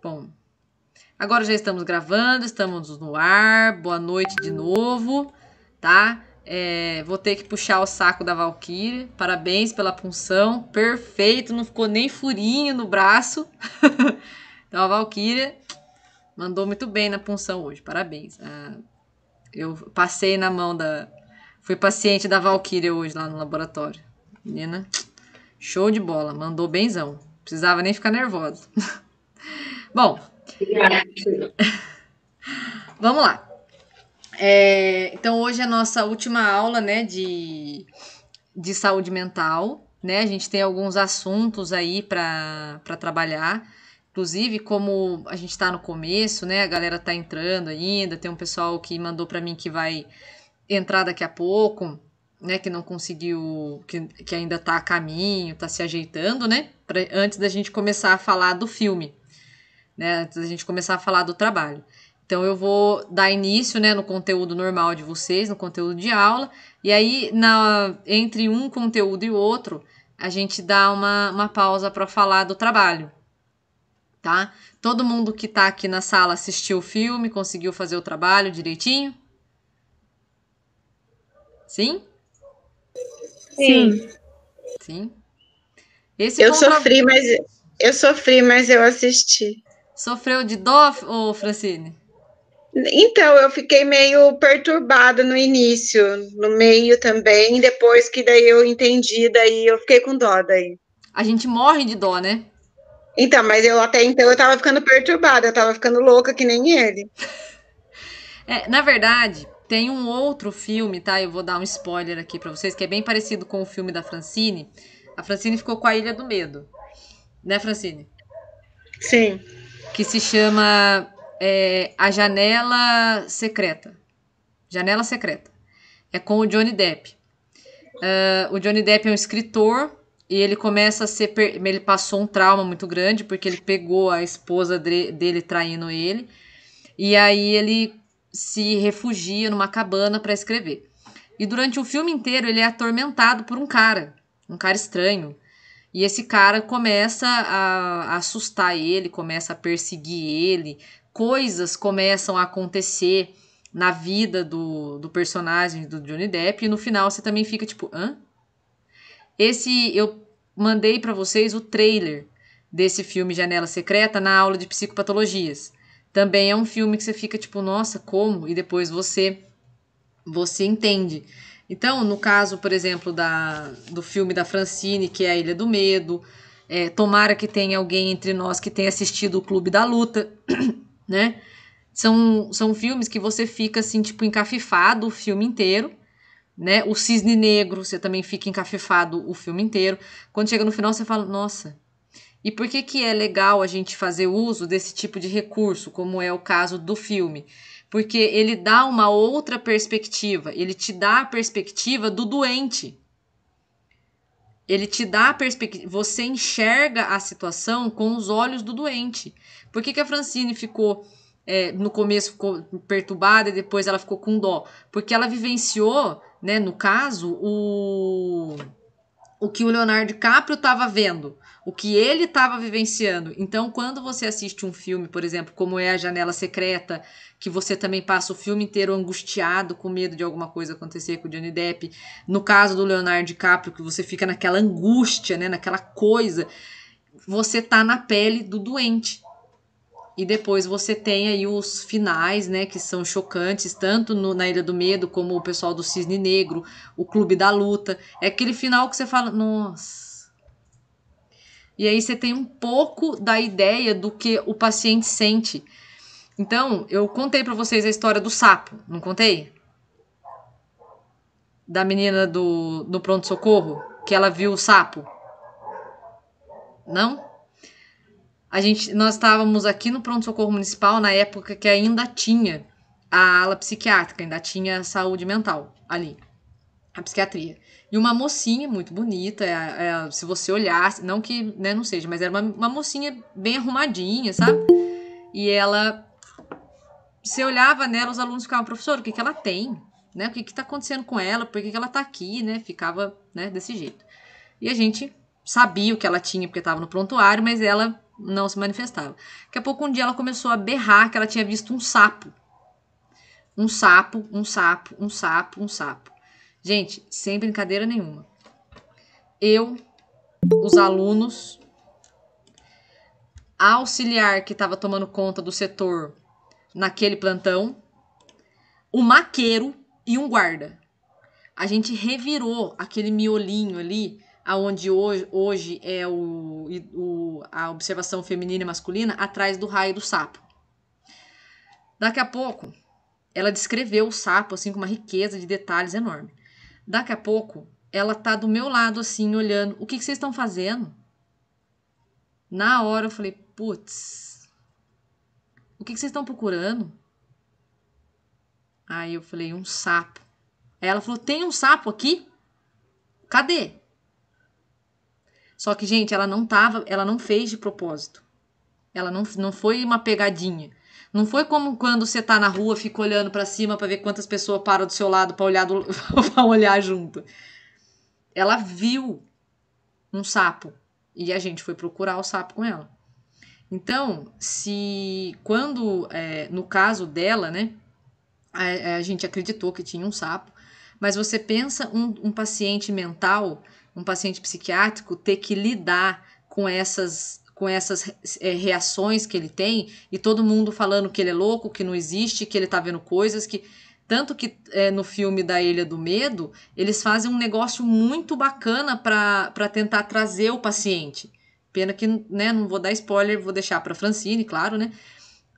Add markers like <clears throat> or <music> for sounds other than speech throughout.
Bom, agora já estamos gravando, estamos no ar. Boa noite de novo, tá? É, vou ter que puxar o saco da Valkyrie. Parabéns pela punção. Perfeito, não ficou nem furinho no braço. <laughs> então a Valkyrie mandou muito bem na punção hoje. Parabéns. Ah, eu passei na mão da. Fui paciente da Valkyrie hoje lá no laboratório. Menina, show de bola. Mandou benzão. Precisava nem ficar nervosa. <laughs> Bom. Obrigada. <laughs> Vamos lá. É, então, hoje é a nossa última aula né, de, de saúde mental. Né? A gente tem alguns assuntos aí para trabalhar. Inclusive, como a gente está no começo, né? A galera está entrando ainda. Tem um pessoal que mandou para mim que vai entrar daqui a pouco, né? Que não conseguiu, que, que ainda está a caminho, está se ajeitando, né? Pra, antes da gente começar a falar do filme né, antes da gente começar a falar do trabalho. Então eu vou dar início, né, no conteúdo normal de vocês, no conteúdo de aula, e aí na, entre um conteúdo e outro a gente dá uma, uma pausa para falar do trabalho, tá? Todo mundo que está aqui na sala assistiu o filme, conseguiu fazer o trabalho direitinho? Sim? Sim. Sim. Esse eu sofri, mas eu sofri, mas eu assisti. Sofreu de dó, ô Francine? Então, eu fiquei meio perturbada no início, no meio também, depois que daí eu entendi, daí eu fiquei com dó daí. A gente morre de dó, né? Então, mas eu até então eu tava ficando perturbada, eu tava ficando louca que nem ele. é, na verdade, tem um outro filme, tá? Eu vou dar um spoiler aqui para vocês, que é bem parecido com o filme da Francine. A Francine ficou com a Ilha do Medo. Né, Francine? Sim que se chama é, A Janela Secreta. Janela Secreta. É com o Johnny Depp. Uh, o Johnny Depp é um escritor e ele começa a ser. Ele passou um trauma muito grande porque ele pegou a esposa dele traindo ele. E aí ele se refugia numa cabana para escrever. E durante o filme inteiro ele é atormentado por um cara, um cara estranho, e esse cara começa a assustar ele, começa a perseguir ele, coisas começam a acontecer na vida do, do personagem do Johnny Depp, e no final você também fica tipo, hã? Esse eu mandei para vocês o trailer desse filme Janela Secreta na aula de psicopatologias. Também é um filme que você fica tipo, nossa, como? E depois você você entende. Então, no caso, por exemplo, da, do filme da Francine, que é A Ilha do Medo, é, tomara que tenha alguém entre nós que tenha assistido O Clube da Luta, <clears throat> né? São, são filmes que você fica assim, tipo, encafifado o filme inteiro, né? O Cisne Negro, você também fica encafifado o filme inteiro. Quando chega no final, você fala, nossa. E por que, que é legal a gente fazer uso desse tipo de recurso, como é o caso do filme? porque ele dá uma outra perspectiva, ele te dá a perspectiva do doente. Ele te dá a perspectiva, você enxerga a situação com os olhos do doente. Por que, que a Francine ficou é, no começo ficou perturbada e depois ela ficou com dó? Porque ela vivenciou, né, no caso, o o que o Leonardo DiCaprio estava vendo, o que ele estava vivenciando. Então, quando você assiste um filme, por exemplo, como é A Janela Secreta, que você também passa o filme inteiro angustiado, com medo de alguma coisa acontecer com o Johnny Depp. No caso do Leonardo DiCaprio, que você fica naquela angústia, né, naquela coisa, você tá na pele do doente. E depois você tem aí os finais, né, que são chocantes, tanto no, na Ilha do Medo, como o pessoal do Cisne Negro, o Clube da Luta. É aquele final que você fala, nossa. E aí você tem um pouco da ideia do que o paciente sente. Então, eu contei para vocês a história do sapo, não contei? Da menina do, do pronto-socorro, que ela viu o sapo. Não? A gente, nós estávamos aqui no pronto-socorro municipal na época que ainda tinha a ala psiquiátrica, ainda tinha saúde mental ali, a psiquiatria. E uma mocinha muito bonita, é, é, se você olhasse, não que né, não seja, mas era uma, uma mocinha bem arrumadinha, sabe? E ela você olhava nela, os alunos ficavam, professor, o que, que ela tem? Né? O que está acontecendo com ela? Por que, que ela está aqui? Né? Ficava né, desse jeito. E a gente sabia o que ela tinha, porque estava no prontuário, mas ela não se manifestava. Daqui a pouco, um dia, ela começou a berrar que ela tinha visto um sapo. Um sapo, um sapo, um sapo, um sapo. Gente, sem brincadeira nenhuma. Eu, os alunos, a auxiliar que estava tomando conta do setor naquele plantão, um maqueiro e um guarda. A gente revirou aquele miolinho ali, aonde hoje, hoje é o, o, a observação feminina e masculina, atrás do raio do sapo. Daqui a pouco, ela descreveu o sapo assim com uma riqueza de detalhes enorme. Daqui a pouco, ela tá do meu lado assim, olhando, o que, que vocês estão fazendo? Na hora eu falei, putz, o que, que vocês estão procurando? Aí eu falei: Um sapo. Aí ela falou: Tem um sapo aqui? Cadê? Só que, gente, ela não tava, ela não fez de propósito. Ela não, não foi uma pegadinha. Não foi como quando você tá na rua, fica olhando para cima para ver quantas pessoas param do seu lado para olhar <laughs> olhar junto. Ela viu um sapo e a gente foi procurar o sapo com ela. Então, se quando, é, no caso dela, né, a, é, a, gente acreditou que tinha um sapo, mas você pensa um, um paciente mental, um paciente psiquiátrico ter que lidar com essas com essas é, reações que ele tem e todo mundo falando que ele é louco, que não existe, que ele tá vendo coisas que tanto que é, no filme da Ilha do Medo eles fazem um negócio muito bacana para tentar trazer o paciente Pena que, né, não vou dar spoiler, vou deixar para Francine, claro, né?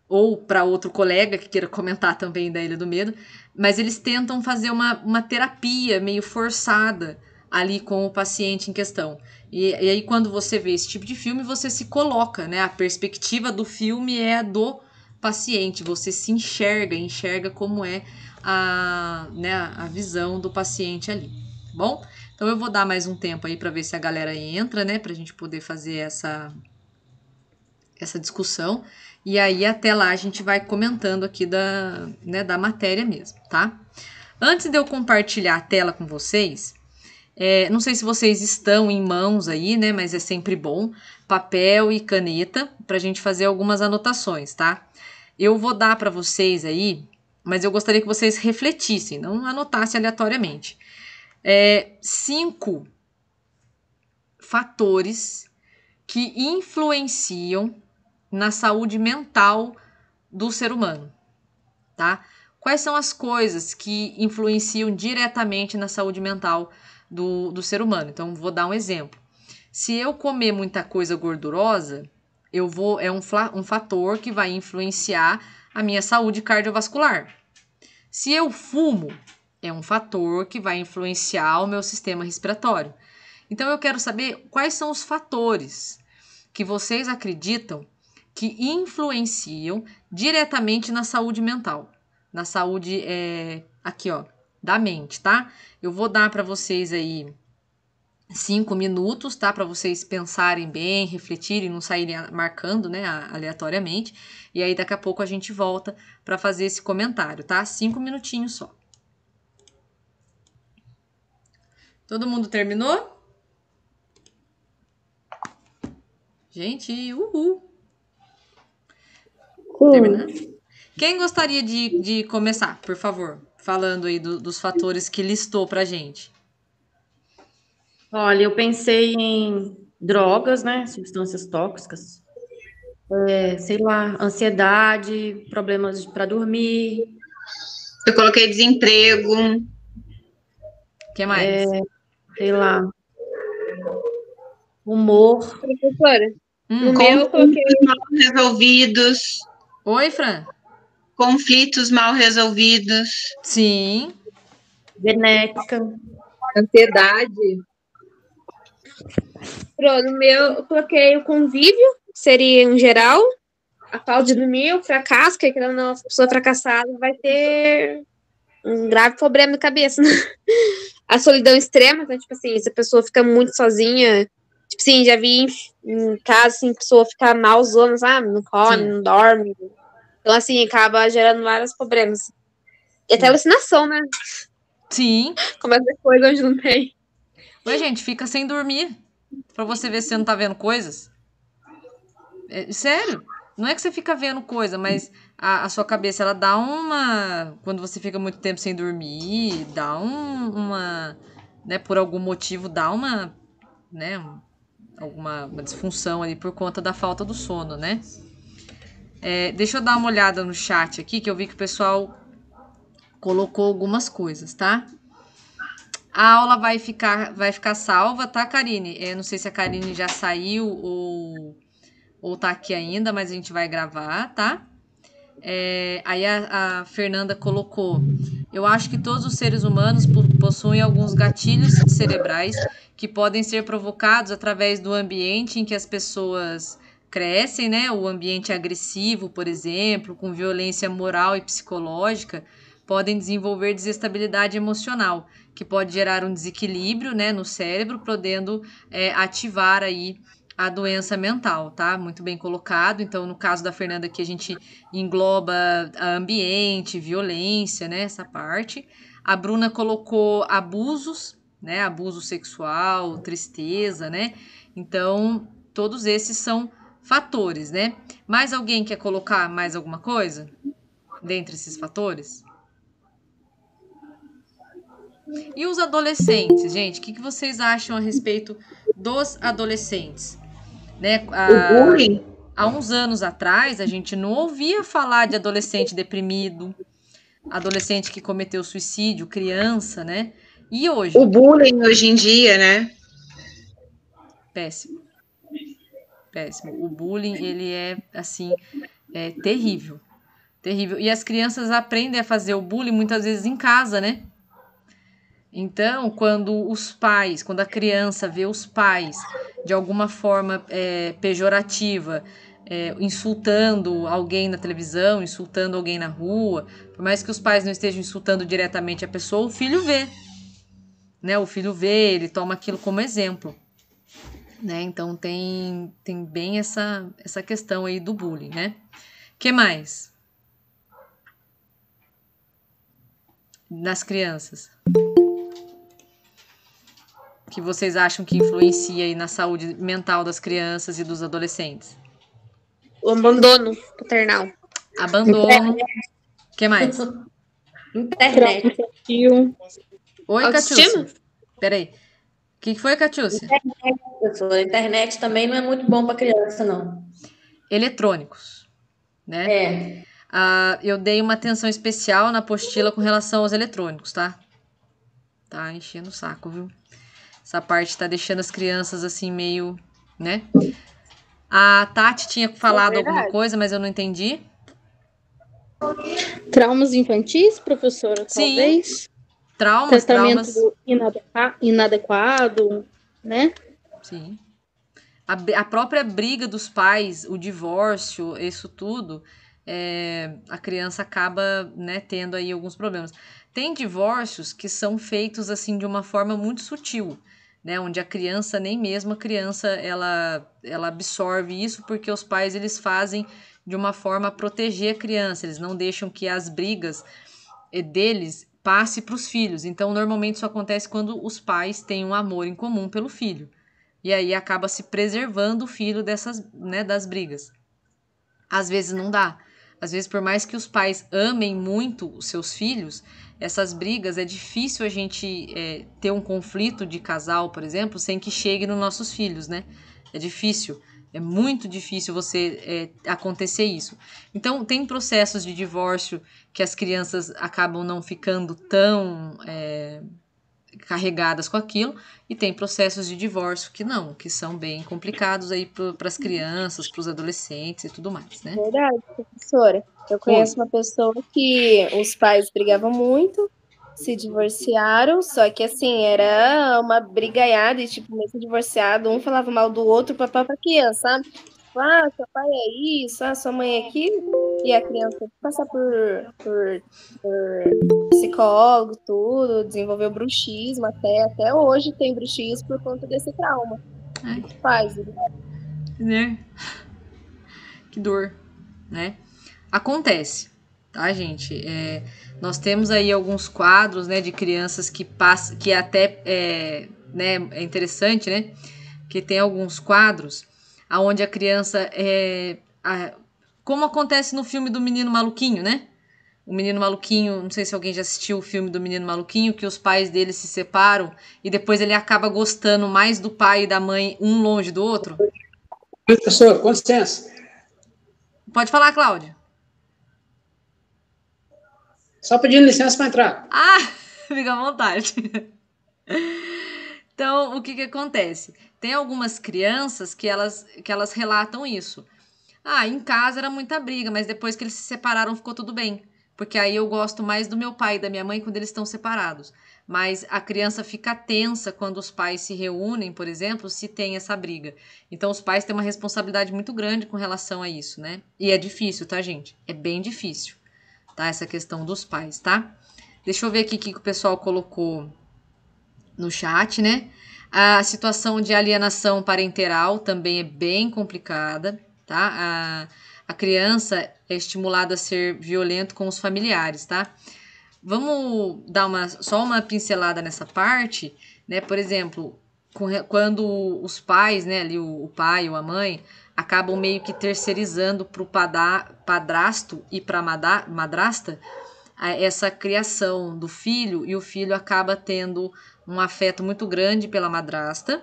Ou para outro colega que queira comentar também da Ilha do Medo. Mas eles tentam fazer uma, uma terapia meio forçada ali com o paciente em questão. E, e, aí, quando você vê esse tipo de filme, você se coloca, né? A perspectiva do filme é a do paciente, você se enxerga, enxerga como é a, né, a visão do paciente ali. Tá bom? Então eu vou dar mais um tempo aí para ver se a galera entra, né, para a gente poder fazer essa essa discussão. E aí até lá a gente vai comentando aqui da, né, da matéria mesmo, tá? Antes de eu compartilhar a tela com vocês, é, não sei se vocês estão em mãos aí, né? Mas é sempre bom papel e caneta para a gente fazer algumas anotações, tá? Eu vou dar para vocês aí, mas eu gostaria que vocês refletissem, não anotassem aleatoriamente é, cinco fatores que influenciam na saúde mental do ser humano, tá? Quais são as coisas que influenciam diretamente na saúde mental do, do ser humano? Então, vou dar um exemplo. Se eu comer muita coisa gordurosa, eu vou é um, um fator que vai influenciar a minha saúde cardiovascular. Se eu fumo, é um fator que vai influenciar o meu sistema respiratório. Então eu quero saber quais são os fatores que vocês acreditam que influenciam diretamente na saúde mental, na saúde é, aqui ó da mente, tá? Eu vou dar para vocês aí cinco minutos, tá? Para vocês pensarem bem, refletirem, não saírem marcando, né, aleatoriamente. E aí daqui a pouco a gente volta para fazer esse comentário, tá? Cinco minutinhos só. Todo mundo terminou? Gente, uhul! Hum. Terminando? Quem gostaria de, de começar, por favor? Falando aí do, dos fatores que listou pra gente. Olha, eu pensei em drogas, né? Substâncias tóxicas. É, sei lá, ansiedade, problemas para dormir. Eu coloquei desemprego. O que mais? É, sei lá, humor. Professora, hum, meu coloquei mal resolvidos. Oi, Fran. Conflitos mal resolvidos. Sim. Genética. Ansiedade. Pronto, meu, eu coloquei o convívio, seria em geral, a falta de dormir, o fracasso, que aquela não, pessoa fracassada vai ter um grave problema na cabeça, né? a solidão extrema, né? Tipo assim, se a pessoa fica muito sozinha. Tipo assim, já vi em, casa, assim, pessoa ficar malzona, sabe? Não come, Sim. não dorme. Então, assim, acaba gerando vários problemas. E até alucinação, né? Sim. Começa depois onde não tem. Oi, gente, fica sem dormir. Pra você ver se você não tá vendo coisas. É, sério. Não é que você fica vendo coisa, mas a, a, sua cabeça ela dá uma. Quando você fica muito tempo sem dormir, dá um, uma. Né, por algum motivo, dá uma. Né, alguma uma disfunção ali por conta da falta do sono, né? É, deixa eu dar uma olhada no chat aqui, que eu vi que o pessoal colocou algumas coisas, tá? A aula vai ficar, vai ficar salva, tá, Karine? eu é, não sei se a Karine já saiu ou, ou tá aqui ainda, mas a gente vai gravar, tá? É, aí a, a, Fernanda colocou: Eu acho que todos os seres humanos possuem alguns gatilhos cerebrais que podem ser provocados através do ambiente em que as pessoas crescem, né? O ambiente agressivo, por exemplo, com violência moral e psicológica, podem desenvolver desestabilidade emocional, que pode gerar um desequilíbrio, né, no cérebro, podendo é, ativar aí a doença mental, tá? Muito bem colocado. Então, no caso da Fernanda, que a gente engloba ambiente, violência, né? Essa parte. A Bruna colocou abusos, né? Abuso sexual, tristeza, né? Então, todos esses são fatores, né? Mais alguém quer colocar mais alguma coisa dentre esses fatores? E os adolescentes, gente? O que, que vocês acham a respeito dos adolescentes? Né? A, o bullying. Há uns anos atrás, a gente não ouvia falar de adolescente deprimido, adolescente que cometeu suicídio, criança, né? E hoje? O bullying hoje em dia, né? Péssimo. Péssimo. O bullying, ele é, assim, é terrível. Terrível. E as crianças aprendem a fazer o bullying muitas vezes em casa, né? Então, quando os pais, quando a criança vê os pais de alguma forma é, pejorativa, é, insultando alguém na televisão, insultando alguém na rua, por mais que os pais não estejam insultando diretamente a pessoa, o filho vê. Né? O filho vê, ele toma aquilo como exemplo. Né? Então tem, tem bem essa, essa questão aí do bullying, né? que mais? Nas crianças que vocês acham que influencia aí na saúde mental das crianças e dos adolescentes? O abandono paternal. Abandono. O que mais? Internet. Oi, Catiúcia. Peraí. O que, que foi, Catiúcia? Internet, também não é muito bom para criança, não. Eletrônicos, né? É. Ah, eu dei uma atenção especial na apostila com relação aos eletrônicos, tá? Tá enchendo o saco, viu? Essa parte tá deixando as crianças assim meio, né? A Tati tinha é falado é alguma coisa, mas eu não entendi. Traumas infantis, professora, Sim. talvez? Traumas, testamento traumas. Inadequado, inadequado, né? Sim. A, a, própria briga dos pais, o divórcio, isso tudo, é, a criança acaba né, tendo aí alguns problemas. Tem divórcios que são feitos assim de uma forma muito sutil né, onde a criança nem mesmo a criança ela ela absorve isso porque os pais eles fazem de uma forma a proteger a criança, eles não deixam que as brigas eh, deles passe para os filhos. Então normalmente isso acontece quando os pais têm um amor em comum pelo filho. E aí acaba se preservando o filho dessas, né, das brigas. Às vezes não dá. Às vezes por mais que os pais amem muito os seus filhos, essas brigas, é difícil a gente é, ter um conflito de casal, por exemplo, sem que chegue nos nossos filhos, né? É difícil. É muito difícil você é, acontecer isso. Então, tem processos de divórcio que as crianças acabam não ficando tão é, carregadas com aquilo, e tem processos de divórcio que não, que são bem complicados aí para as crianças, para os adolescentes e tudo mais, né? Verdade, professora. Eu conheço uma pessoa que os pais brigavam muito, se divorciaram, só que assim, era uma brigaiada, e tipo, mesmo divorciado, um falava mal do outro, papá pra criança, sabe? Tipo, ah, seu pai é isso, ah, sua mãe é aquilo, e a criança passar por, por, por psicólogo, tudo, desenvolveu bruxismo até, até hoje tem bruxismo por conta desse trauma. Ai. Que faz, né? né? Que dor, né? Acontece, tá, gente? É, nós temos aí alguns quadros, né, de crianças que passam, que até é, né, é interessante, né? Que tem alguns quadros aonde a criança é, a, como acontece no filme do Menino Maluquinho, né? O Menino Maluquinho, não sei se alguém já assistiu o filme do Menino Maluquinho, que os pais dele se separam e depois ele acaba gostando mais do pai e da mãe, um longe do outro. Professor, com licença. Pode falar, Cláudio. Só pedindo licença para entrar. Ah, <laughs> fica à vontade. Então, o que, que acontece? Tem algumas crianças que elas, que elas relatam isso. Ah, em casa era muita briga, mas depois que eles se separaram ficou tudo bem. Porque aí eu gosto mais do meu pai e da minha mãe quando eles estão separados. Mas a criança fica tensa quando os pais se reúnem, por exemplo, se tem essa briga. Então os pais têm uma responsabilidade muito grande com relação a isso, né? E é difícil, tá, gente? É bem difícil tá? Essa questão dos pais, tá? Deixa eu ver aqui o que o pessoal colocou no chat, né? A situação de alienação parenteral também é bem complicada, tá? A, a criança é estimulada a ser violento com os familiares, tá? Vamos dar uma, só uma pincelada nessa parte, né? Por exemplo, quando os pais, né, ali o, o pai ou a mãe, acabam meio que terceirizando para o padrasto e para a madrasta essa criação do filho e o filho acaba tendo um afeto muito grande pela madrasta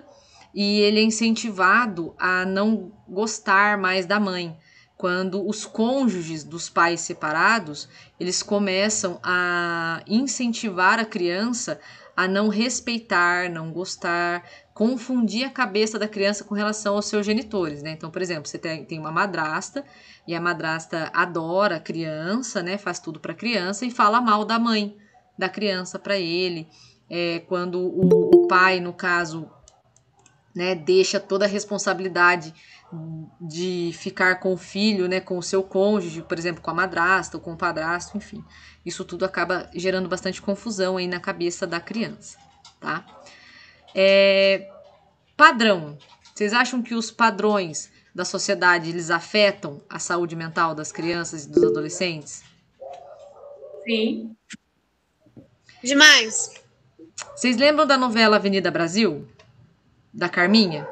e ele é incentivado a não gostar mais da mãe quando os cônjuges dos pais separados eles começam a incentivar a criança a não respeitar, não gostar, confundir a cabeça da criança com relação aos seus genitores, né? Então, por exemplo, você tem, tem uma madrasta e a madrasta adora a criança, né? Faz tudo para a criança e fala mal da mãe da criança para ele. É, quando o, o pai, no caso, né, deixa toda a responsabilidade de ficar com o filho, né, com o seu cônjuge, por exemplo, com a madrasta ou com o padrasto, enfim. Isso tudo acaba gerando bastante confusão aí na cabeça da criança, tá? É, padrão. Vocês acham que os padrões da sociedade eles afetam a saúde mental das crianças e dos adolescentes? Sim. Demais. Vocês lembram da novela Avenida Brasil? Da Carminha?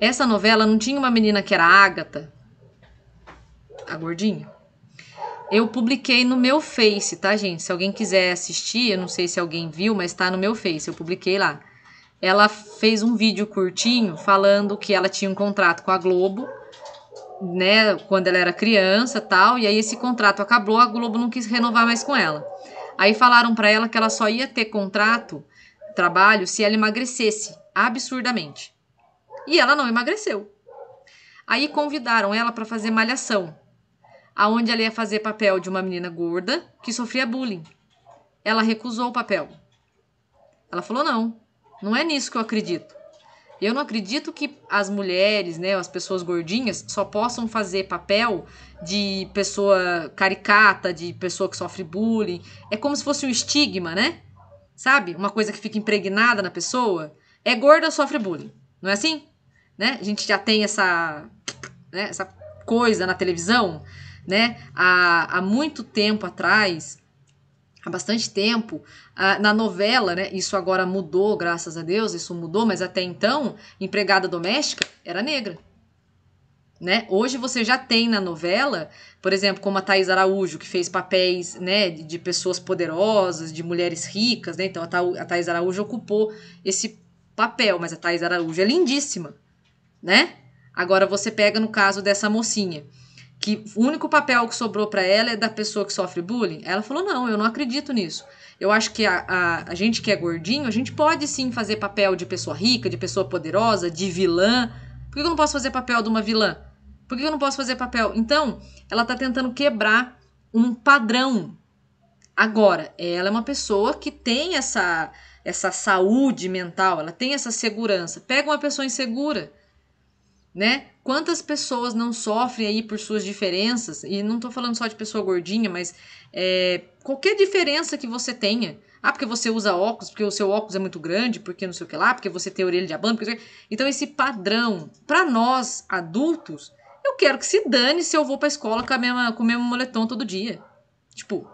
Essa novela não tinha uma menina que era a Ágata, a gordinha. Eu publiquei no meu Face, tá, gente? Se alguém quiser assistir, eu não sei se alguém viu, mas tá no meu Face, eu publiquei lá. Ela fez um vídeo curtinho falando que ela tinha um contrato com a Globo, né, quando ela era criança, tal, e aí esse contrato acabou, a Globo não quis renovar mais com ela. Aí falaram para ela que ela só ia ter contrato, trabalho se ela emagrecesse absurdamente. E ela não emagreceu. Aí convidaram ela para fazer malhação, aonde ela ia fazer papel de uma menina gorda que sofria bullying. Ela recusou o papel. Ela falou: "Não, não é nisso que eu acredito. Eu não acredito que as mulheres, né, as pessoas gordinhas, só possam fazer papel de pessoa caricata, de pessoa que sofre bullying. É como se fosse um estigma, né? Sabe? Uma coisa que fica impregnada na pessoa. É gorda, sofre bullying. Não é assim? né? A gente já tem essa, né, essa coisa na televisão, né? Há, há muito tempo atrás, há bastante tempo, na novela, né? Isso agora mudou, graças a Deus, isso mudou, mas até então, empregada doméstica era negra. Né? Hoje você já tem na novela, por exemplo, como a Thais Araújo, que fez papéis né, de pessoas poderosas, de mulheres ricas, né? Então a Thais Araújo ocupou esse papel, mas a Thais Araújo é lindíssima né? Agora você pega no caso dessa mocinha, que o único papel que sobrou para ela é da pessoa que sofre bullying. Ela falou: não, eu não acredito nisso. Eu acho que a, a, a gente que é gordinho, a gente pode sim fazer papel de pessoa rica, de pessoa poderosa, de vilã. Por que eu não posso fazer papel de uma vilã? Por que eu não posso fazer papel? Então, ela tá tentando quebrar um padrão. Agora, ela é uma pessoa que tem essa essa saúde mental, ela tem essa segurança. Pega uma pessoa insegura, né? Quantas pessoas não sofrem aí por suas diferenças? E não estou falando só de pessoa gordinha, mas é, qualquer diferença que você tenha. Ah, porque você usa óculos, porque o seu óculos é muito grande, porque não sei o que lá, porque você tem orelha de abano. Porque... Então, esse padrão, para nós adultos, eu quero que se dane se eu vou pra escola com, a mesma, com o mesmo moletom todo dia. Tipo.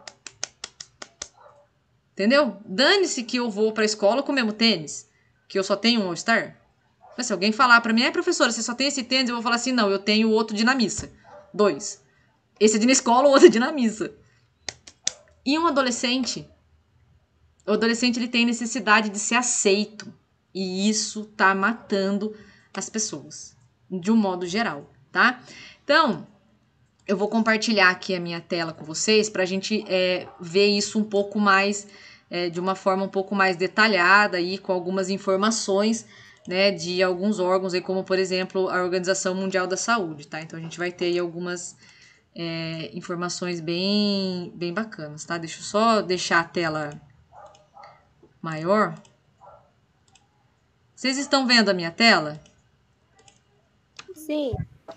Entendeu? Dane-se que eu vou pra escola com o mesmo tênis, que eu só tenho um All-Star. Mas se alguém falar para mim, é professora, você só tem esse tênis, eu vou falar assim, não, eu tenho outro de na missa. Dois. Esse é de na escola, <laughs> o outro é de na missa. E um adolescente, o adolescente ele tem necessidade de ser aceito. E isso tá matando as pessoas, de um modo geral, tá? Então, eu vou compartilhar aqui a minha tela com vocês para a gente é, ver isso um pouco mais, é, de uma forma um pouco mais detalhada e com algumas informações né, de alguns órgãos, aí, como por exemplo a Organização Mundial da Saúde, tá? Então a gente vai ter aí algumas é, informações bem, bem bacanas, tá? Deixa eu só deixar a tela maior. Vocês estão vendo a minha tela? Sim.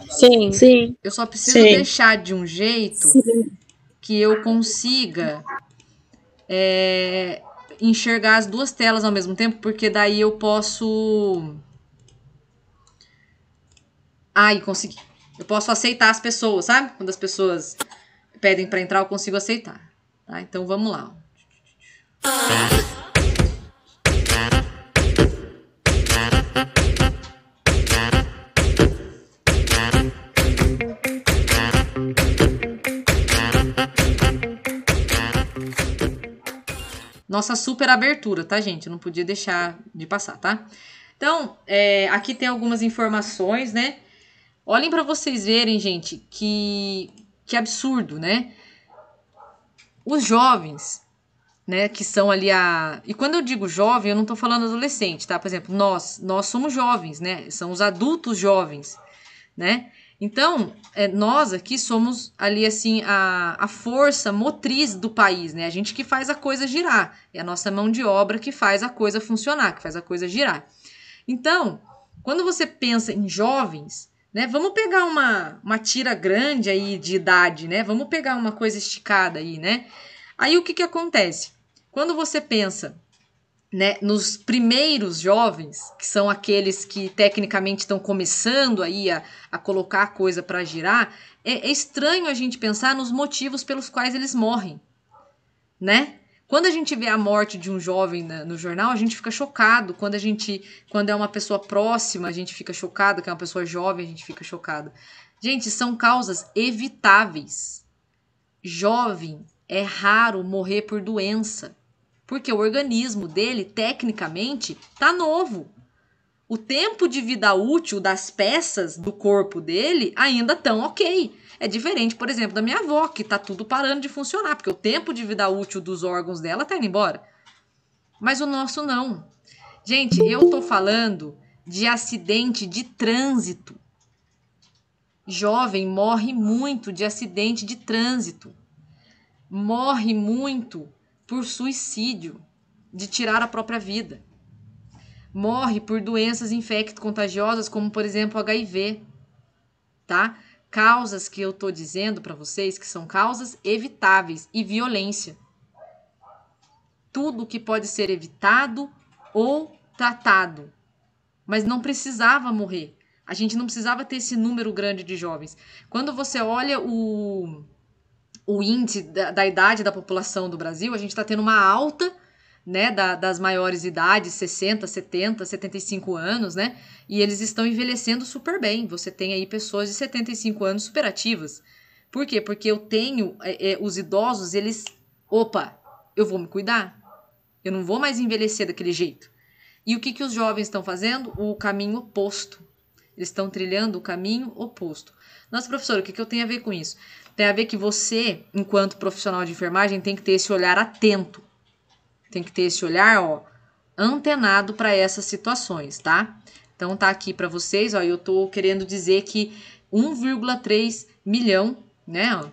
Sim. Sim. Eu só preciso Sim. deixar de um jeito Sim. que eu consiga é, enxergar as duas telas ao mesmo tempo, porque daí eu posso. Ai, consegui. Eu posso aceitar as pessoas, sabe? Quando as pessoas pedem para entrar, eu consigo aceitar. Tá? Então vamos lá. Ah. nossa super abertura, tá, gente? não podia deixar de passar, tá? Então, é, aqui tem algumas informações, né? Olhem para vocês verem, gente, que, que absurdo, né? Os jovens, né, que são ali a. E quando eu digo jovem, eu não estou falando adolescente, tá? Por exemplo, nós, nós somos jovens, né? São os adultos jovens, né? Então, é, nós aqui somos ali assim a, a força motriz do país, né? A gente que faz a coisa girar, é a nossa mão de obra que faz a coisa funcionar, que faz a coisa girar. Então, quando você pensa em jovens, né? Vamos pegar uma, uma tira grande aí de idade, né? Vamos pegar uma coisa esticada aí, né? Aí o que, que acontece? Quando você pensa né, nos primeiros jovens, que são aqueles que tecnicamente estão começando aí a, a colocar a coisa para girar, é, é, estranho a gente pensar nos motivos pelos quais eles morrem, né? Quando a gente vê a morte de um jovem na, no jornal, a gente fica chocado. Quando a gente, quando é uma pessoa próxima, a gente fica chocado. Quando é uma pessoa jovem, a gente fica chocado. Gente, são causas evitáveis. Jovem é raro morrer por doença porque o organismo dele, tecnicamente, tá novo. O tempo de vida útil das peças do corpo dele ainda tão ok. É diferente, por exemplo, da minha avó, que tá tudo parando de funcionar, porque o tempo de vida útil dos órgãos dela tá indo embora. Mas o nosso não. Gente, eu tô falando de acidente de trânsito. Jovem morre muito de acidente de trânsito. Morre muito por suicídio, de tirar a própria vida. Morre por doenças infecto-contagiosas, como por exemplo HIV, tá? Causas que eu tô dizendo para vocês que são causas evitáveis e violência. Tudo que pode ser evitado ou tratado. Mas não precisava morrer. A gente não precisava ter esse número grande de jovens. Quando você olha o o índice da, da idade da população do Brasil, a gente está tendo uma alta né, da, das maiores idades, 60, 70, 75 anos, né? E eles estão envelhecendo super bem. Você tem aí pessoas de 75 anos superativas. Por quê? Porque eu tenho é, é, os idosos, eles, opa, eu vou me cuidar. Eu não vou mais envelhecer daquele jeito. E o que, que os jovens estão fazendo? O caminho oposto. Eles estão trilhando o caminho oposto. Nossa, professora, o que, que eu tenho a ver com isso? tem a ver que você, enquanto profissional de enfermagem, tem que ter esse olhar atento. Tem que ter esse olhar, ó, antenado para essas situações, tá? Então tá aqui para vocês, ó, eu tô querendo dizer que 1,3 milhão, né, ó,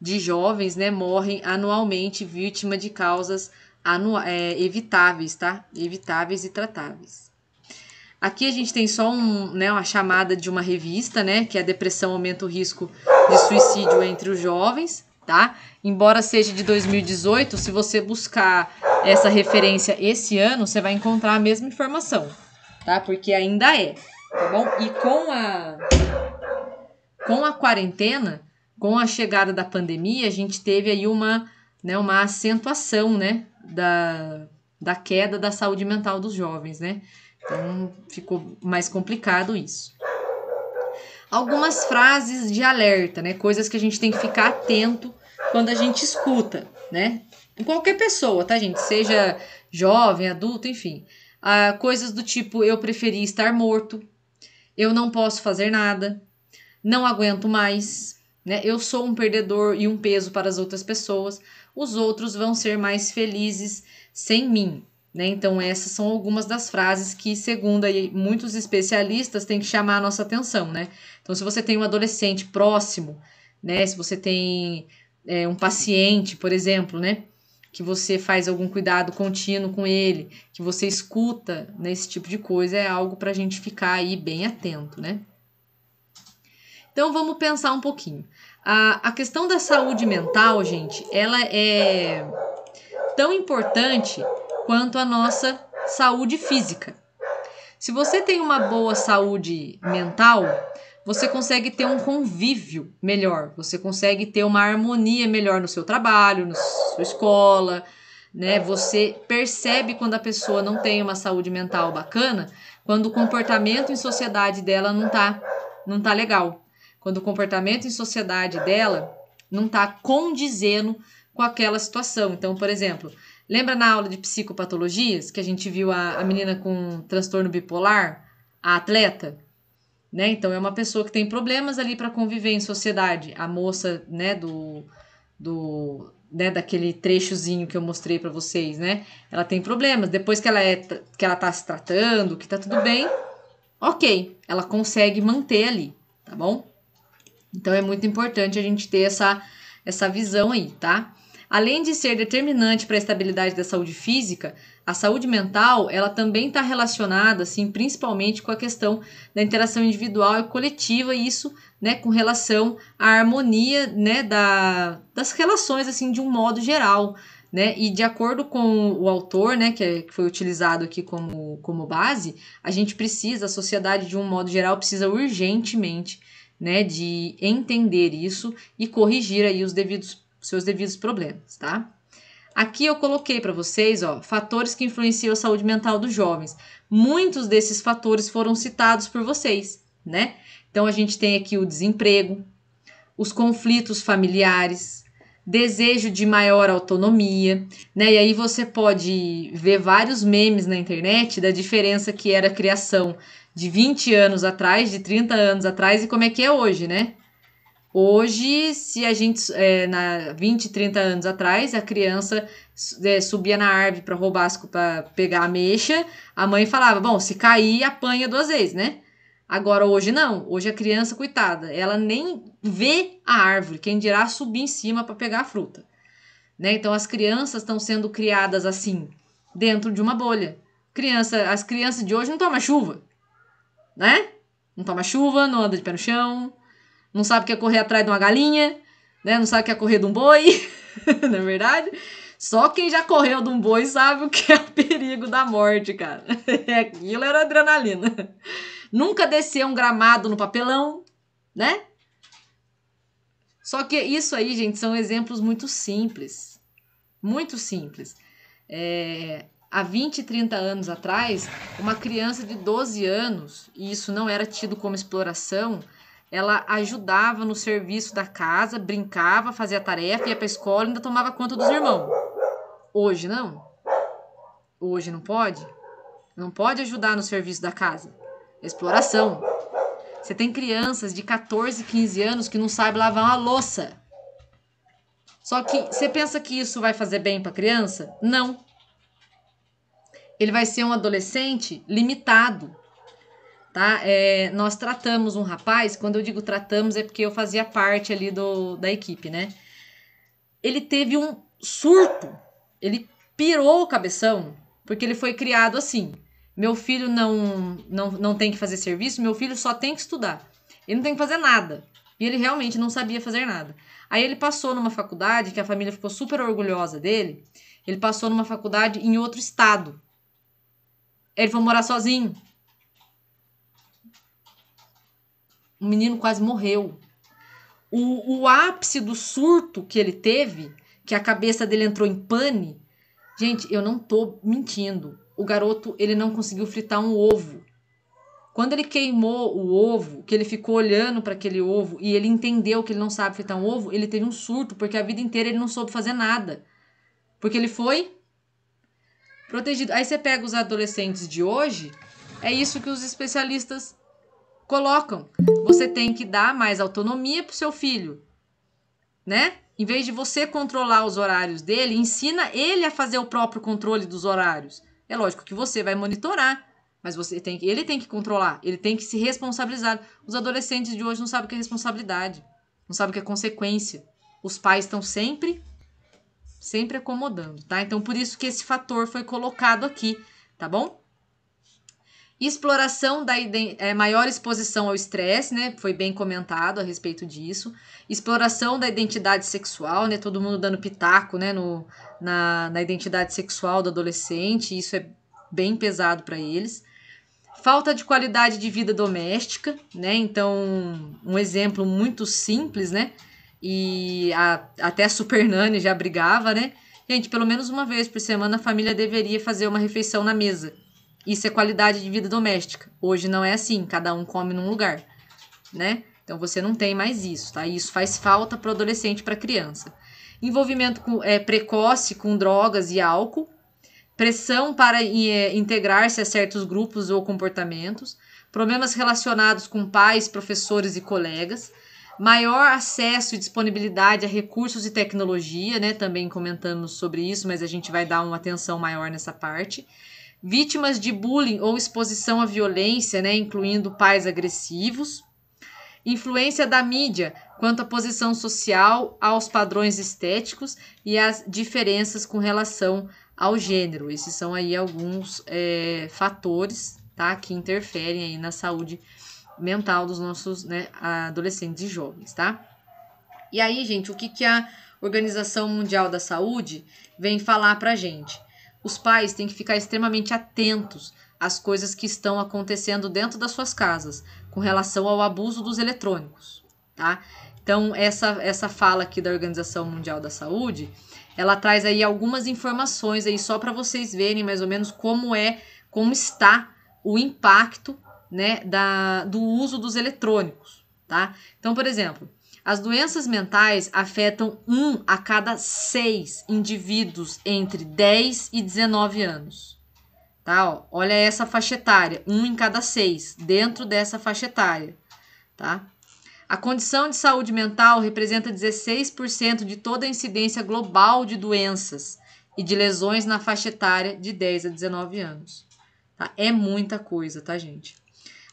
de jovens, né, morrem anualmente vítima de causas anu é, evitáveis, tá? Evitáveis e tratáveis. Aqui a gente tem só um, né, uma chamada de uma revista, né, que é a depressão aumenta o risco de suicídio entre os jovens, tá? Embora seja de 2018, se você buscar essa referência esse ano, você vai encontrar a mesma informação, tá? Porque ainda é, tá bom? E com a com a quarentena, com a chegada da pandemia, a gente teve aí uma, né, uma acentuação, né, da, da queda da saúde mental dos jovens, né? Então ficou mais complicado isso. Algumas frases de alerta, né? Coisas que a gente tem que ficar atento quando a gente escuta, né? Em qualquer pessoa, tá, gente? Seja jovem, adulto, enfim. Ah, coisas do tipo: eu preferi estar morto, eu não posso fazer nada, não aguento mais, né? Eu sou um perdedor e um peso para as outras pessoas, os outros vão ser mais felizes sem mim. Né? Então, essas são algumas das frases que, segundo aí, muitos especialistas, tem que chamar a nossa atenção. Né? Então, se você tem um adolescente próximo, né? se você tem é, um paciente, por exemplo, né? que você faz algum cuidado contínuo com ele, que você escuta nesse né, tipo de coisa, é algo para a gente ficar aí bem atento, né? Então vamos pensar um pouquinho. A, a questão da saúde mental, gente, ela é tão importante quanto à nossa saúde física. Se você tem uma boa saúde mental, você consegue ter um convívio melhor, você consegue ter uma harmonia melhor no seu trabalho, na sua escola, né? Você percebe quando a pessoa não tem uma saúde mental bacana, quando o comportamento em sociedade dela não tá, não tá legal. Quando o comportamento em sociedade dela não tá condizendo com aquela situação. Então, por exemplo, Lembra na aula de psicopatologias que a gente viu a, a menina com transtorno bipolar, a atleta? Né? Então é uma pessoa que tem problemas ali para conviver em sociedade. A moça, né, do do né, daquele trechozinho que eu mostrei para vocês, né? Ela tem problemas. Depois que ela é que ela tá se tratando, que tá tudo bem, OK, ela consegue manter ali, tá bom? Então é muito importante a gente ter essa essa visão aí, tá? Além de ser determinante para a estabilidade da saúde física, a saúde mental ela também está relacionada, assim, principalmente com a questão da interação individual e coletiva, e isso, né, com relação à harmonia, né, da, das relações, assim, de um modo geral, né? E de acordo com o autor, né, que, é, que foi utilizado aqui como, como base, a gente precisa, a sociedade de um modo geral precisa urgentemente, né, de entender isso e corrigir aí os devidos seus devidos problemas, tá? Aqui eu coloquei para vocês, ó, fatores que influenciam a saúde mental dos jovens. Muitos desses fatores foram citados por vocês, né? Então a gente tem aqui o desemprego, os conflitos familiares, desejo de maior autonomia, né? E aí você pode ver vários memes na internet da diferença que era a criação de 20 anos atrás, de 30 anos atrás e como é que é hoje, né? Hoje, se a gente, é, na 20, 30 anos atrás, a criança é, subia na árvore para roubar, para pegar a mexa, a mãe falava: bom, se cair, apanha duas vezes, né? Agora, hoje não. Hoje a criança, coitada, ela nem vê a árvore, quem dirá subir em cima para pegar a fruta. Né? Então, as crianças estão sendo criadas assim, dentro de uma bolha. Criança, as crianças de hoje não tomam chuva, né? Não toma chuva, não anda de pé no chão, não sabe o que é correr atrás de uma galinha, né? Não sabe o que é correr de um boi, <laughs> na é verdade. Só quem já correu de um boi sabe o que é o perigo da morte, cara. <laughs> Aquilo era adrenalina. Nunca descer um gramado no papelão, né? Só que isso aí, gente, são exemplos muito simples. Muito simples. É, há 20, 30 anos atrás, uma criança de 12 anos, e isso não era tido como exploração, ela ajudava no serviço da casa, brincava, fazia a tarefa, ia para escola e ainda tomava conta dos irmãos. Hoje não? Hoje não pode? Não pode ajudar no serviço da casa. Exploração. Você tem crianças de 14, 15 anos que não sabem lavar uma louça. Só que você pensa que isso vai fazer bem para a criança? Não. Ele vai ser um adolescente limitado, tá? É, nós tratamos um rapaz, quando eu digo tratamos é porque eu fazia parte ali do, da equipe, né? Ele teve um surto, ele pirou o cabeção, porque ele foi criado assim. Meu filho não, não, não tem que fazer serviço, meu filho só tem que estudar. Ele não tem que fazer nada. E ele realmente não sabia fazer nada. Aí ele passou numa faculdade que a família ficou super orgulhosa dele. Ele passou numa faculdade em outro estado. Ele foi morar sozinho o menino quase morreu. O, o ápice do surto que ele teve, que a cabeça dele entrou em pane, gente, eu não tô mentindo. O garoto, ele não conseguiu fritar um ovo. Quando ele queimou o ovo, que ele ficou olhando para aquele ovo e ele entendeu que ele não sabe fritar um ovo, ele teve um surto, porque a vida inteira ele não soube fazer nada. Porque ele foi protegido. Aí você pega os adolescentes de hoje, é isso que os especialistas colocam. Você tem que dar mais autonomia para o seu filho, né? Em vez de você controlar os horários dele, ensina ele a fazer o próprio controle dos horários. É lógico que você vai monitorar, mas você tem que, ele tem que controlar, ele tem que se responsabilizar. Os adolescentes de hoje não sabem o que é responsabilidade, não sabem o que é consequência. Os pais estão sempre sempre acomodando, tá? Então por isso que esse fator foi colocado aqui, tá bom? Exploração da é, maior exposição ao estresse, né? Foi bem comentado a respeito disso. Exploração da identidade sexual, né? Todo mundo dando pitaco, né? No, na, na identidade sexual do adolescente. Isso é bem pesado para eles. Falta de qualidade de vida doméstica, né? Então, um exemplo muito simples, né? E a, até a Super Nani já brigava, né? Gente, pelo menos uma vez por semana a família deveria fazer uma refeição na mesa isso é qualidade de vida doméstica. Hoje não é assim, cada um come num lugar, né? Então você não tem mais isso, tá? Isso faz falta para o adolescente, para a criança. Envolvimento com, é, precoce com drogas e álcool, pressão para é, integrar-se a certos grupos ou comportamentos, problemas relacionados com pais, professores e colegas, maior acesso e disponibilidade a recursos e tecnologia, né? Também comentamos sobre isso, mas a gente vai dar uma atenção maior nessa parte vítimas de bullying ou exposição à violência, né, incluindo pais agressivos, influência da mídia quanto à posição social, aos padrões estéticos e às diferenças com relação ao gênero. Esses são aí alguns é, fatores tá, que interferem aí na saúde mental dos nossos né, adolescentes e jovens, tá? E aí, gente, o que, que a Organização Mundial da Saúde vem falar pra gente? Os pais têm que ficar extremamente atentos às coisas que estão acontecendo dentro das suas casas com relação ao abuso dos eletrônicos, tá? Então, essa, essa fala aqui da Organização Mundial da Saúde, ela traz aí algumas informações aí só para vocês verem mais ou menos como é, como está o impacto, né, da, do uso dos eletrônicos, tá? Então, por exemplo, as doenças mentais afetam um a cada seis indivíduos entre 10 e 19 anos. Tá, ó, olha essa faixa etária, um em cada seis, dentro dessa faixa etária. Tá? A condição de saúde mental representa 16% de toda a incidência global de doenças e de lesões na faixa etária de 10 a 19 anos. Tá? É muita coisa, tá, gente?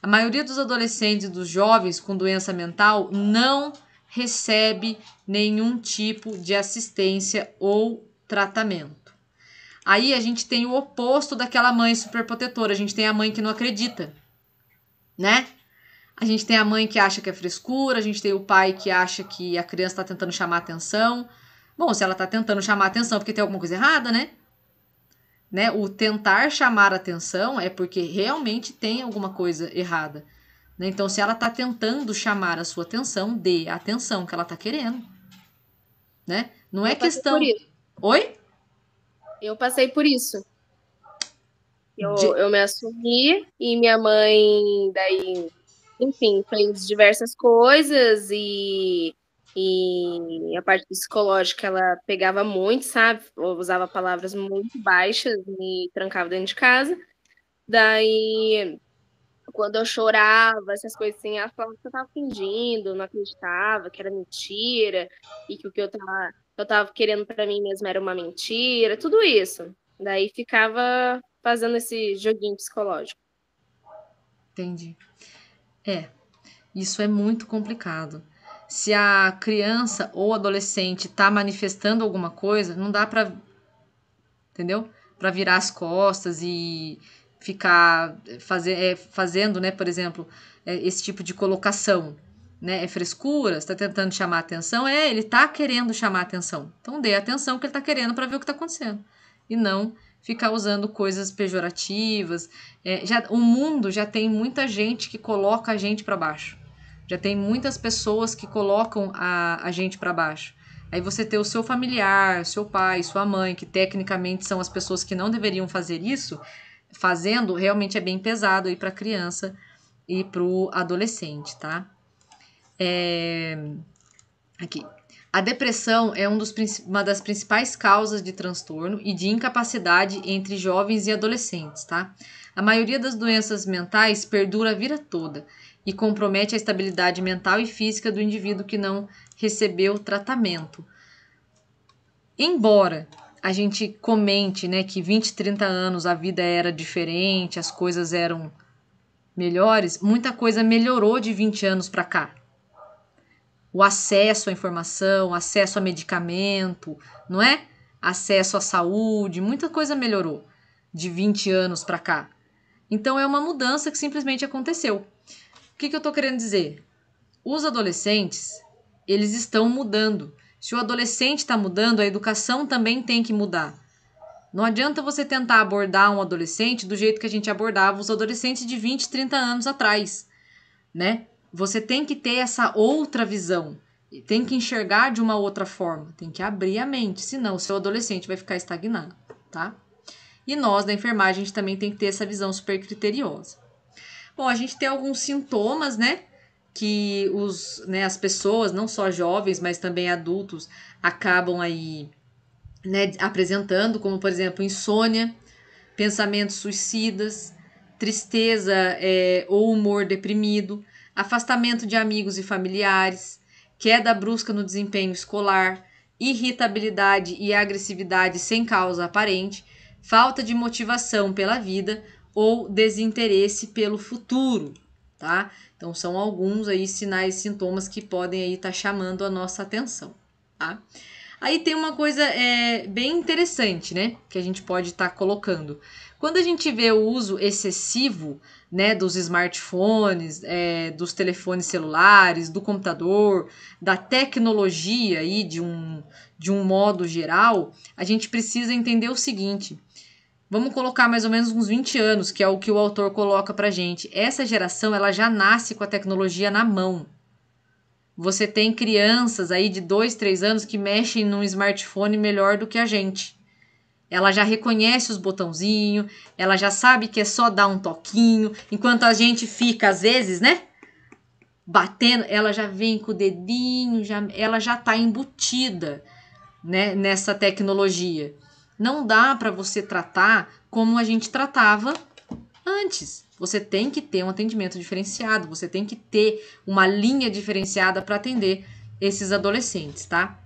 A maioria dos adolescentes e dos jovens com doença mental não recebe nenhum tipo de assistência ou tratamento. Aí a gente tem o oposto daquela mãe superprotetora, a gente tem a mãe que não acredita, né? A gente tem a mãe que acha que é frescura, a gente tem o pai que acha que a criança está tentando chamar atenção. Bom, se ela está tentando chamar atenção é porque tem alguma coisa errada, né? né? O tentar chamar atenção é porque realmente tem alguma coisa errada. Né? Então, se ela está tentando chamar a sua atenção, dê a atenção que ela está querendo. Né? Não é eu é questão. Oi? Eu passei por isso. Eu, De... eu me assumi e minha mãe, daí, enfim, fez diversas coisas e e a parte psicológica ela pegava muito, sabe? Eu usava palavras muito baixas, me trancava dentro de casa. Daí quando eu chorava, essas coisas assim, ela falava que eu tava fingindo, não acreditava, que era mentira, e que o que eu tava, eu tava querendo para mim mesma era uma mentira, tudo isso. Daí ficava fazendo esse joguinho psicológico. Entendi. É, isso é muito complicado. Se a criança ou adolescente está manifestando alguma coisa, não dá para, entendeu? Para virar as costas e ficar eh, fazer, é, fazendo, né, por exemplo, é, esse tipo de colocação. Né, é frescura, está tentando chamar atenção, é, ele está querendo chamar atenção. Então dê atenção que ele está querendo para ver o que está acontecendo. E não ficar usando coisas pejorativas. É, já, o mundo já tem muita gente que coloca a gente para baixo. Já tem muitas pessoas que colocam a, a gente para baixo. Aí você ter o seu familiar, seu pai, sua mãe, que tecnicamente são as pessoas que não deveriam fazer isso, fazendo realmente é bem pesado aí para criança e para o adolescente, tá? É... Aqui. A depressão é um dos, uma das principais causas de transtorno e de incapacidade entre jovens e adolescentes, tá? A maioria das doenças mentais perdura a vida toda e compromete a estabilidade mental e física do indivíduo que não recebeu tratamento. Embora a gente comente, né, que 20, 30 anos a vida era diferente, as coisas eram melhores, muita coisa melhorou de 20 anos para cá. O acesso à informação, acesso a medicamento, não é? Acesso à saúde, muita coisa melhorou de 20 anos para cá. Então é uma mudança que simplesmente aconteceu. O que, que eu estou querendo dizer? Os adolescentes, eles estão mudando. Se o adolescente está mudando, a educação também tem que mudar. Não adianta você tentar abordar um adolescente do jeito que a gente abordava os adolescentes de 20, 30 anos atrás, né? Você tem que ter essa outra visão, tem que enxergar de uma outra forma, tem que abrir a mente, senão o seu adolescente vai ficar estagnado, tá? E nós da enfermagem a gente também tem que ter essa visão super criteriosa. Bom, a gente tem alguns sintomas, né? que os, né, as pessoas, não só jovens, mas também adultos, acabam aí né, apresentando, como por exemplo insônia, pensamentos suicidas, tristeza é, ou humor deprimido, afastamento de amigos e familiares, queda brusca no desempenho escolar, irritabilidade e agressividade sem causa aparente, falta de motivação pela vida ou desinteresse pelo futuro, tá? Então são alguns aí sinais e sintomas que podem aí estar tá chamando a nossa atenção, tá? Aí tem uma coisa é, bem interessante, né, que a gente pode estar tá colocando. Quando a gente vê o uso excessivo, né, dos smartphones, é, dos telefones celulares, do computador, da tecnologia aí de um de um modo geral, a gente precisa entender o seguinte Vamos colocar mais ou menos uns 20 anos, que é o que o autor coloca pra gente. Essa geração, ela já nasce com a tecnologia na mão. Você tem crianças aí de 2, 3 anos que mexem num smartphone melhor do que a gente. Ela já reconhece os botãozinhos, ela já sabe que é só dar um toquinho, enquanto a gente fica às vezes, né? Batendo, ela já vem com o dedinho, já, ela já tá embutida, né, nessa tecnologia. Não dá para você tratar como a gente tratava antes. Você tem que ter um atendimento diferenciado, você tem que ter uma linha diferenciada para atender esses adolescentes, tá?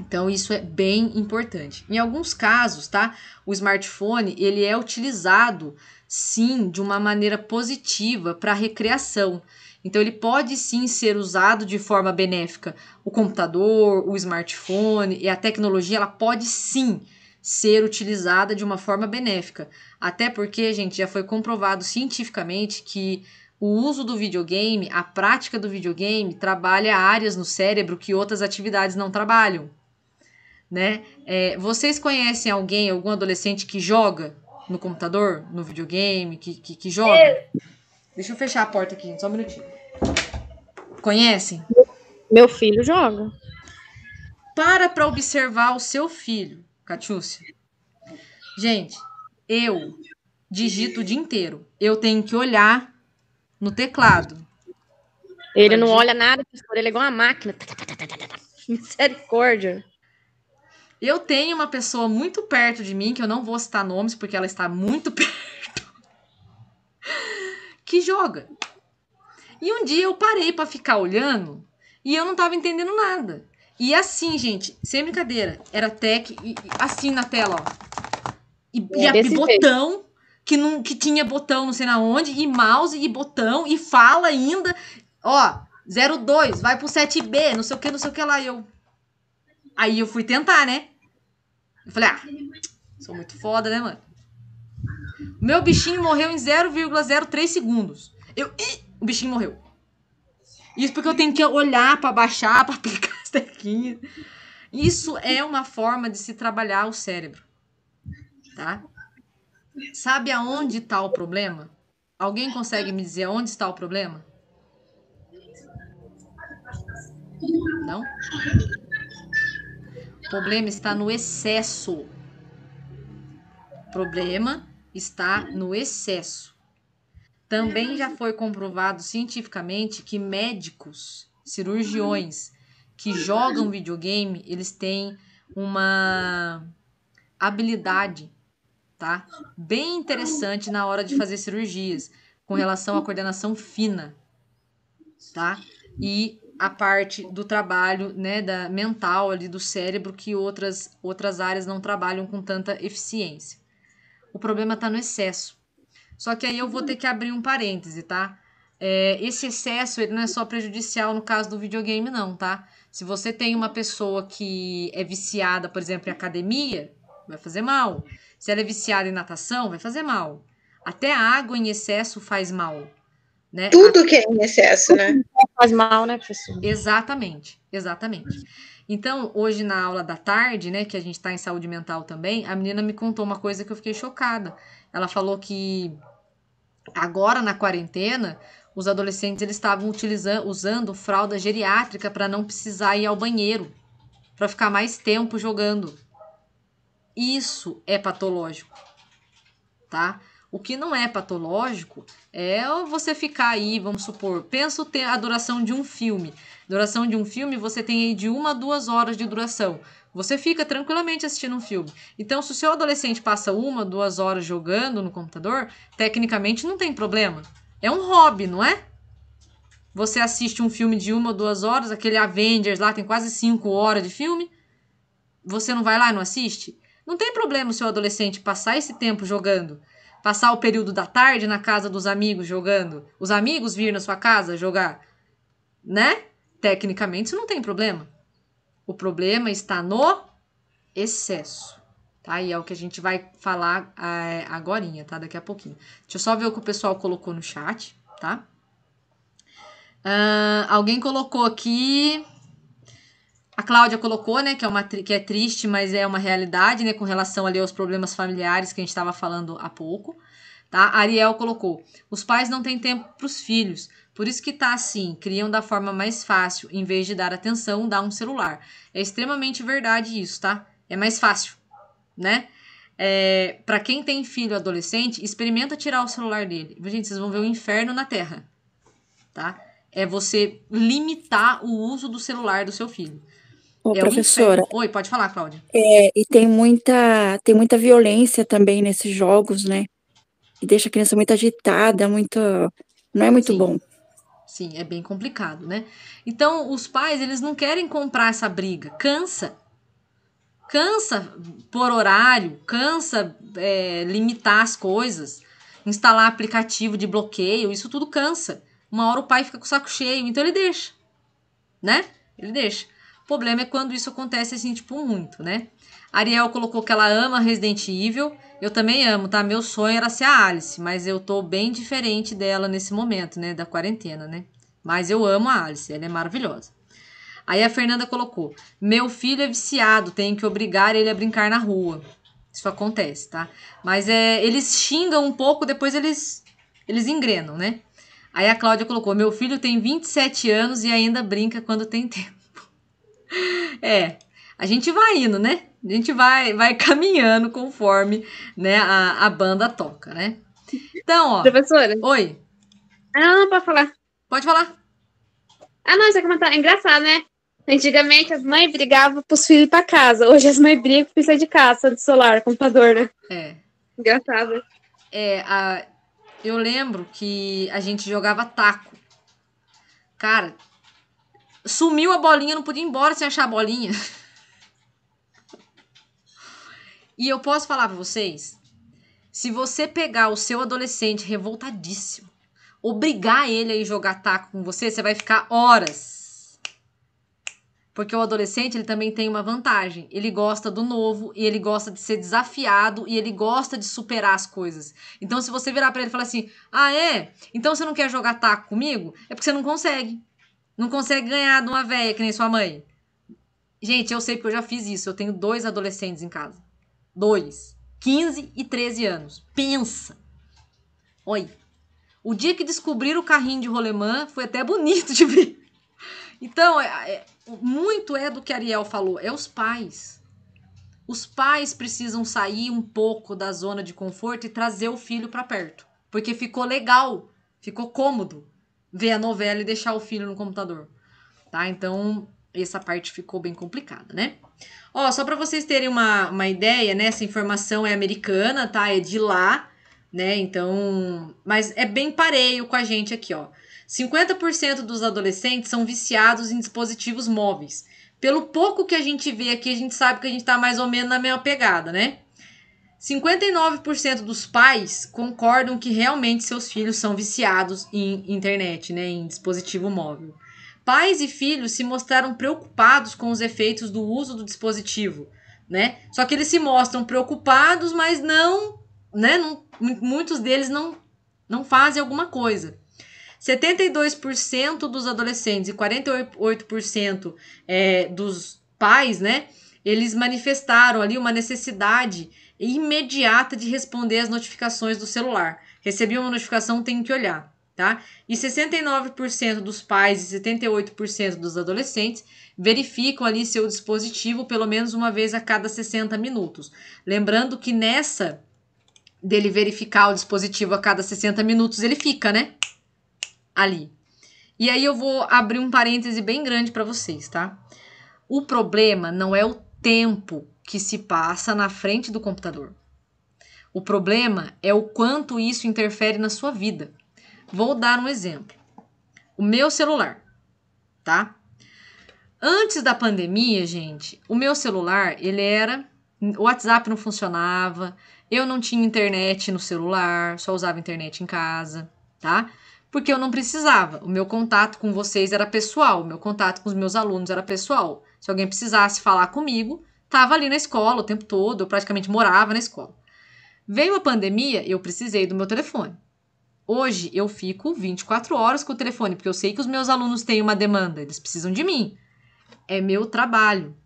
Então isso é bem importante. Em alguns casos, tá? O smartphone, ele é utilizado sim de uma maneira positiva para recreação. Então ele pode sim ser usado de forma benéfica. O computador, o smartphone e a tecnologia, ela pode sim ser utilizada de uma forma benéfica. Até porque, gente, já foi comprovado cientificamente que o uso do videogame, a prática do videogame, trabalha áreas no cérebro que outras atividades não trabalham. Né? É, vocês conhecem alguém, algum adolescente que joga no computador, no videogame, que, que, que joga? É. Deixa eu fechar a porta aqui, só um minutinho. Conhecem? Meu filho joga. Para para observar o seu filho. Catiúcio. Gente, eu digito o dia inteiro. Eu tenho que olhar no teclado. Ele não olha nada, Ele é igual uma máquina. Misericórdia. Eu tenho uma pessoa muito perto de mim, que eu não vou citar nomes, porque ela está muito <laughs> perto, que joga. E um dia eu parei para ficar olhando e eu não estava entendendo nada. E assim, gente, sem brincadeira, era tech, e, assim na tela, ó. E, é e botão, jeito. que, não, que tinha botão não sei na onde, e mouse, e botão, e fala ainda, ó, 02, vai pro 7B, não sei o que, não sei o que lá, eu... Aí eu fui tentar, né? Eu falei, ah, sou muito foda, né, mano? Meu bichinho morreu em 0,03 segundos. Eu, ih, o bichinho morreu. Isso porque eu tenho que olhar para baixar, para aplicar tequinha. Isso é uma forma de se trabalhar o cérebro, tá? Sabe aonde está o problema? Alguém consegue me dizer aonde está o problema? Não? O problema está no excesso. O problema está no excesso. Também já foi comprovado cientificamente que médicos, cirurgiões que jogam videogame, eles têm uma habilidade, tá? Bem interessante na hora de fazer cirurgias, com relação à coordenação fina, tá? E a parte do trabalho, né, da mental ali do cérebro que outras outras áreas não trabalham com tanta eficiência. O problema está no excesso. Só que aí eu vou ter que abrir um parêntese, tá? É, esse excesso ele não é só prejudicial no caso do videogame, não, tá? Se você tem uma pessoa que é viciada, por exemplo, em academia, vai fazer mal. Se ela é viciada em natação, vai fazer mal. Até a água em excesso faz mal. Né? Tudo a... que é em excesso, né? Faz mal, né, professor? Exatamente, exatamente. Então, hoje na aula da tarde, né, que a gente está em saúde mental também, a menina me contou uma coisa que eu fiquei chocada. Ela falou que agora na quarentena os adolescentes eles estavam utilizando, usando fralda geriátrica para não precisar ir ao banheiro, para ficar mais tempo jogando. Isso é patológico, tá? O que não é patológico é você ficar aí, vamos supor, pensa a duração de um filme. Duração de um filme você tem aí de uma a duas horas de duração. Você fica tranquilamente assistindo um filme. Então, se o seu adolescente passa uma, duas horas jogando no computador, tecnicamente não tem problema é um hobby, não é? Você assiste um filme de uma ou duas horas, aquele Avengers lá tem quase cinco horas de filme. Você não vai lá e não assiste? Não tem problema o seu adolescente passar esse tempo jogando. Passar o período da tarde na casa dos amigos jogando. Os amigos vir na sua casa jogar. Né? Tecnicamente isso não tem problema. O problema está no excesso tá? E é o que a gente vai falar é, agorinha, tá? Daqui a pouquinho. Deixa eu só ver o que o pessoal colocou no chat, tá? Uh, alguém colocou aqui. A Cláudia colocou, né, que é, uma, que é triste, mas é uma realidade, né, com relação ali aos problemas familiares que a gente estava falando há pouco, tá? A Ariel colocou, os pais não têm tempo para os filhos, por isso que tá assim, criam da forma mais fácil, em vez de dar atenção, dá um celular. É extremamente verdade isso, tá? É mais fácil, né? É, para quem tem filho adolescente, experimenta tirar o celular dele. Gente, vocês vão ver o inferno na Terra, tá? É você limitar o uso do celular do seu filho. Ô, é professora. Um Oi, pode falar, Cláudia. É, e tem muita, tem muita violência também nesses jogos, né? E deixa a criança muito agitada, muito, não é muito Sim. bom. Sim, é bem complicado, né? Então, os pais, eles não querem comprar essa briga. Cansa, Cansa por horário, cansa é, limitar as coisas, instalar aplicativo de bloqueio, isso tudo cansa. Uma hora o pai fica com o saco cheio, então ele deixa, né? Ele deixa. O problema é quando isso acontece assim, tipo, muito, né? Ariel colocou que ela ama Resident Evil. Eu também amo, tá? Meu sonho era ser a Alice, mas eu tô bem diferente dela nesse momento, né? Da quarentena, né? Mas eu amo a Alice, ela é maravilhosa. Aí a Fernanda colocou: Meu filho é viciado, tenho que obrigar ele a brincar na rua. Isso acontece, tá? Mas é, eles xingam um pouco, depois eles, eles engrenam, né? Aí a Cláudia colocou: Meu filho tem 27 anos e ainda brinca quando tem <laughs> tempo. É, a gente vai indo, né? A gente vai, vai caminhando conforme né, a, a banda toca, né? Então, ó. Professora? Oi. Ah, não, pode falar. Pode falar. Ah, não, isso é, é engraçado, né? Antigamente as mães brigavam pros filhos ir pra casa. Hoje as mães brigam isso sair de casa, do celular, computador, né? É. Engraçado. É, a... eu lembro que a gente jogava taco. Cara, sumiu a bolinha, não podia ir embora sem achar a bolinha. <laughs> E eu posso falar pra vocês, se você pegar o seu adolescente revoltadíssimo, obrigar ele a ir jogar taco com você, você vai ficar horas porque o adolescente, ele também tem uma vantagem. Ele gosta do novo e ele gosta de ser desafiado e ele gosta de superar as coisas. Então, se você virar para ele e falar assim: "Ah, é? Então você não quer jogar taco comigo?" É porque você não consegue. Não consegue ganhar de uma velha que nem sua mãe. Gente, eu sei porque eu já fiz isso. Eu tenho dois adolescentes em casa. Dois. 15 e 13 anos. Pensa. Oi. O dia que descobriram o carrinho de rolemã foi até bonito de ver. Então, é, é, muito é do que Ariel falou, é os pais. Os pais precisam sair um pouco da zona de conforto e trazer o filho para perto, porque ficou legal, ficou cômodo ver a novela e deixar o filho no computador, tá? Então essa parte ficou bem complicada, né? Ó, só para vocês terem uma, uma ideia, né? Essa informação é americana, tá? É de lá, né? Então, mas é bem pareio com a gente aqui, ó. 50% dos adolescentes são viciados em dispositivos móveis. Pelo pouco que a gente vê aqui, a gente sabe que a gente está mais ou menos na mesma pegada, né? 59% dos pais concordam que realmente seus filhos são viciados em internet, né, em dispositivo móvel. Pais e filhos se mostraram preocupados com os efeitos do uso do dispositivo, né? Só que eles se mostram preocupados, mas não, né, não, muitos deles não não fazem alguma coisa. 72% dos adolescentes e 48% é, dos pais, né? Eles manifestaram ali uma necessidade imediata de responder às notificações do celular. Recebi uma notificação, tenho que olhar, tá? E 69% dos pais e 78% dos adolescentes verificam ali seu dispositivo pelo menos uma vez a cada 60 minutos. Lembrando que nessa dele verificar o dispositivo a cada 60 minutos, ele fica, né? ali. E aí eu vou abrir um parêntese bem grande para vocês, tá? O problema não é o tempo que se passa na frente do computador. O problema é o quanto isso interfere na sua vida. Vou dar um exemplo. O meu celular, tá? Antes da pandemia, gente, o meu celular, ele era o WhatsApp não funcionava, eu não tinha internet no celular, só usava internet em casa, tá? porque eu não precisava. O meu contato com vocês era pessoal, o meu contato com os meus alunos era pessoal. Se alguém precisasse falar comigo, estava ali na escola o tempo todo, eu praticamente morava na escola. Veio a pandemia, eu precisei do meu telefone. Hoje eu fico 24 horas com o telefone, porque eu sei que os meus alunos têm uma demanda, eles precisam de mim. É meu trabalho.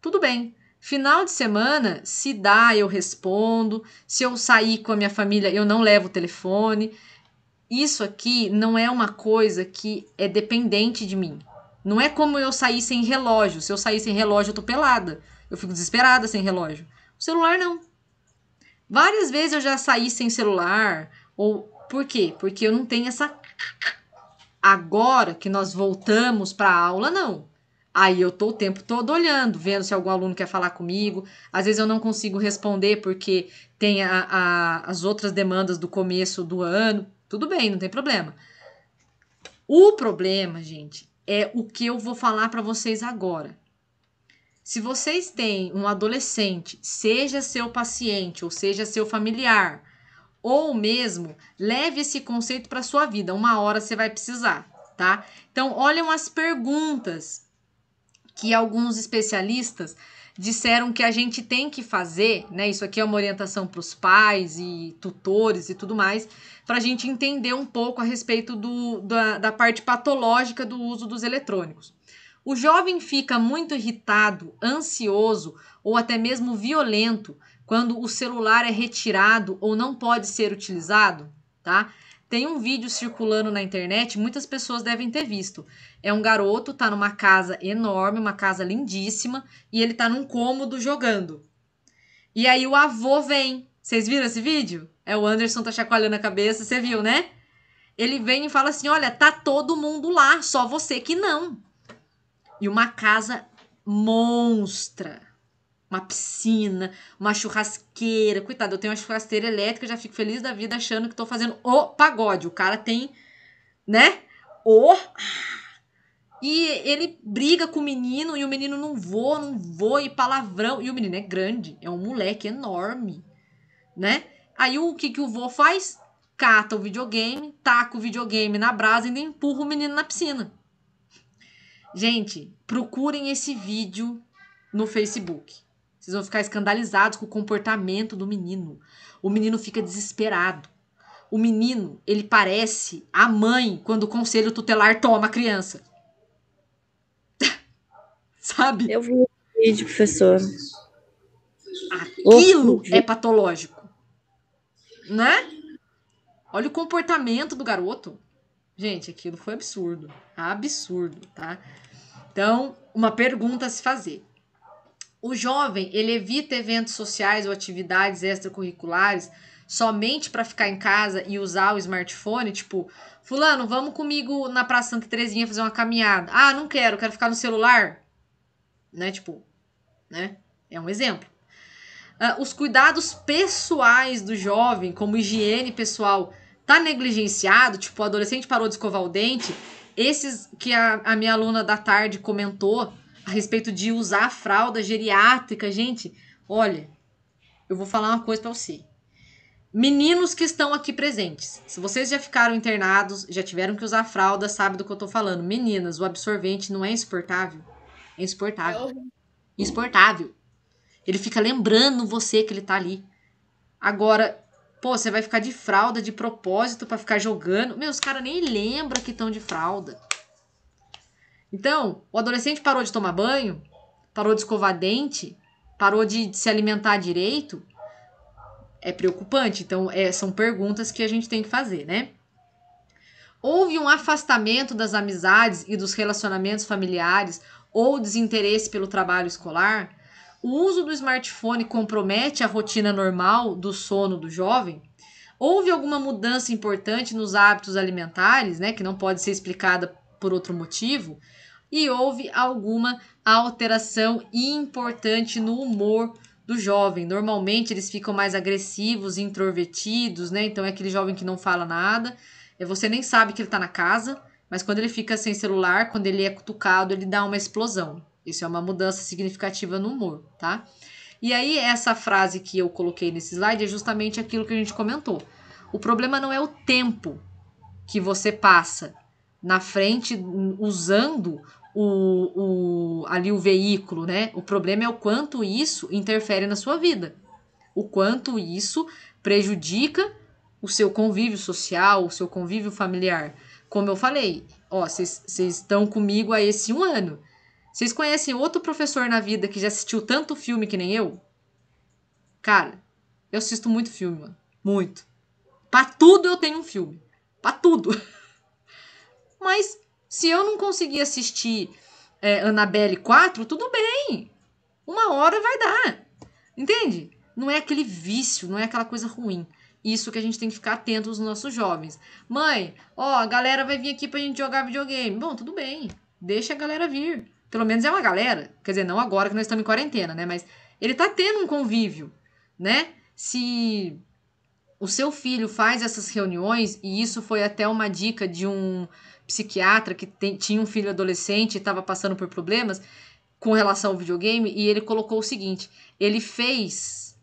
Tudo bem. Final de semana, se dá, eu respondo. Se eu sair com a minha família, eu não levo o telefone isso aqui não é uma coisa que é dependente de mim. Não é como eu sair sem relógio. Se eu sair sem relógio, eu tô pelada. Eu fico desesperada sem relógio. O celular não. Várias vezes eu já saí sem celular. Ou por quê? Porque eu não tenho essa. Agora que nós voltamos para a aula, não. Aí eu tô o tempo todo olhando, vendo se algum aluno quer falar comigo. Às vezes eu não consigo responder porque tem a, a, as outras demandas do começo do ano. Tudo bem, não tem problema. O problema, gente, é o que eu vou falar para vocês agora. Se vocês têm um adolescente, seja seu paciente ou seja seu familiar, ou mesmo leve esse conceito para sua vida, uma hora você vai precisar, tá? Então, olham as perguntas que alguns especialistas disseram que a gente tem que fazer, né? Isso aqui é uma orientação para os pais e tutores e tudo mais para a gente entender um pouco a respeito do, da, da parte patológica do uso dos eletrônicos. O jovem fica muito irritado, ansioso ou até mesmo violento quando o celular é retirado ou não pode ser utilizado, tá? Tem um vídeo circulando na internet, muitas pessoas devem ter visto. É um garoto, tá numa casa enorme, uma casa lindíssima, e ele tá num cômodo jogando. E aí o avô vem. Vocês viram esse vídeo? É o Anderson tá chacoalhando a cabeça, você viu, né? Ele vem e fala assim: "Olha, tá todo mundo lá, só você que não". E uma casa monstra. Uma piscina, uma churrasqueira. Coitado, eu tenho uma churrasqueira elétrica, já fico feliz da vida achando que tô fazendo o pagode. O cara tem, né? O e ele briga com o menino e o menino não voa, não voa e palavrão. E o menino é grande, é um moleque enorme, né? Aí o que, que o vô faz? Cata o videogame, taca o videogame na brasa e empurra o menino na piscina. Gente, procurem esse vídeo no Facebook. Vocês vão ficar escandalizados com o comportamento do menino. O menino fica desesperado. O menino, ele parece a mãe quando o conselho tutelar toma a criança. <laughs> Sabe? Eu vi o vídeo, professor. Aquilo é patológico. Né? Olha o comportamento do garoto. Gente, aquilo foi absurdo. Absurdo, tá? Então, uma pergunta a se fazer. O jovem, ele evita eventos sociais ou atividades extracurriculares somente para ficar em casa e usar o smartphone, tipo, fulano, vamos comigo na Praça Santa Terezinha fazer uma caminhada. Ah, não quero, quero ficar no celular. Né? Tipo, né? É um exemplo uh, os cuidados pessoais do jovem, como higiene pessoal, tá negligenciado, tipo, o adolescente parou de escovar o dente, esses que a, a minha aluna da tarde comentou a respeito de usar fralda geriátrica, gente, olha, eu vou falar uma coisa para você. Meninos que estão aqui presentes, se vocês já ficaram internados, já tiveram que usar fralda, sabe do que eu tô falando. Meninas, o absorvente não é insuportável? É insuportável. É insuportável. Ele fica lembrando você que ele tá ali. Agora, pô, você vai ficar de fralda de propósito para ficar jogando. Meu, os caras nem lembram que estão de fralda. Então, o adolescente parou de tomar banho, parou de escovar dente, parou de, se alimentar direito. É preocupante. Então, é, são perguntas que a gente tem que fazer, né? Houve um afastamento das amizades e dos relacionamentos familiares ou desinteresse pelo trabalho escolar? o uso do smartphone compromete a rotina normal do sono do jovem? Houve alguma mudança importante nos hábitos alimentares, né, que não pode ser explicada por outro motivo? E houve alguma alteração importante no humor do jovem? Normalmente eles ficam mais agressivos, introvertidos, né? Então é aquele jovem que não fala nada, é, você nem sabe que ele está na casa, mas quando ele fica sem celular, quando ele é cutucado, ele dá uma explosão. Isso é uma mudança significativa no humor, tá? E aí, essa frase que eu coloquei nesse slide é justamente aquilo que a gente comentou. O problema não é o tempo que você passa na frente usando o, o, ali o veículo, né? O problema é o quanto isso interfere na sua vida, o quanto isso prejudica o seu convívio social, o seu convívio familiar. Como eu falei, ó, vocês estão comigo há esse um ano. Vocês conhecem outro professor na vida que já assistiu tanto filme que nem eu? Cara, eu assisto muito filme, mano. Muito. Pra tudo eu tenho um filme. Pra tudo. <laughs> Mas se eu não conseguir assistir é, Annabelle 4, tudo bem. Uma hora vai dar. Entende? Não é aquele vício, não é aquela coisa ruim. Isso que a gente tem que ficar atento os nossos jovens. Mãe, ó, a galera vai vir aqui pra gente jogar videogame. Bom, tudo bem. Deixa a galera vir. Pelo menos é uma galera. Quer dizer, não agora que nós estamos em quarentena, né? Mas ele tá tendo um convívio, né? Se o seu filho faz essas reuniões, e isso foi até uma dica de um psiquiatra que tem, tinha um filho adolescente e estava passando por problemas com relação ao videogame, e ele colocou o seguinte: ele fez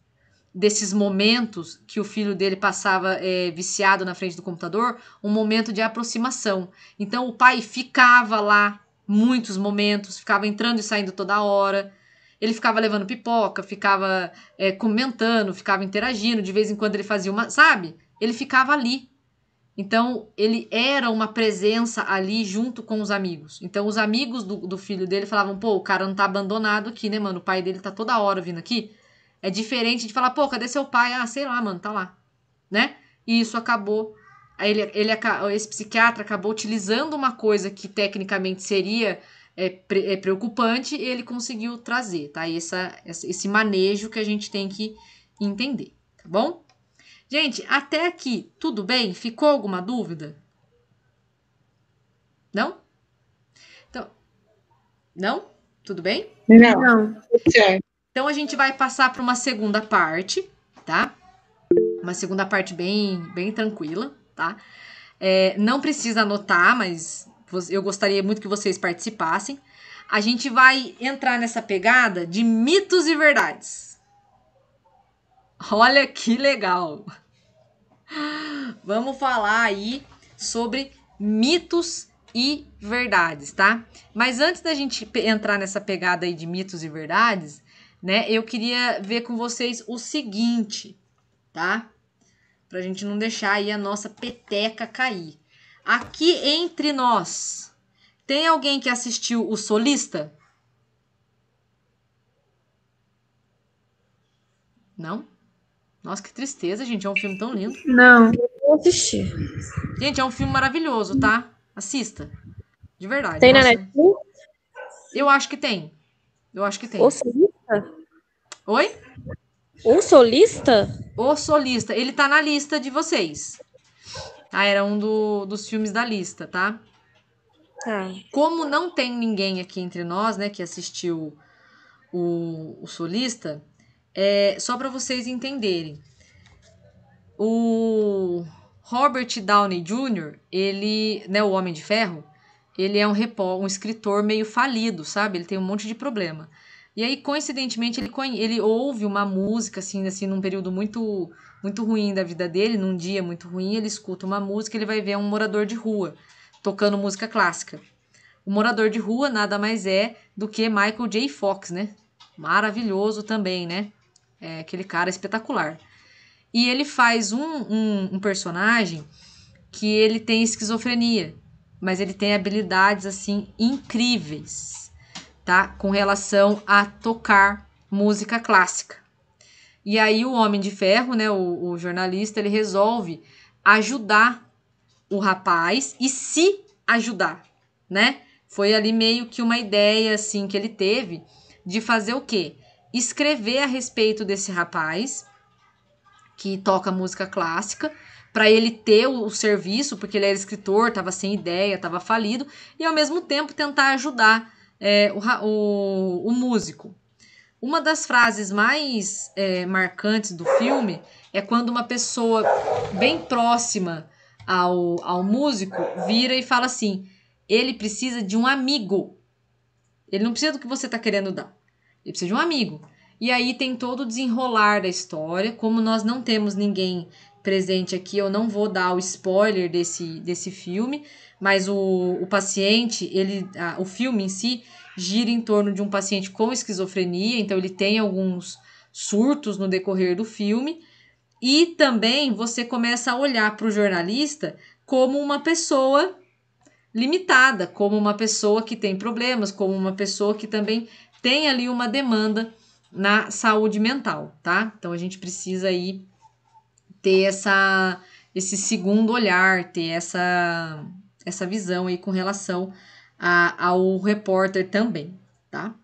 desses momentos que o filho dele passava é, viciado na frente do computador um momento de aproximação. Então o pai ficava lá muitos momentos, ficava entrando e saindo toda hora. Ele ficava levando pipoca, ficava é, comentando, ficava interagindo, de vez em quando ele fazia uma. Sabe? Ele ficava ali. Então, ele era uma presença ali junto com os amigos. Então, os amigos do, do filho dele falavam: pô, o cara não tá abandonado aqui, né, mano? O pai dele tá toda hora vindo aqui. É diferente de falar: pô, cadê seu pai? Ah, sei lá, mano, tá lá. Né? E isso acabou ele, ele, esse psiquiatra acabou utilizando uma coisa que tecnicamente seria é, pre, é preocupante e ele conseguiu trazer, tá? essa, esse manejo que a gente tem que entender, tá bom? Gente, até aqui, tudo bem? Ficou alguma dúvida? Não? Então, não? Tudo bem? não. Então a gente vai passar para uma segunda parte, tá? Uma segunda parte bem, bem tranquila, tá? É, não precisa anotar, mas eu gostaria muito que vocês participassem. A gente vai entrar nessa pegada de mitos e verdades. Olha que legal! Vamos falar aí sobre mitos e verdades, tá? Mas antes da gente entrar nessa pegada aí de mitos e verdades, né, eu queria ver com vocês o seguinte, tá? para a gente não deixar aí a nossa peteca cair. Aqui entre nós, tem alguém que assistiu o solista? Não? Nossa, que tristeza, gente. É um filme tão lindo. Não, eu assistir. Gente, é um filme maravilhoso, tá? Assista. De verdade. Tem nossa. na Netflix? Eu acho que tem. Eu acho que tem. O solista? Oi? O solista? O solista. Ele tá na lista de vocês. Ah, era um do, dos filmes da lista, tá? Tá. Como não tem ninguém aqui entre nós, né, que assistiu o, o solista, é só para vocês entenderem. O Robert Downey Jr., ele, né, o Homem de Ferro, ele é um repó, um escritor meio falido, sabe? Ele tem um monte de problema. E aí, coincidentemente, ele, ele ouve uma música, assim, assim, num período muito muito ruim da vida dele, num dia muito ruim, ele escuta uma música, ele vai ver um morador de rua tocando música clássica. O morador de rua nada mais é do que Michael J. Fox, né? Maravilhoso também, né? É aquele cara espetacular. E ele faz um, um, um personagem que ele tem esquizofrenia, mas ele tem habilidades assim incríveis tá? Com relação a tocar música clássica. E aí o Homem de Ferro, né, o, o jornalista, ele resolve ajudar o rapaz e se ajudar, né? Foi ali meio que uma ideia assim que ele teve de fazer o quê? Escrever a respeito desse rapaz que toca música clássica, para ele ter o, serviço, porque ele era escritor, estava sem ideia, estava falido, e ao mesmo tempo tentar ajudar é, o, o, o, músico. Uma das frases mais é, marcantes do filme é quando uma pessoa bem próxima ao, ao músico vira e fala assim: ele precisa de um amigo. Ele não precisa do que você está querendo dar. Ele precisa de um amigo. E aí tem todo o desenrolar da história. Como nós não temos ninguém presente aqui, eu não vou dar o spoiler desse, desse filme, mas o, o paciente, ele, a, o filme em si, gira em torno de um paciente com esquizofrenia, então ele tem alguns surtos no decorrer do filme. E também você começa a olhar para o jornalista como uma pessoa limitada, como uma pessoa que tem problemas, como uma pessoa que também tem ali uma demanda na saúde mental, tá? Então a gente precisa aí ter essa, esse segundo olhar, ter essa, essa visão aí com relação a, ao repórter também, tá?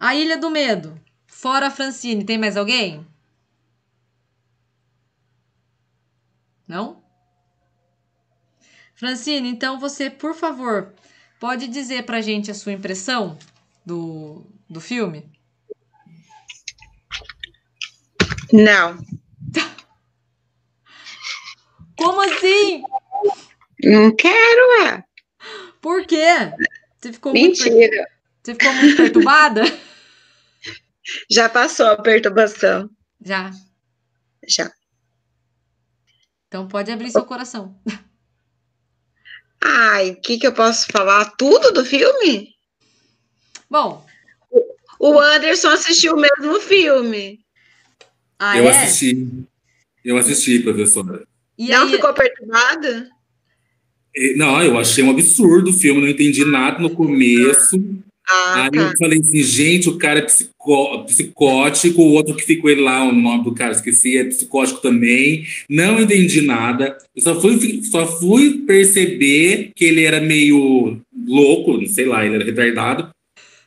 A Ilha do Medo. Fora a Francine, tem mais alguém? Não? Francine, então você, por favor, pode dizer pra gente a sua impressão do, do filme? Não, como assim? Não quero, ué. Por quê? Você ficou Mentira. Per... Você ficou muito perturbada? <laughs> Já passou a perturbação. Já. Já. Então pode abrir seu coração. Ai, o que, que eu posso falar? Tudo do filme? Bom. O Anderson assistiu o mesmo filme. Ah, eu é? assisti. Eu assisti, professora. E não aí... ficou perturbada? Não, eu achei um absurdo o filme, não entendi ah, nada no tá. começo. Ah, aí tá. eu falei assim, gente, o cara é psicó psicótico, o outro que ficou ele lá, o nome do cara, esqueci, é psicótico também. Não entendi nada. Eu só fui, só fui perceber que ele era meio louco, sei lá, ele era retardado,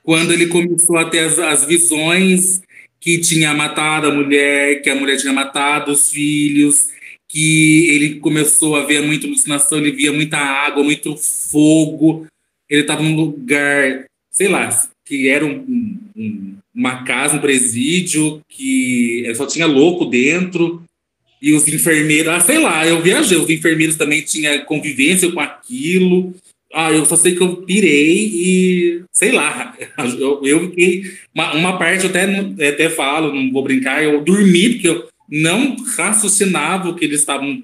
quando ele começou a ter as, as visões que tinha matado a mulher, que a mulher tinha matado os filhos que ele começou a ver muita alucinação, ele via muita água, muito fogo. Ele estava num lugar, sei lá, que era um, um, uma casa, um presídio, que só tinha louco dentro. E os enfermeiros, ah, sei lá, eu viajei. Os enfermeiros também tinham convivência com aquilo. Ah, eu só sei que eu pirei e, sei lá, <laughs> eu, eu fiquei. Uma, uma parte eu até, até falo, não vou brincar, eu dormi, porque eu não raciocinava o que eles estavam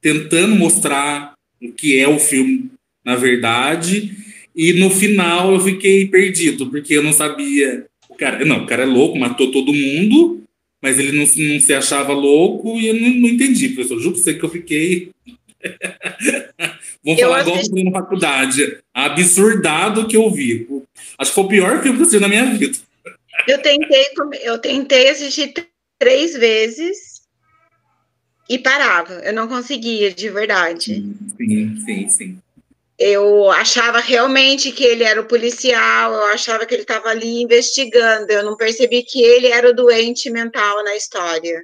tentando mostrar, o que é o filme, na verdade. E no final eu fiquei perdido, porque eu não sabia. O cara, não, o cara é louco, matou todo mundo, mas ele não, não se achava louco e eu não, não entendi, professor. Juro sei você que eu fiquei. <laughs> vamos falar igual assisti... na faculdade. Absurdado que eu vi. Acho que foi o pior filme que eu vi na minha vida. Eu tentei, eu tentei assistir três vezes e parava. Eu não conseguia, de verdade. Sim, sim, sim. Eu achava realmente que ele era o policial, eu achava que ele estava ali investigando, eu não percebi que ele era o doente mental na história.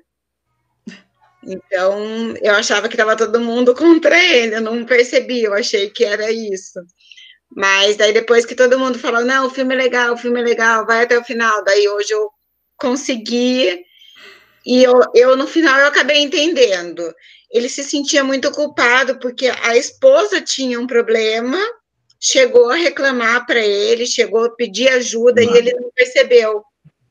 Então, eu achava que estava todo mundo <laughs> contra ele, eu não percebi, eu achei que era isso. Mas daí depois que todo mundo falou, não, o filme é legal, o filme é legal, vai até o final. Daí hoje eu consegui e eu, eu, no final, eu acabei entendendo. Ele se sentia muito culpado porque a esposa tinha um problema, chegou a reclamar para ele, chegou a pedir ajuda Mano. e ele não percebeu.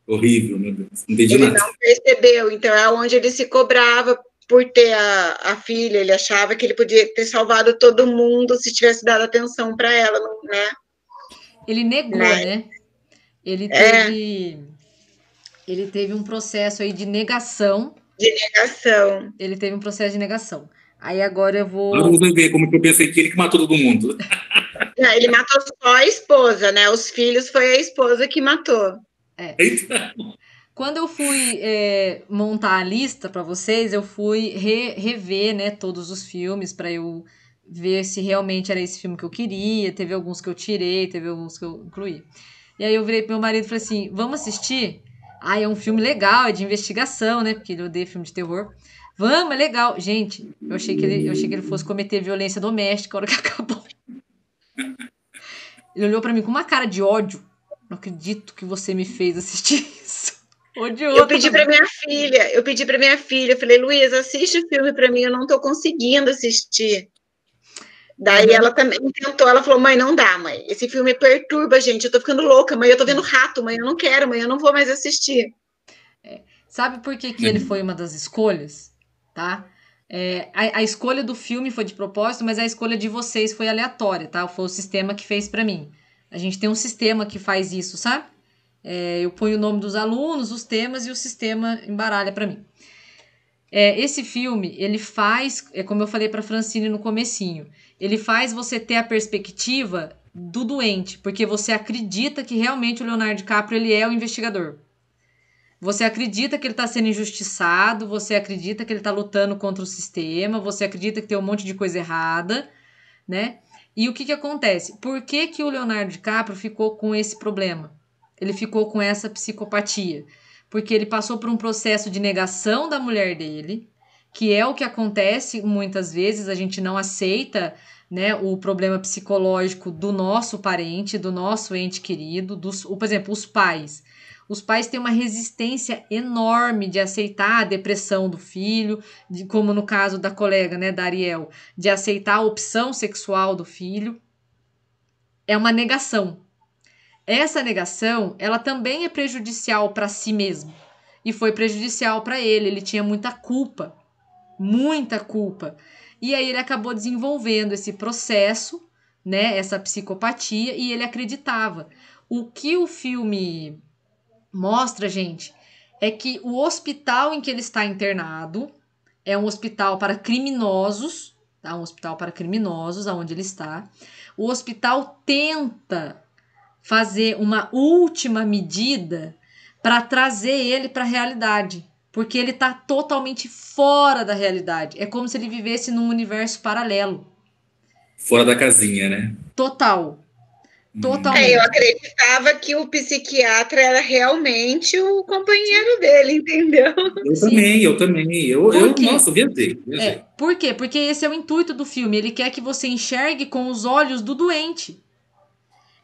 Horrível, meu né? Deus. Não entendi ele nada. não percebeu. Então, é onde ele se cobrava por ter a, a filha. Ele achava que ele podia ter salvado todo mundo se tivesse dado atenção para ela, né? Ele negou, né? né? Ele é. teve. É ele teve um processo aí de negação. De negação. Ele teve um processo de negação. Aí agora eu vou. Agora vocês ver como que eu pensei que ele que matou todo mundo. <laughs> Não, ele matou só a esposa, né? Os filhos foi a esposa que matou. É. Então... Quando eu fui é, montar a lista para vocês, eu fui re rever né, todos os filmes para eu ver se realmente era esse filme que eu queria. Teve alguns que eu tirei, teve alguns que eu incluí. E aí eu virei pro meu marido e falei assim: vamos assistir? Ah, é um filme legal, é de investigação, né? Porque ele odeia filme de terror. Vamos, é legal. Gente, eu achei que ele, eu achei que ele fosse cometer violência doméstica na hora que <laughs> acabou. Ele olhou para mim com uma cara de ódio. Não acredito que você me fez assistir <laughs> isso. Odioso. Eu pedi para minha filha, eu pedi para minha filha, eu falei, Luiz, assiste o filme para mim, eu não tô conseguindo assistir. Daí uhum. ela também tentou, ela falou, mãe, não dá, mãe. Esse filme perturba, gente. Eu tô ficando louca, mãe. Eu tô vendo é. rato, mãe. Eu não quero, mãe. Eu não vou mais assistir. É. Sabe por que, que ele foi uma das escolhas? Tá? É, a, a, escolha do filme foi de propósito, mas a escolha de vocês foi aleatória, tá? Foi o sistema que fez para mim. A gente tem um sistema que faz isso, sabe? É, eu ponho o nome dos alunos, os temas e o sistema embaralha para mim. É, esse filme, ele faz, é como eu falei para Francine no comecinho, ele faz você ter a perspectiva do doente, porque você acredita que realmente o Leonardo DiCaprio ele é o investigador. Você acredita que ele está sendo injustiçado, você acredita que ele está lutando contra o sistema, você acredita que tem um monte de coisa errada, né? E o que, que acontece? Por que, que o Leonardo DiCaprio ficou com esse problema? Ele ficou com essa psicopatia porque ele passou por um processo de negação da mulher dele, que é o que acontece muitas vezes, a gente não aceita né, o problema psicológico do nosso parente, do nosso ente querido, dos, por exemplo, os pais. Os pais têm uma resistência enorme de aceitar a depressão do filho, de, como no caso da colega, né, da Ariel, de aceitar a opção sexual do filho. É uma negação. Essa negação, ela também é prejudicial para si mesmo e foi prejudicial para ele. Ele tinha muita culpa, muita culpa. E aí ele acabou desenvolvendo esse processo, né, essa psicopatia e ele acreditava. O que o filme mostra, gente, é que o hospital em que ele está internado é um hospital para criminosos, tá? Um hospital para criminosos, aonde ele está. O hospital tenta fazer uma última medida para trazer ele para a realidade, porque ele está totalmente fora da realidade. É como se ele vivesse num universo paralelo. Fora da casinha, né? Total. Hum. Totalmente. É, eu acreditava que o psiquiatra era realmente o companheiro dele, entendeu? Eu Sim. também, eu também. Eu, eu quê? nossa, viajei. viajei. É. Por quê? Porque esse é o intuito do filme. Ele quer que você enxergue com os olhos do doente.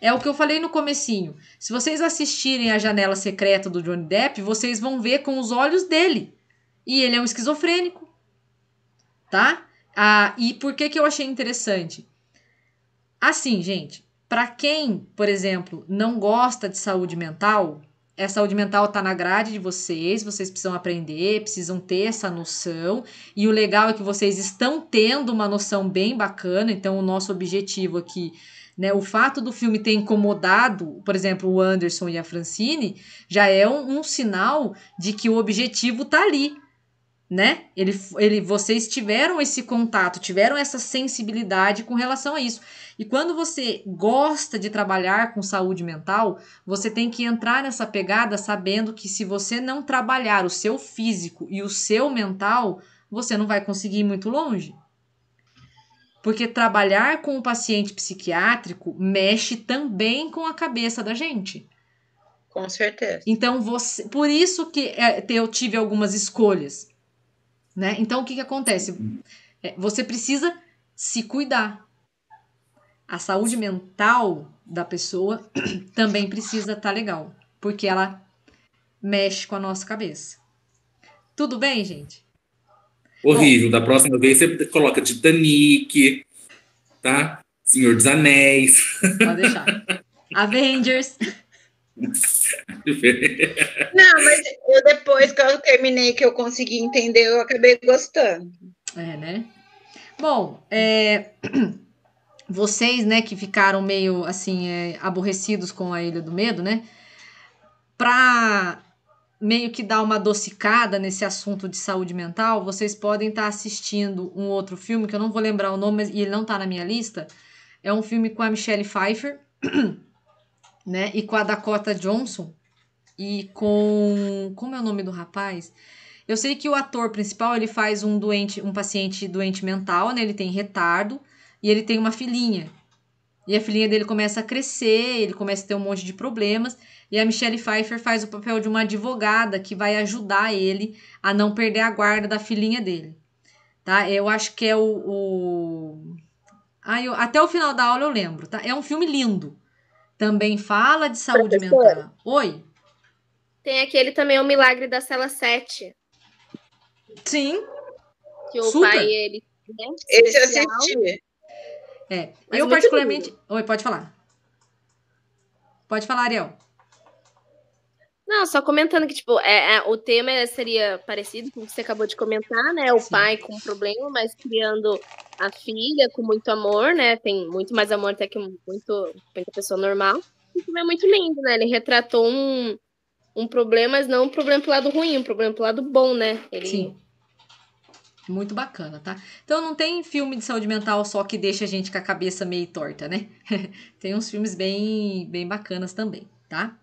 É o que eu falei no comecinho. Se vocês assistirem a janela secreta do Johnny Depp, vocês vão ver com os olhos dele. E ele é um esquizofrênico. Tá? Ah, e por que, que eu achei interessante? Assim, gente, para quem, por exemplo, não gosta de saúde mental, é saúde mental tá na grade de vocês, vocês precisam aprender, precisam ter essa noção. E o legal é que vocês estão tendo uma noção bem bacana, então o nosso objetivo aqui né? O fato do filme ter incomodado, por exemplo, o Anderson e a Francine, já é um, um sinal de que o objetivo está ali. Né? Ele, ele, vocês tiveram esse contato, tiveram essa sensibilidade com relação a isso. E quando você gosta de trabalhar com saúde mental, você tem que entrar nessa pegada sabendo que se você não trabalhar o seu físico e o seu mental, você não vai conseguir ir muito longe. Porque trabalhar com o paciente psiquiátrico mexe também com a cabeça da gente. Com certeza. Então, você, por isso que é, eu tive algumas escolhas. Né? Então, o que, que acontece? É, você precisa se cuidar. A saúde mental da pessoa <clears throat> também precisa estar tá legal, porque ela mexe com a nossa cabeça. Tudo bem, gente? Horrível. Da próxima vez você coloca Titanic, tá? Senhor dos Anéis. Pode deixar. <laughs> Avengers. <laughs> Não, mas eu depois que eu terminei, que eu consegui entender, eu acabei gostando. É, né? Bom, é, <clears throat> vocês, né, que ficaram meio assim, é, aborrecidos com a Ilha do Medo, né? Pra meio que dar uma adocicada nesse assunto de saúde mental, vocês podem estar tá assistindo um outro filme, que eu não vou lembrar o nome, mas, e ele não está na minha lista. É um filme com a Michelle Pfeiffer, <clears throat> né? E com a Dakota Johnson. E com. Como é o nome do rapaz? Eu sei que o ator principal ele faz um doente, um paciente doente mental, né? Ele tem retardo e ele tem uma filhinha. E a filhinha dele começa a crescer, ele começa a ter um monte de problemas. E a Michelle Pfeiffer faz o papel de uma advogada que vai ajudar ele a não perder a guarda da filhinha dele. Tá? Eu acho que é o. o... Ah, eu, até o final da aula eu lembro. Tá? É um filme lindo. Também fala de saúde Professor. mental. Oi. Tem aquele também, O Milagre da Cela 7. Sim. Que o Super. pai, ele. É né, Esse eu assisti. É. Mas eu, particularmente. Lindo. Oi, pode falar. Pode falar, Ariel. Não, só comentando que, tipo, é, é, o tema seria parecido com o que você acabou de comentar, né? O Sim. pai com um problema, mas criando a filha com muito amor, né? Tem muito mais amor até que muito, muita pessoa normal. O filme é muito lindo, né? Ele retratou um, um problema, mas não um problema pro lado ruim, um problema pro lado bom, né? Ele... Sim. Muito bacana, tá? Então não tem filme de saúde mental só que deixa a gente com a cabeça meio torta, né? <laughs> tem uns filmes bem, bem bacanas também, tá?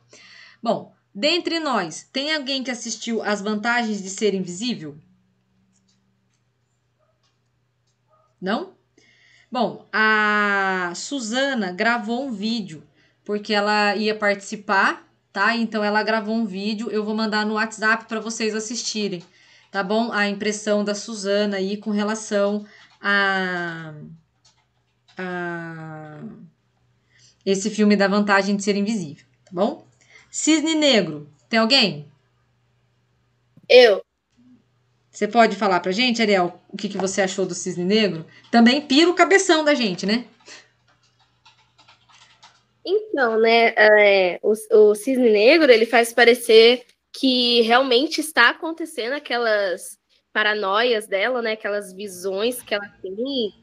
Bom, Dentre nós, tem alguém que assistiu às vantagens de ser invisível? Não? Bom, a Suzana gravou um vídeo porque ela ia participar, tá? Então ela gravou um vídeo, eu vou mandar no WhatsApp para vocês assistirem, tá bom? A impressão da Suzana aí com relação a, a esse filme da vantagem de ser invisível, tá bom? Cisne negro. Tem alguém? Eu. Você pode falar pra gente, Ariel, o que, que você achou do cisne negro? Também pira o cabeção da gente, né? Então, né, é, o, o cisne negro, ele faz parecer que realmente está acontecendo aquelas paranoias dela, né, aquelas visões que ela tem,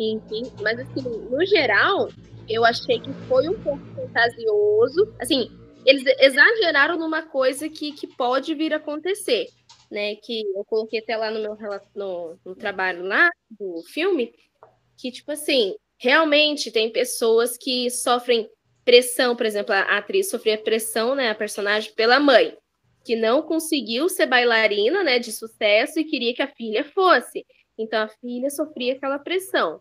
enfim, mas assim, no geral, eu achei que foi um pouco fantasioso, assim, eles exageraram numa coisa que, que pode vir a acontecer, né? Que eu coloquei até lá no meu no, no trabalho lá do filme, que, tipo assim, realmente tem pessoas que sofrem pressão, por exemplo, a atriz sofria pressão, né, a personagem, pela mãe, que não conseguiu ser bailarina, né, de sucesso e queria que a filha fosse. Então a filha sofria aquela pressão.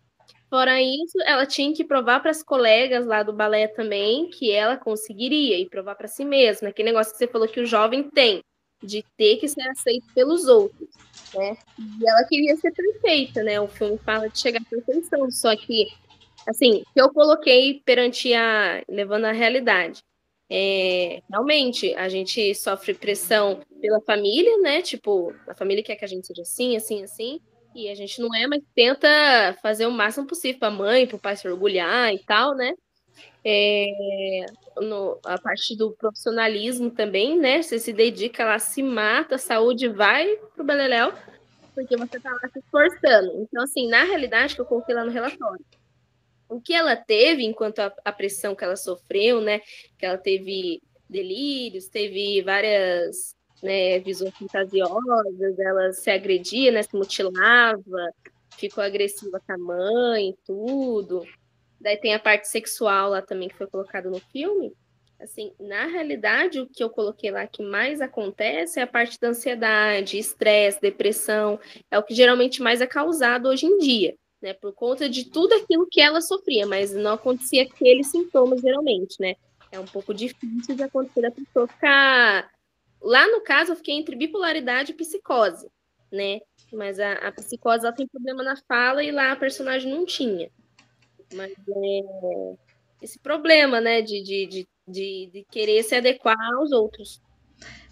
Fora isso, ela tinha que provar para as colegas lá do balé também que ela conseguiria e provar para si mesma, aquele negócio que você falou que o jovem tem, de ter que ser aceito pelos outros, né? E ela queria ser perfeita, né? O filme fala de chegar à perfeição, só que assim, que eu coloquei perante a levando a realidade. É, realmente, a gente sofre pressão pela família, né? Tipo, a família quer que a gente seja assim, assim, assim e a gente não é, mas tenta fazer o máximo possível para a mãe, para o pai se orgulhar e tal, né? É, no, a parte do profissionalismo também, né? Você se dedica lá, se mata, a saúde vai pro Beleléu, porque você está lá se esforçando. Então, assim, na realidade, que eu coloquei lá no relatório, o que ela teve enquanto a, a pressão que ela sofreu, né? Que ela teve delírios, teve várias né, visões fantasiosas, ela se agredia, né, se mutilava, ficou agressiva com a mãe, tudo. Daí tem a parte sexual lá também que foi colocada no filme. Assim, na realidade, o que eu coloquei lá que mais acontece é a parte da ansiedade, estresse, depressão, é o que geralmente mais é causado hoje em dia, né? Por conta de tudo aquilo que ela sofria, mas não acontecia aqueles sintomas geralmente, né? É um pouco difícil de acontecer da pessoa ficar Lá no caso, eu fiquei entre bipolaridade e psicose, né? Mas a, a psicose ela tem problema na fala e lá a personagem não tinha. Mas é, esse problema, né, de, de, de, de, de querer se adequar aos outros.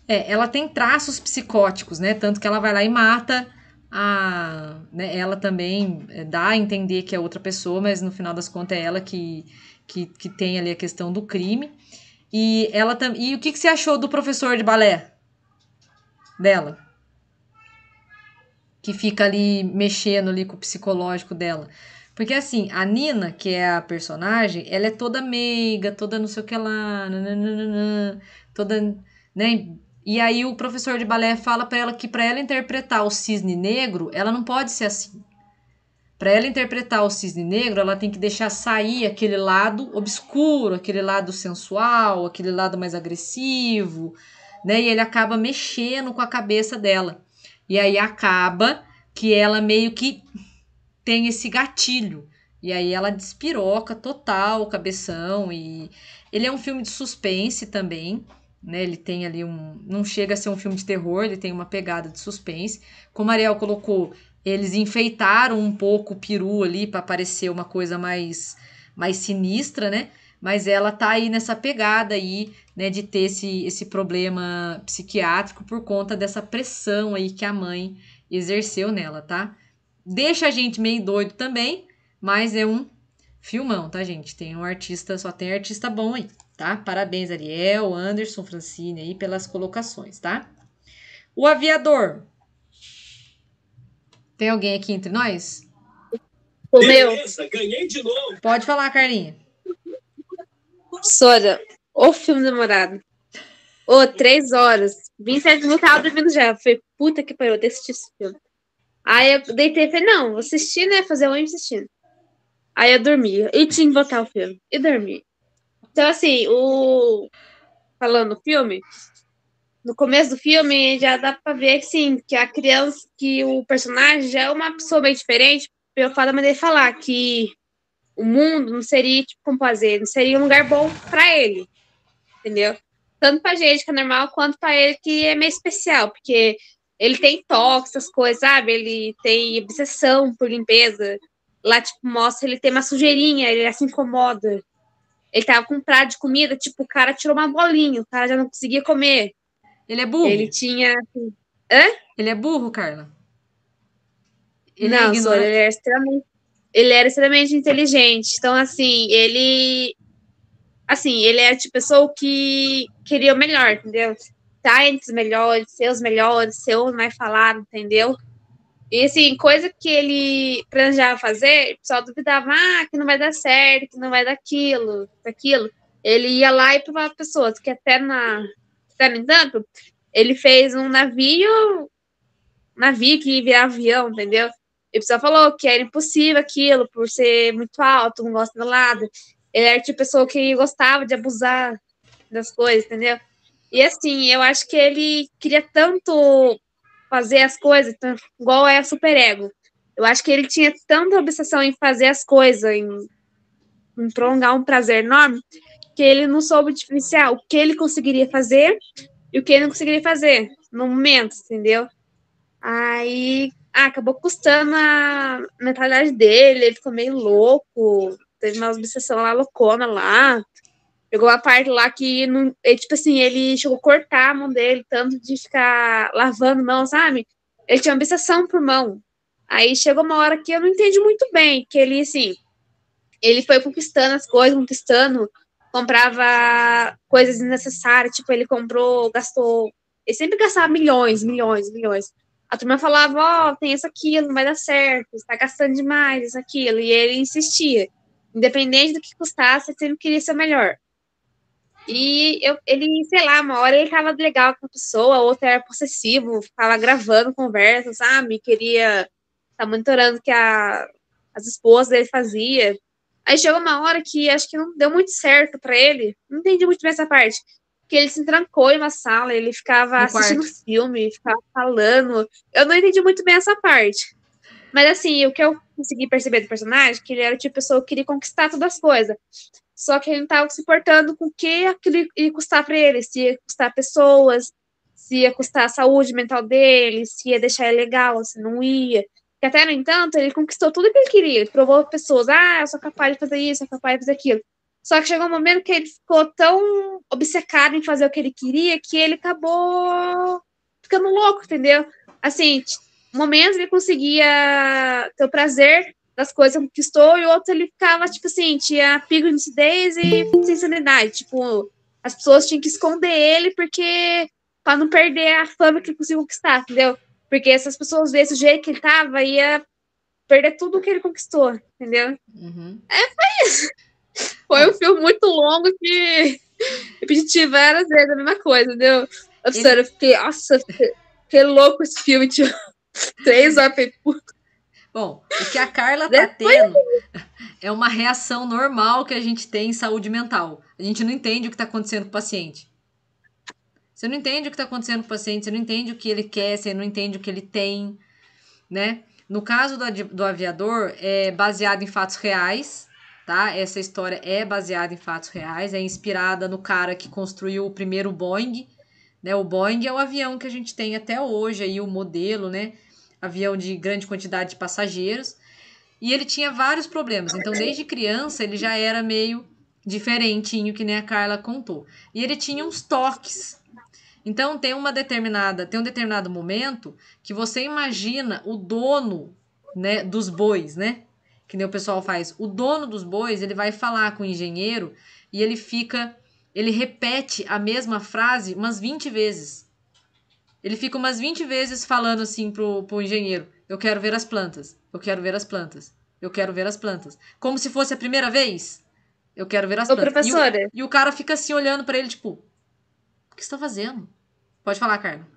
É, ela tem traços psicóticos, né? Tanto que ela vai lá e mata a, né, ela também é, dá a entender que é outra pessoa, mas no final das contas é ela que, que, que tem ali a questão do crime. E ela também E o que, que você achou do professor de balé dela? Que fica ali mexendo ali com o psicológico dela. Porque assim, a Nina, que é a personagem, ela é toda meiga, toda não sei o que lá, nananana, toda, né? E aí o professor de balé fala para ela que para ela interpretar o cisne negro, ela não pode ser assim. Para ela interpretar o cisne negro, ela tem que deixar sair aquele lado obscuro, aquele lado sensual, aquele lado mais agressivo, né? E ele acaba mexendo com a cabeça dela. E aí acaba que ela meio que tem esse gatilho. E aí ela despiroca total o cabeção e ele é um filme de suspense também, né? Ele tem ali um, não chega a ser um filme de terror, ele tem uma pegada de suspense. Como a Ariel colocou, eles enfeitaram um pouco o peru ali para parecer uma coisa mais mais sinistra, né? Mas ela tá aí nessa pegada aí, né, de ter esse, esse problema psiquiátrico por conta dessa pressão aí que a mãe exerceu nela, tá? Deixa a gente meio doido também, mas é um filmão, tá, gente? Tem um artista, só tem artista bom aí, tá? Parabéns, Ariel, Anderson, Francine aí pelas colocações, tá? O Aviador, tem alguém aqui entre nós? O meu. ganhei de novo. Pode falar, Carlinha. Sora, o filme demorado. Ô, oh, três horas. 27 minutos, tava dormindo já. Foi puta que pariu, eu ter esse filme. Aí eu deitei e falei, não, vou assistir, né? Fazer um assistindo. Aí eu dormi. E tinha que botar o filme. E dormi. Então, assim, o. Falando o filme, no começo do filme já dá para ver que sim, que a criança, que o personagem já é uma pessoa bem diferente, pelo fato da maneira de falar que o mundo não seria tipo como fazer, não seria um lugar bom para ele, entendeu? Tanto para gente que é normal quanto para ele que é meio especial, porque ele tem toques essas coisas, sabe? Ele tem obsessão por limpeza. Lá, tipo, mostra ele tem uma sujeirinha, ele se incomoda. Ele tava com um prato de comida, tipo, o cara tirou uma bolinha, o cara já não conseguia comer. Ele é burro. Ele tinha. Assim, hã? Ele é burro, Carla? Ele é não, é sou, ele é extremamente. Ele era extremamente inteligente. Então, assim, ele. Assim, ele é de tipo, pessoa que queria o melhor, entendeu? Tá entre os melhores, ser os melhores, ser o mais falado, entendeu? E assim, coisa que ele planejava fazer, o pessoal duvidava, ah, que não vai dar certo, que não vai dar aquilo, daquilo. Ele ia lá e provava pessoas que até na entanto, ele fez um navio, navio que via avião, entendeu? E o pessoal falou que era impossível aquilo, por ser muito alto, não gosta do lado. Ele era tipo pessoa que gostava de abusar das coisas, entendeu? E assim, eu acho que ele queria tanto fazer as coisas, igual é a Super Ego. Eu acho que ele tinha tanta obsessão em fazer as coisas, em, em prolongar um prazer enorme, que ele não soube diferenciar o que ele conseguiria fazer e o que ele não conseguiria fazer no momento, entendeu? Aí ah, acabou custando a mentalidade dele, ele ficou meio louco, teve uma obsessão lá loucona lá. Pegou a parte lá que, não, ele, tipo assim, ele chegou a cortar a mão dele, tanto de ficar lavando mão, sabe? Ele tinha uma obsessão por mão. Aí chegou uma hora que eu não entendi muito bem, que ele, assim, ele foi conquistando as coisas, conquistando, comprava coisas desnecessárias, tipo, ele comprou, gastou. Ele sempre gastava milhões, milhões, milhões. A turma falava, ó, oh, tem isso aqui, não vai dar certo, está gastando demais, isso aquilo. E ele insistia. Independente do que custasse, ele sempre queria ser melhor. E eu, ele, sei lá, uma hora ele tava legal com a pessoa, outra era possessivo, ficava gravando conversa, sabe? Queria estar tá monitorando o que a, as esposas dele fazia. Aí chegou uma hora que acho que não deu muito certo para ele. Não entendi muito bem essa parte. Que ele se trancou em uma sala, ele ficava no assistindo quarto. filme, ficava falando. Eu não entendi muito bem essa parte. Mas assim, o que eu consegui perceber do personagem é que ele era o tipo de pessoa que queria conquistar todas as coisas. Só que ele não estava se importando com o que aquilo ia custar para ele, se ia custar pessoas, se ia custar a saúde mental dele, se ia deixar ele legal, se não ia que até no entanto ele conquistou tudo que ele queria, ele provou pessoas, ah, eu sou capaz de fazer isso, sou capaz de fazer aquilo. Só que chegou um momento que ele ficou tão obcecado em fazer o que ele queria que ele acabou ficando louco, entendeu? Assim, momentos ele conseguia ter o prazer das coisas que conquistou e outro ele ficava, tipo assim, tinha pico de lucidez e sinceridade. Tipo, as pessoas tinham que esconder ele porque para não perder a fama que ele conseguiu conquistar, entendeu? Porque essas pessoas desse jeito que ele tava ia perder tudo o que ele conquistou, entendeu? Uhum. É, foi isso. Foi um filme muito longo que repetitivo várias vezes a mesma coisa, entendeu? Eu, sério, eu fiquei, nossa, que louco esse filme, tio. três horas, puto. Bom, o que a Carla tá tendo é uma reação normal que a gente tem em saúde mental. A gente não entende o que tá acontecendo com o paciente. Você não entende o que está acontecendo com o paciente, você não entende o que ele quer, você não entende o que ele tem, né? No caso do, do aviador, é baseado em fatos reais, tá? Essa história é baseada em fatos reais, é inspirada no cara que construiu o primeiro Boeing, né? O Boeing é o avião que a gente tem até hoje aí, o modelo, né? Avião de grande quantidade de passageiros. E ele tinha vários problemas. Então, desde criança, ele já era meio diferentinho, que nem a Carla contou. E ele tinha uns toques, então tem uma determinada, tem um determinado momento que você imagina o dono, né, dos bois, né? Que nem o pessoal faz. O dono dos bois, ele vai falar com o engenheiro e ele fica, ele repete a mesma frase umas 20 vezes. Ele fica umas 20 vezes falando assim pro, pro engenheiro: "Eu quero ver as plantas. Eu quero ver as plantas. Eu quero ver as plantas." Como se fosse a primeira vez. Eu quero ver as Ô, plantas. Professora. E o, e o cara fica assim olhando para ele tipo: o que você tá fazendo? Pode falar, Carla.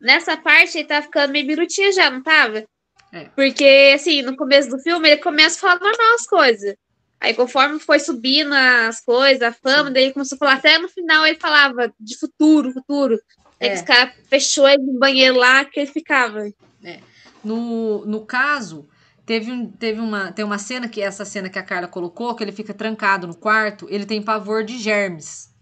Nessa parte ele tá ficando meio birutinha já, não tava? É. Porque, assim, no começo do filme ele começa a falar normal as coisas. Aí, conforme foi subindo as coisas, a fama, Sim. daí ele começou a falar. Até no final ele falava de futuro, futuro. É. Aí os caras fechou ele no banheiro lá que ele ficava. É. No, no caso, teve, um, teve uma, tem uma cena que essa cena que a Carla colocou, que ele fica trancado no quarto, ele tem pavor de germes.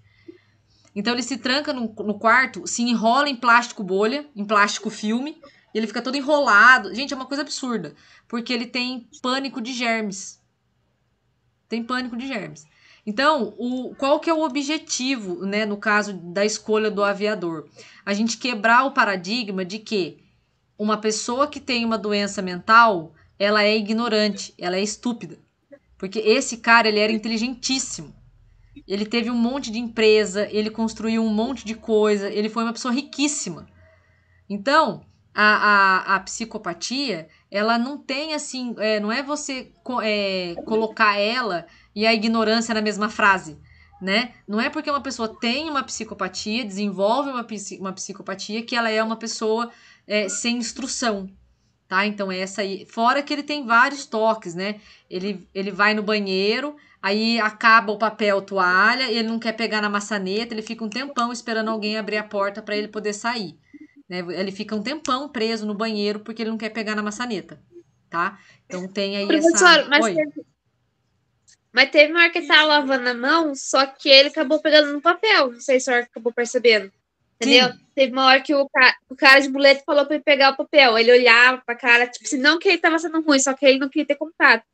Então ele se tranca no, no quarto, se enrola em plástico bolha, em plástico filme, e ele fica todo enrolado. Gente, é uma coisa absurda, porque ele tem pânico de germes. Tem pânico de germes. Então, o, qual que é o objetivo, né, no caso da escolha do aviador? A gente quebrar o paradigma de que uma pessoa que tem uma doença mental, ela é ignorante, ela é estúpida. Porque esse cara, ele era inteligentíssimo. Ele teve um monte de empresa, ele construiu um monte de coisa, ele foi uma pessoa riquíssima. Então, a, a, a psicopatia, ela não tem assim, é, não é você é, colocar ela e a ignorância na mesma frase. Né? Não é porque uma pessoa tem uma psicopatia, desenvolve uma, uma psicopatia, que ela é uma pessoa é, sem instrução, tá? Então é essa aí. Fora que ele tem vários toques, né? Ele, ele vai no banheiro, Aí acaba o papel toalha, ele não quer pegar na maçaneta, ele fica um tempão esperando alguém abrir a porta para ele poder sair. Né? Ele fica um tempão preso no banheiro porque ele não quer pegar na maçaneta, tá? Então tem aí Professor, essa... Mas Oi. teve... mas teve uma hora que estava lavando a mão, só que ele acabou pegando no papel, não sei se a hora acabou percebendo. Entendeu? Sim. Teve uma hora que o cara, o cara de muleta falou para ele pegar o papel. Ele olhava pra cara, tipo, se assim, não que ele tava sendo ruim, só que ele não queria ter contato.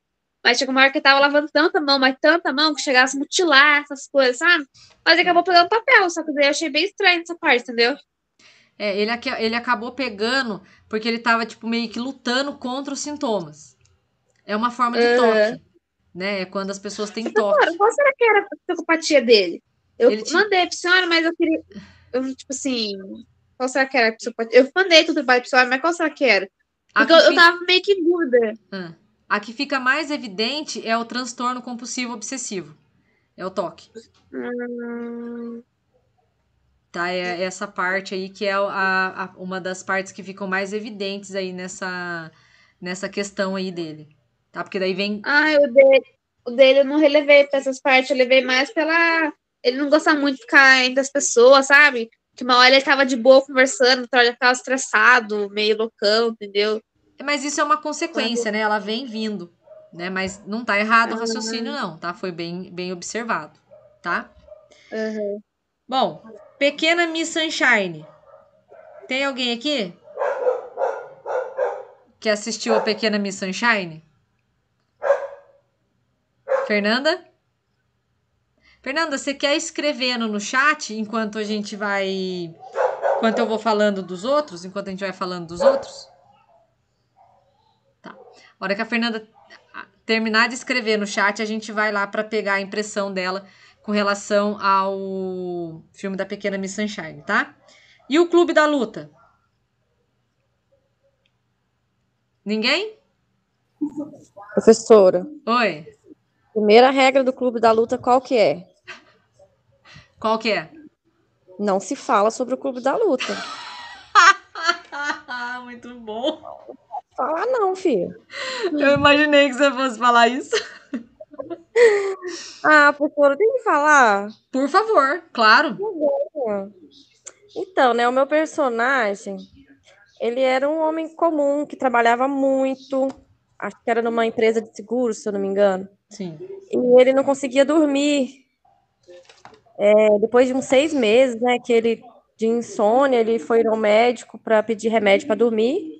Mas chegou tipo, uma hora que eu tava lavando tanta mão, mas tanta mão, que chegasse a mutilar essas coisas, sabe? Mas acabou pegando papel, só que daí eu achei bem estranho essa parte, entendeu? É, ele, ele acabou pegando porque ele tava, tipo, meio que lutando contra os sintomas. É uma forma de toque, né? É quando as pessoas têm toque. qual será que era a psicopatia dele? Eu ele mandei pra senhora, mas eu queria... Eu, tipo assim, qual será que era a psicopatia? Eu mandei tudo pra senhora, mas qual será que era? Porque eu, eu tava meio que muda. dúvida. Ah. A que fica mais evidente é o transtorno compulsivo obsessivo. É o toque. Tá, é essa parte aí que é a, a, uma das partes que ficam mais evidentes aí nessa, nessa questão aí dele. Tá? Porque daí vem. Ah, o dele, o dele eu não relevei pra essas partes, eu levei mais pela. Ele não gosta muito de ficar entre as pessoas, sabe? Que uma hora ele tava de boa conversando, outra ele tava estressado, meio loucão, entendeu? Mas isso é uma consequência, tá né? Ela vem vindo, né? Mas não tá errado uhum. o raciocínio, não, tá? Foi bem, bem observado, tá? Uhum. Bom, pequena Miss Sunshine. Tem alguém aqui que assistiu a Pequena Miss Sunshine? Fernanda? Fernanda, você quer escrevendo no chat enquanto a gente vai. Enquanto eu vou falando dos outros? Enquanto a gente vai falando dos outros? A hora que a Fernanda ah, terminar de escrever no chat, a gente vai lá para pegar a impressão dela com relação ao filme da Pequena Miss Sunshine, tá? E o Clube da Luta? Ninguém? Professora. Oi. Primeira regra do Clube da Luta, qual que é? Qual que é? Não se fala sobre o Clube da Luta. <laughs> Muito bom. Falar não, filho. Eu imaginei que você fosse falar isso. <laughs> Ah, professora, tem que falar? Por favor, claro. Tá então, né, o meu personagem, ele era um homem comum que trabalhava muito, acho que era numa empresa de seguro, se eu não me engano. Sim. E ele não conseguia dormir. É, depois de uns seis meses, né, que ele de insônia, ele foi no médico para pedir remédio para dormir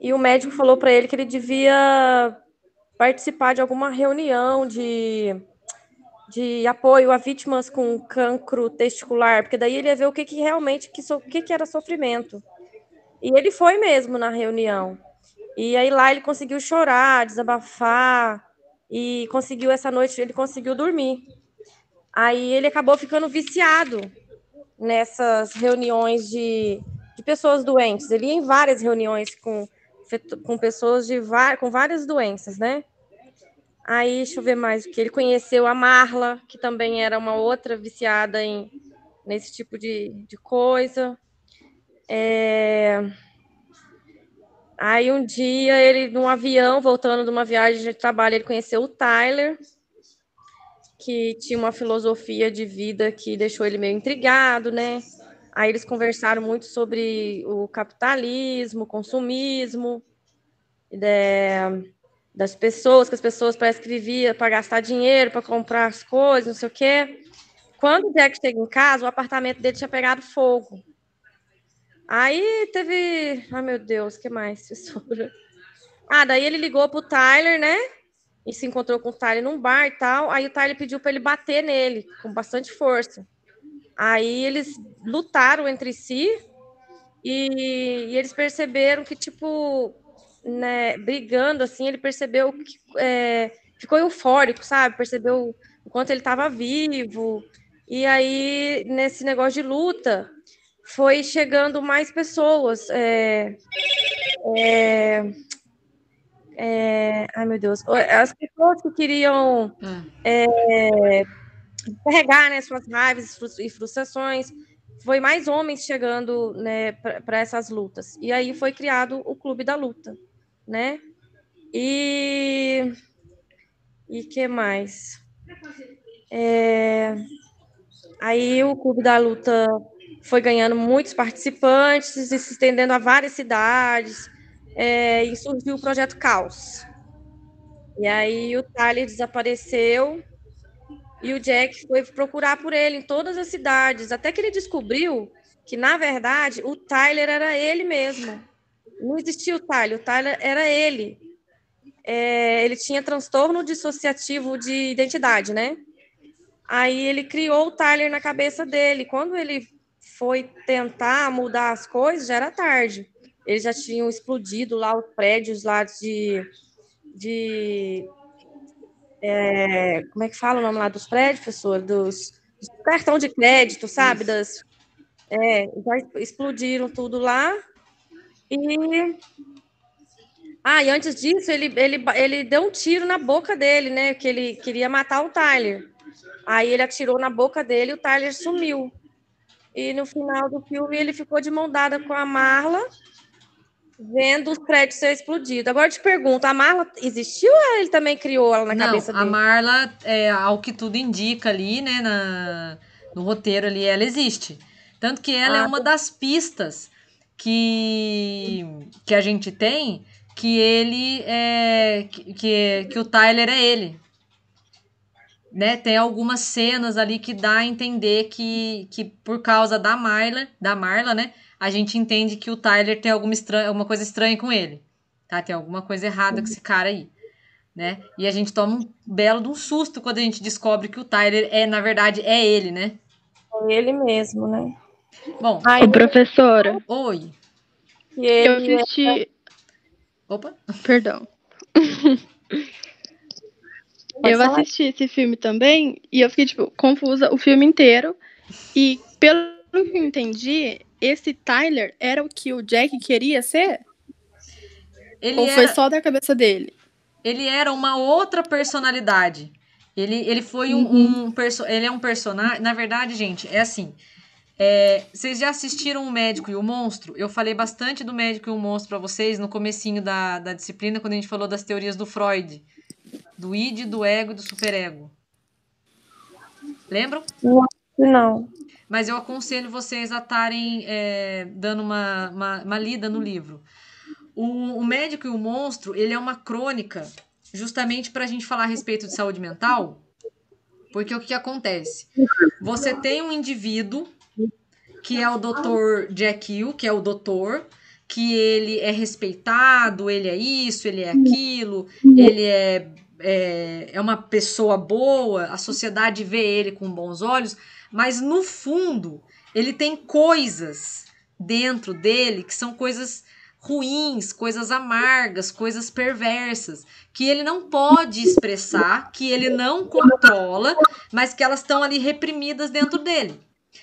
e o médico falou para ele que ele devia participar de alguma reunião de, de apoio a vítimas com cancro testicular, porque daí ele ia ver o que, que realmente que, so, que, que era sofrimento. E ele foi mesmo na reunião. E aí lá ele conseguiu chorar, desabafar e conseguiu essa noite ele conseguiu dormir. Aí ele acabou ficando viciado nessas reuniões de, de pessoas doentes. Ele ia em várias reuniões com com pessoas de com várias doenças, né? Aí, deixa eu ver mais o que. Ele conheceu a Marla, que também era uma outra viciada em, nesse tipo de, de coisa. É... Aí, um dia, ele, num avião, voltando de uma viagem de trabalho, ele conheceu o Tyler, que tinha uma filosofia de vida que deixou ele meio intrigado, né? Aí eles conversaram muito sobre o capitalismo, o consumismo, de, das pessoas, que as pessoas parecem que viviam para gastar dinheiro, para comprar as coisas, não sei o quê. Quando o Jack chega em casa, o apartamento dele tinha pegado fogo. Aí teve. Ai, meu Deus, que mais? Ah, daí ele ligou pro Tyler, né? E se encontrou com o Tyler num bar e tal. Aí o Tyler pediu para ele bater nele com bastante força. Aí eles lutaram entre si e, e eles perceberam que, tipo, né, brigando assim, ele percebeu que é, ficou eufórico, sabe? Percebeu o quanto ele estava vivo. E aí, nesse negócio de luta, foi chegando mais pessoas. É, é, é, ai, meu Deus. As pessoas que queriam ah. é, carregar né, suas raivas e frustrações. Foi mais homens chegando né, para essas lutas. E aí foi criado o Clube da Luta, né? E e que mais? É... Aí o Clube da Luta foi ganhando muitos participantes e se estendendo a várias cidades. É... E surgiu o projeto Caos. E aí o Tyler desapareceu e o Jack foi procurar por ele em todas as cidades, até que ele descobriu que, na verdade, o Tyler era ele mesmo. Não existia o Tyler, o Tyler era ele. É, ele tinha transtorno dissociativo de identidade, né? Aí ele criou o Tyler na cabeça dele. Quando ele foi tentar mudar as coisas, já era tarde. Eles já tinham explodido lá os prédios lá de, de é, como é que fala o nome lá dos prédios, professor? Dos, dos cartão de crédito, sabe? Das, é, já explodiram tudo lá. E. Ah, e antes disso, ele, ele, ele deu um tiro na boca dele, né? Que ele queria matar o Tyler. Aí ele atirou na boca dele e o Tyler sumiu. E no final do filme ele ficou de mão dada com a Marla Vendo os prédios ser explodido. Agora eu te pergunto, a Marla existiu ou ele também criou ela na Não, cabeça dele? A Marla, é, ao que tudo indica ali, né, na, no roteiro ali, ela existe. Tanto que ela é ah, é uma das pistas que, que a gente tem que ele é. que, que o Tyler é ele. Né, tem algumas cenas ali que dá a entender que, que por causa da Marla, da Marla, né, a gente entende que o Tyler tem alguma, estranha, uma coisa estranha com ele. Tá? Tem alguma coisa errada com esse cara aí. Né? E a gente toma um belo de um susto quando a gente descobre que o Tyler é, na verdade, é ele, né? É ele mesmo, né? Bom. Ai, professora. Oi. eu é assisti. Opa. Perdão. eu assisti esse filme também e eu fiquei, tipo, confusa o filme inteiro. E pelo pelo que eu entendi, esse Tyler era o que o Jack queria ser? Ele Ou foi só da cabeça dele? Ele era uma outra personalidade. Ele, ele foi um, uhum. um perso... ele é um personagem. Na verdade, gente, é assim. É, vocês já assistiram O Médico e o Monstro? Eu falei bastante do Médico e o Monstro para vocês no comecinho da, da disciplina, quando a gente falou das teorias do Freud. Do id, do ego e do superego. Lembram? Não. Mas eu aconselho vocês a estarem é, dando uma, uma, uma, lida no livro. O, o Médico e o Monstro, ele é uma crônica justamente para a gente falar a respeito de saúde mental, porque o que acontece? Você tem um indivíduo que é o Dr. Jack Hill, que é o doutor, que ele é respeitado, ele é isso, ele é aquilo, ele é, é, é uma pessoa boa, a sociedade vê ele com bons olhos, mas no fundo ele tem coisas dentro dele que são coisas ruins, coisas amargas, coisas perversas, que ele não pode expressar, que ele não controla, mas que elas estão ali reprimidas dentro dele.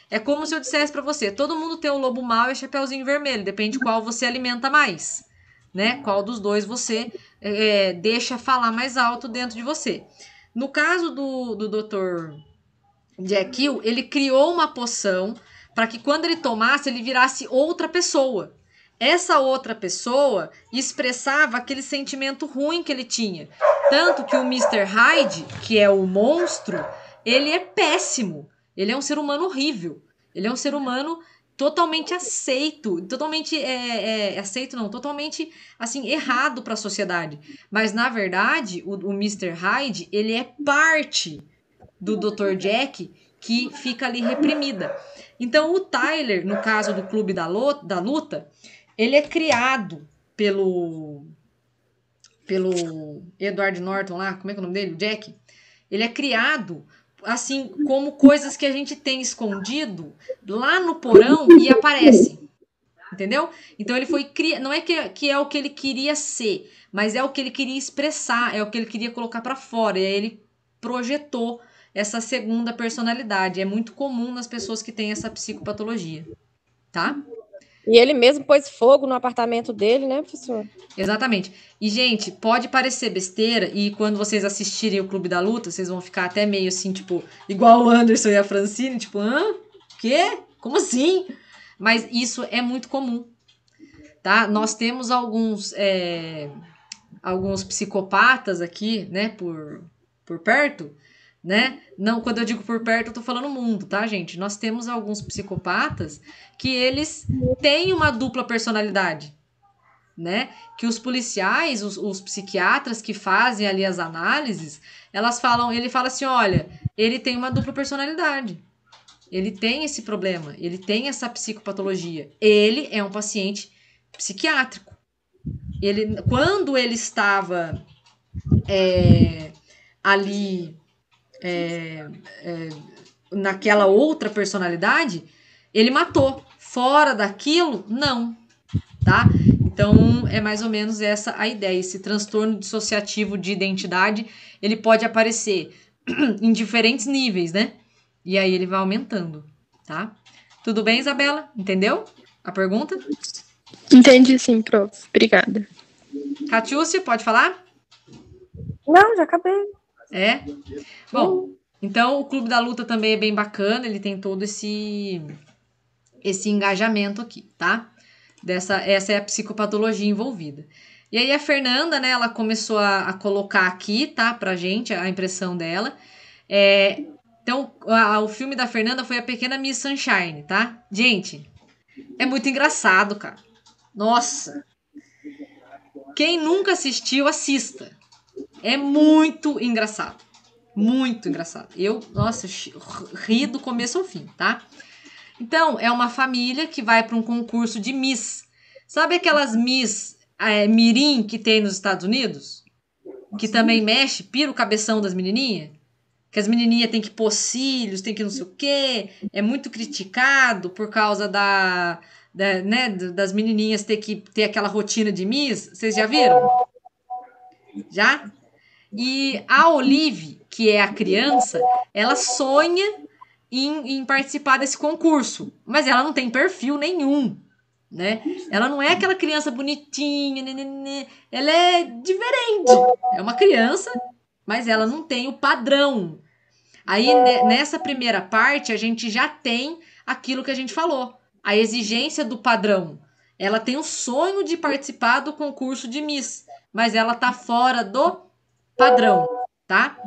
É como se eu dissesse para você, todo mundo tem o lobo mau e o chapeuzinho vermelho, depende de qual você alimenta mais, né? Qual dos dois você é, deixa falar mais alto dentro de você. No caso do, do doutor Jack Hill, ele criou uma poção para que quando ele tomasse, ele virasse outra pessoa. Essa outra pessoa expressava aquele sentimento ruim que ele tinha. Tanto que o Mr. Hyde, que é o monstro, ele é péssimo. Ele é um ser humano horrível. Ele é um ser humano totalmente aceito, totalmente é, é, aceito não, totalmente assim errado para a sociedade. Mas na verdade, o, o Mr. Hyde ele é parte do Dr. Jack que fica ali reprimida. Então o Tyler, no caso do Clube da Luta, ele é criado pelo pelo Edward Norton lá, como é que é o nome dele? Jack. Ele é criado assim como coisas que a gente tem escondido lá no porão e aparecem. Entendeu? Então ele foi criado. Não é que, que é o que ele queria ser, mas é o que ele queria expressar, é o que ele queria colocar para fora. E aí ele projetou essa segunda personalidade. É muito comum nas pessoas que têm essa psicopatologia, tá? E ele mesmo pôs fogo no apartamento dele, né, professor? Exatamente. E, gente, pode parecer besteira, e quando vocês assistirem o Clube da Luta, vocês vão ficar até meio assim, tipo, igual o Anderson e a Francine, tipo, hã? Quê? Como assim? Mas isso é muito comum, tá? Nós temos alguns, é, alguns psicopatas aqui, né, por, por perto, né? Não, quando eu digo por perto, eu tô falando mundo, tá, gente? Nós temos alguns psicopatas que eles têm uma dupla personalidade, né? Que os policiais, os, os psiquiatras que fazem ali as análises, elas falam, ele fala assim, olha, ele tem uma dupla personalidade. Ele tem esse problema, ele tem essa psicopatologia. Ele é um paciente psiquiátrico. Ele, quando ele estava é, ali é, é, naquela outra personalidade, ele matou. Fora daquilo, não. Tá? Então, é mais ou menos essa a ideia. Esse transtorno dissociativo de identidade, ele pode aparecer <clears throat> em diferentes níveis, né? E aí ele vai aumentando, tá? Tudo bem, Isabela? Entendeu a pergunta? Entendi sim, prof. Obrigada. Catiúcia, pode falar? Não, já acabei. É? Bom, então o Clube da Luta também é bem bacana, ele tem todo esse esse engajamento aqui, tá? Dessa, essa é a psicopatologia envolvida. E aí a Fernanda, né, ela começou a, a colocar aqui, tá, pra gente, a impressão dela. É, então, a, o filme da Fernanda foi A Pequena Miss Sunshine, tá? Gente, é muito engraçado, cara. Nossa! Quem nunca assistiu, assista. É muito engraçado. Muito engraçado. Eu, nossa, ri do começo ao fim, tá? Então, é uma família que vai para um concurso de Miss. Sabe aquelas Miss é, Mirim que tem nos Estados Unidos? Que também mexe, pira o cabeção das menininhas? Que as menininhas têm que pôr cílios, tem que não sei o quê. É muito criticado por causa da, da né, das menininhas ter que ter aquela rotina de Miss. Vocês já viram? Já? E a Olive, que é a criança, ela sonha em, em participar desse concurso, mas ela não tem perfil nenhum né? Ela não é aquela criança bonitinha, nenenê. Né, né, né. ela é diferente. É uma criança, mas ela não tem o padrão. Aí nessa primeira parte a gente já tem aquilo que a gente falou, a exigência do padrão. Ela tem o sonho de participar do concurso de Miss, mas ela tá fora do padrão, tá?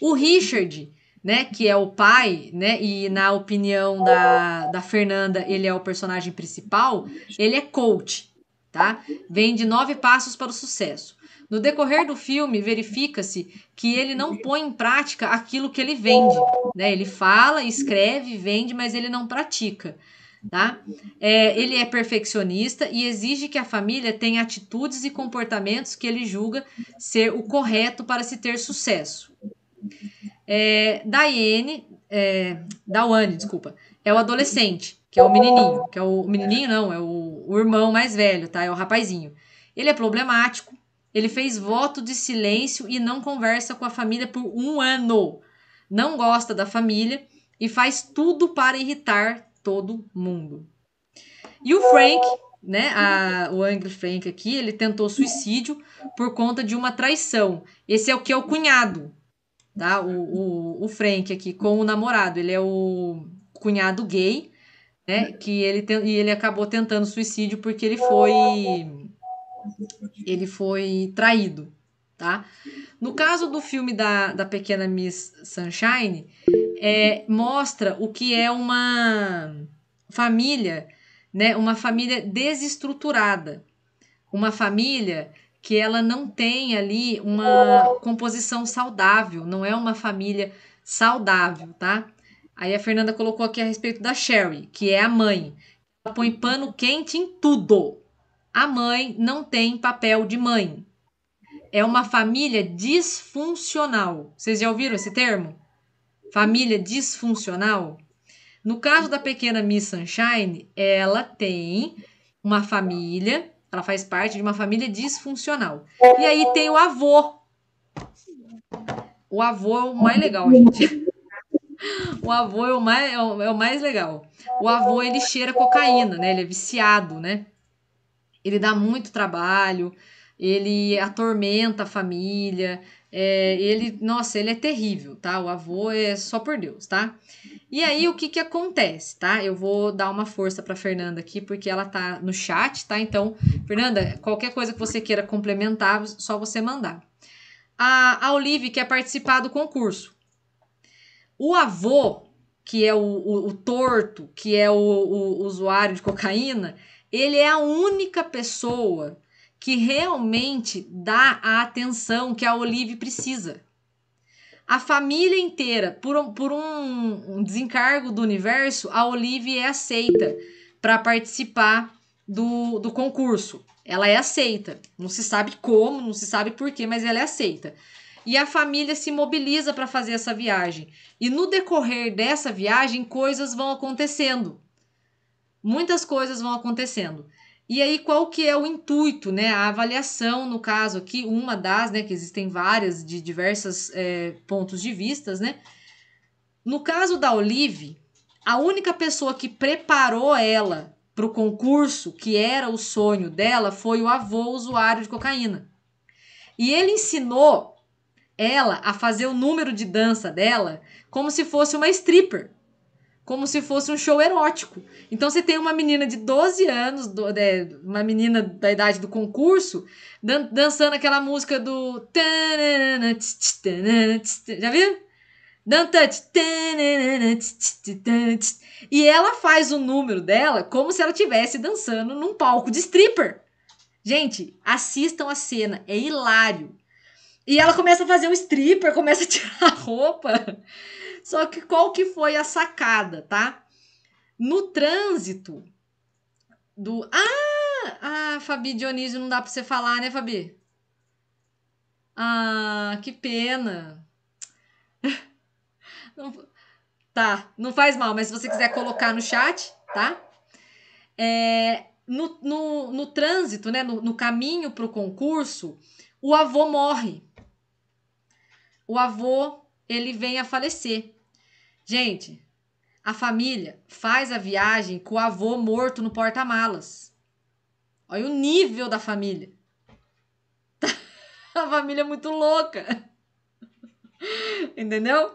O Richard, né, que é o pai, né, e na opinião da, da Fernanda, ele é o personagem principal, ele é coach, tá? Vem de nove passos para o sucesso. No decorrer do filme, verifica-se que ele não põe em prática aquilo que ele vende. Né? Ele fala, escreve, vende, mas ele não pratica. Tá? É, ele é perfeccionista e exige que a família tenha atitudes e comportamentos que ele julga ser o correto para se ter sucesso. É, Daiane, é, Dawane, desculpa, é o adolescente, que é o menininho, que é o, o menininho não, é o, o, irmão mais velho, tá? É o rapazinho. Ele é problemático, ele fez voto de silêncio e não conversa com a família por um ano. Não gosta da família e faz tudo para irritar todo mundo. E o Frank, né, a, o Angry Frank aqui, ele tentou suicídio por conta de uma traição. Esse é o que é o cunhado, tá? O, o, o Frank aqui com o namorado, ele é o cunhado gay, né? Que ele tem, e ele acabou tentando suicídio porque ele foi ele foi traído, tá? No caso do filme da, da Pequena Miss Sunshine, é, mostra o que é uma família, né? Uma família desestruturada. Uma família que ela não tem ali uma composição saudável, não é uma família saudável, tá? Aí a Fernanda colocou aqui a respeito da Sherry, que é a mãe. Ela põe pano quente em tudo. A mãe não tem papel de mãe é uma família disfuncional. Vocês já ouviram esse termo? Família disfuncional? No caso da pequena Miss Sunshine, ela tem uma família, ela faz parte de uma família disfuncional. E aí tem o avô. O avô é o mais legal, gente. <laughs> O avô é o mais, é, é o mais legal. O avô, ele cheira cocaína, né? Ele é viciado, né? Ele dá muito trabalho ele atormenta a família, é, ele, nossa, ele é terrível, tá? O avô é só por Deus, tá? E aí o que que acontece, tá? Eu vou dar uma força para Fernanda aqui porque ela tá no chat, tá? Então, Fernanda, qualquer coisa que você queira complementar, só você mandar. A, a Olive quer participar do concurso. O avô, que é o, o, o torto, que é o, o usuário de cocaína, ele é a única pessoa que realmente dá a atenção que a Olive precisa. A família inteira, por um, por um desencargo do universo, a Olive é aceita para participar do, do concurso. Ela é aceita. Não se sabe como, não se sabe porquê, mas ela é aceita. E a família se mobiliza para fazer essa viagem. E no decorrer dessa viagem, coisas vão acontecendo. Muitas coisas vão acontecendo. E aí, qual que é o intuito, né? A avaliação, no caso aqui, uma das, né? Que existem várias, de diversos é, pontos de vistas, né? No caso da Olive, a única pessoa que preparou ela para o concurso, que era o sonho dela, foi o avô usuário de cocaína. E ele ensinou ela a fazer o número de dança dela como se fosse uma stripper como se fosse um show erótico. Então você tem uma menina de 12 anos, do, de, é, uma menina da idade do concurso, dan dançando aquela música do. Já viu? E ela faz o número dela como se ela estivesse dançando num palco de stripper. Gente, assistam a cena, é hilário. E ela começa a fazer um stripper, começa a tirar a roupa. Só que qual que foi a sacada, tá? No trânsito do. Ah! Ah, Fabi Dionísio, não dá pra você falar, né, Fabi? Ah, que pena. <laughs> Não... Tá, não faz mal, mas se você quiser colocar no chat, tá? É, no, no, no trânsito, né, no, no caminho para o concurso, o avô morre. O avô ele vem a falecer. Gente, a família faz a viagem com o avô morto no porta-malas. Olha o nível da família. <laughs> a família é muito louca. Entendeu?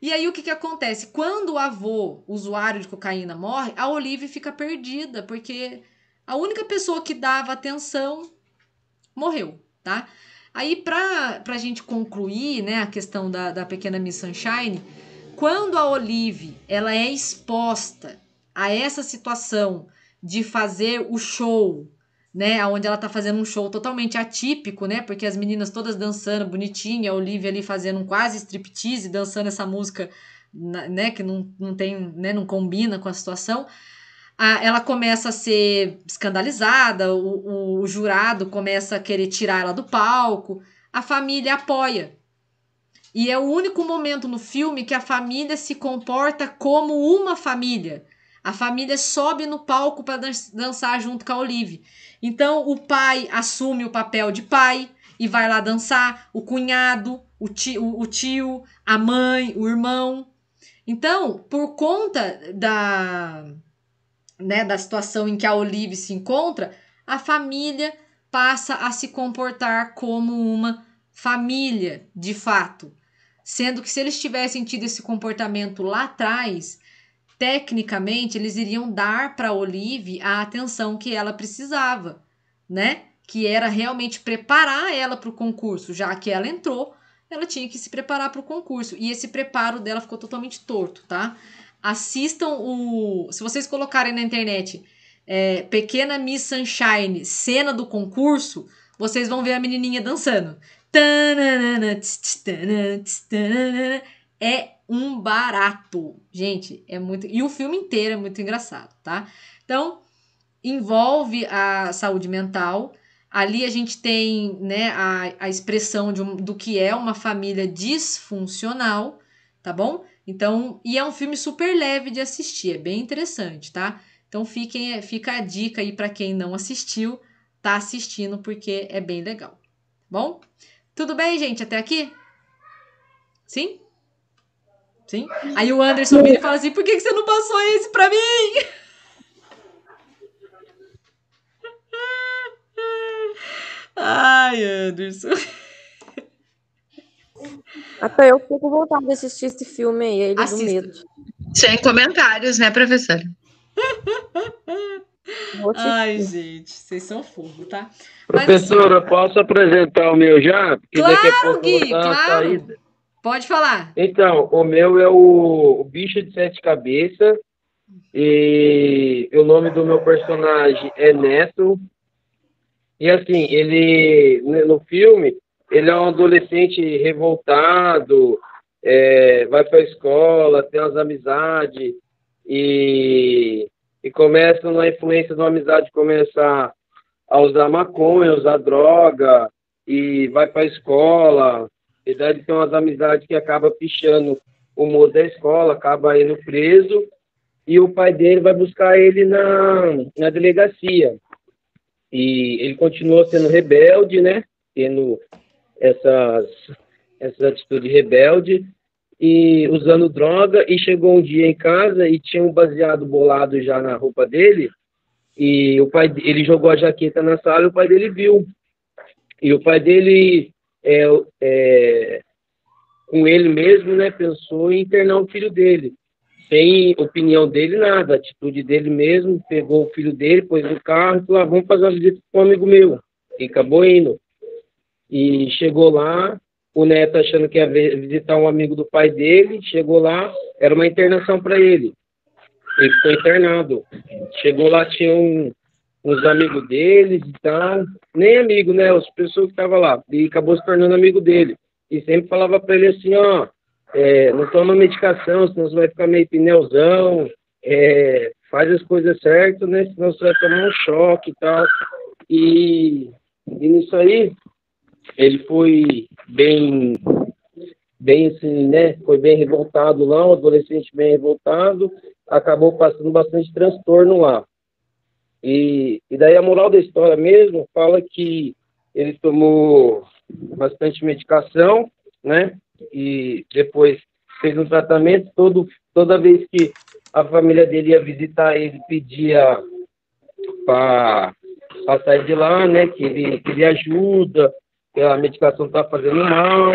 E aí o que, que acontece? Quando o avô, usuário de cocaína, morre, a Olive fica perdida, porque a única pessoa que dava atenção morreu, tá? Aí, para a gente concluir né, a questão da, da pequena Miss Sunshine, quando a Olive ela é exposta a essa situação de fazer o show, né, onde ela tá fazendo um show totalmente atípico, né, porque as meninas todas dançando bonitinha, a Olive ali fazendo um quase striptease, dançando essa música, né, que não, não tem, né, não combina com a situação, a, ela começa a ser escandalizada, o, o, o jurado começa a querer tirar ela do palco, a família apoia, e é o único momento no filme que a família se comporta como uma família. A família sobe no palco para dançar junto com a Olive. Então o pai assume o papel de pai e vai lá dançar, o cunhado, o tio, o tio a mãe, o irmão. Então, por conta da, né, da situação em que a Olive se encontra, a família passa a se comportar como uma família, de fato. Sendo que se eles tivessem tido esse comportamento lá atrás, tecnicamente eles iriam dar para Olive a atenção que ela precisava, né? Que era realmente preparar ela para o concurso, já que ela entrou, ela tinha que se preparar para o concurso. E esse preparo dela ficou totalmente torto, tá? Assistam o. Se vocês colocarem na internet é, Pequena Miss Sunshine, cena do concurso, vocês vão ver a menininha dançando. É um barato. Gente, é muito. E o filme inteiro é muito engraçado, tá? Então, envolve a saúde mental. Ali a gente tem né, a, a expressão de um, do que é uma família disfuncional, tá bom? Então, e é um filme super leve de assistir, é bem interessante, tá? Então fiquem, fica a dica aí para quem não assistiu, tá assistindo porque é bem legal. Tá bom, tudo bem, gente, até aqui? Sim? Sim? Aí o Anderson vira e fala assim: por que, você não passou esse pra mim? Ai, Anderson. Até eu fico com vontade de assistir esse filme aí, ele do medo. Sem comentários, né, professora? <laughs> Ai, gente, vocês são fogo, tá? Professora, assim, posso apresentar o meu já? Porque claro, Gui, claro. Pode falar. Então, o meu é o, o Bicho de Sete Cabeças. E o nome do meu personagem é Neto. E assim, ele no filme, ele é um adolescente revoltado, é, vai para a escola, tem as amizades e e começam na influência de uma amizade começar a usar maconha, usar droga e vai para a escola e daí tem umas amizades que acaba pichando o moço da escola, acaba indo preso e o pai dele vai buscar ele na, na delegacia e ele continua sendo rebelde, né? Tendo essas essas atitudes rebelde e usando droga e chegou um dia em casa e tinha um baseado bolado já na roupa dele e o pai ele jogou a jaqueta na sala e o pai dele viu e o pai dele é, é, com ele mesmo né pensou em internar o filho dele sem opinião dele nada atitude dele mesmo pegou o filho dele pôs no carro e falou ah, vamos fazer uma visita com um amigo meu e acabou indo e chegou lá o neto achando que ia visitar um amigo do pai dele, chegou lá, era uma internação para ele. Ele ficou internado. Chegou lá, tinha um, uns amigos dele e tal. Nem amigo, né? As pessoas que estavam lá. E acabou se tornando amigo dele. E sempre falava para ele assim, ó, é, não toma medicação, senão você vai ficar meio pneuzão, é, faz as coisas certas, né? Senão você vai tomar um choque e tal. E, e nisso aí, ele foi bem, bem assim, né? Foi bem revoltado lá, um adolescente bem revoltado, acabou passando bastante transtorno lá. E, e daí a moral da história mesmo fala que ele tomou bastante medicação, né? E depois fez um tratamento. Todo, toda vez que a família dele ia visitar ele, pedia para sair de lá, né? Que ele queria ajuda, que a medicação estava tá fazendo mal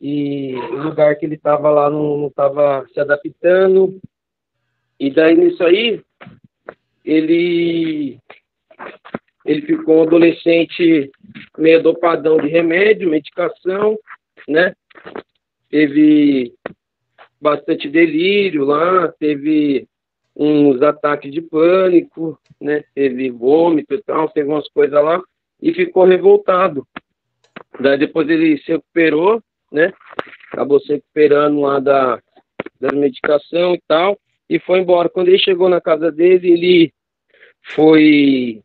e o lugar que ele estava lá não estava se adaptando. E daí nisso aí, ele, ele ficou um adolescente meio dopadão de remédio, medicação, né? Teve bastante delírio lá, teve uns ataques de pânico, né? Teve vômito e tal, teve umas coisas lá, e ficou revoltado, Daí depois ele se recuperou, né? Acabou se recuperando lá da, da medicação e tal, e foi embora. Quando ele chegou na casa dele, ele foi.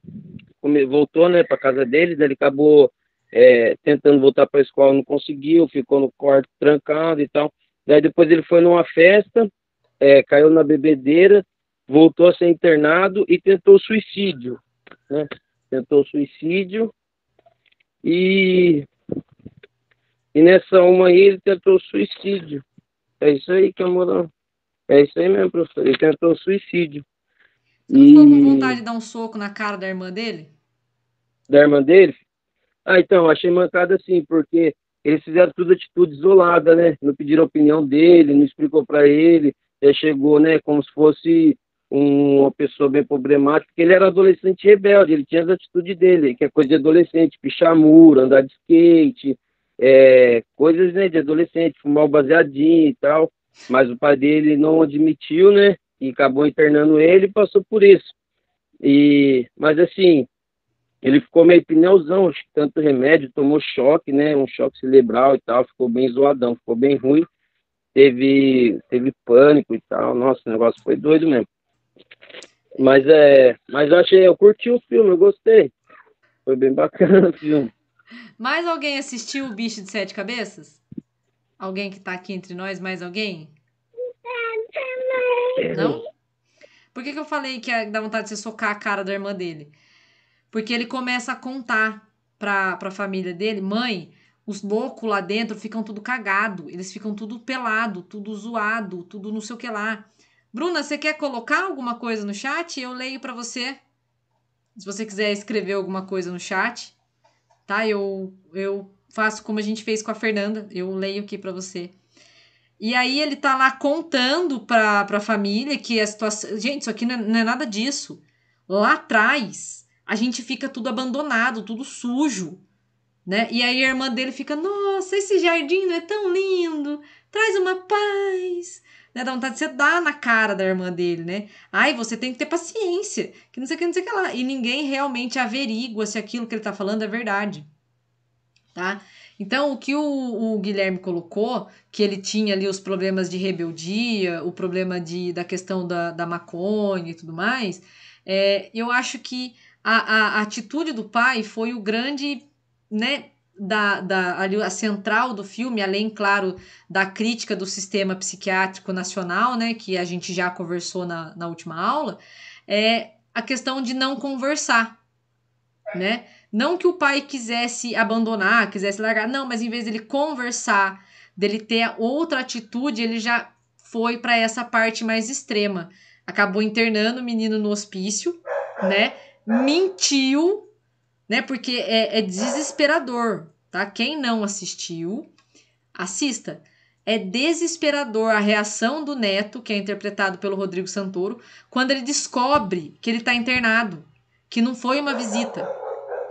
voltou, né, pra casa dele, daí ele acabou é, tentando voltar pra escola, não conseguiu, ficou no quarto trancado e tal. Daí depois ele foi numa festa, é, caiu na bebedeira, voltou a ser internado e tentou suicídio, né? Tentou suicídio e, e nessa uma aí ele tentou suicídio. É isso aí, Camorão. É, é isso aí mesmo, professor. Ele tentou suicídio. Você não e... ficou com vontade de dar um soco na cara da irmã dele? Da irmã dele? Ah, então, achei mancada assim, porque eles fizeram tudo atitude isolada, né? Não pediram a opinião dele, não explicou para ele, já chegou, né, como se fosse uma pessoa bem problemática, porque ele era adolescente rebelde, ele tinha as atitudes dele, que é coisa de adolescente, pichar muro, andar de skate, é, coisas né, de adolescente, fumar o baseadinho e tal. Mas o pai dele não admitiu, né? E acabou internando ele e passou por isso. E, mas assim, ele ficou meio pneuzão, tanto remédio, tomou choque, né? Um choque cerebral e tal, ficou bem zoadão, ficou bem ruim. Teve, teve pânico e tal. Nossa, o negócio foi doido mesmo. Mas é. Mas eu achei, eu curti o filme, eu gostei. Foi bem bacana o filme. Mais alguém assistiu o Bicho de Sete Cabeças? Alguém que tá aqui entre nós, mais alguém? Não? Por que, que eu falei que é, dá vontade de você socar a cara da irmã dele? Porque ele começa a contar pra, pra família dele, mãe, os loucos lá dentro ficam tudo cagado, eles ficam tudo pelado, tudo zoado, tudo não sei o que lá. Bruna, você quer colocar alguma coisa no chat? Eu leio para você. Se você quiser escrever alguma coisa no chat, tá? Eu, eu faço como a gente fez com a Fernanda, eu leio aqui para você. E aí ele tá lá contando pra, pra família que a situação. Gente, isso aqui não é, não é nada disso. Lá atrás, a gente fica tudo abandonado, tudo sujo. Né? E aí a irmã dele fica: Nossa, esse jardim não é tão lindo, traz uma paz, né? Dá vontade de você dar na cara da irmã dele, né? Ai, você tem que ter paciência, que não sei o que, não sei o que lá. E ninguém realmente averigua se aquilo que ele tá falando é verdade, tá? Então, o que o, o, Guilherme colocou, que ele tinha ali os problemas de rebeldia, o problema de, da questão da, da maconha e tudo mais, é, eu acho que a, a, a atitude do pai foi o grande né, da, da ali, a central do filme, além, claro, da crítica do sistema psiquiátrico nacional, né, que a gente já conversou na, na última aula, é a questão de não conversar, né? Não que o pai quisesse abandonar, quisesse largar, não, mas em vez dele conversar, dele ter outra atitude, ele já foi para essa parte mais extrema. Acabou internando o menino no hospício, né? Mentiu né? Porque é, é desesperador, tá? Quem não assistiu, assista. É desesperador a reação do neto, que é interpretado pelo Rodrigo Santoro, quando ele descobre que ele está internado, que não foi uma visita.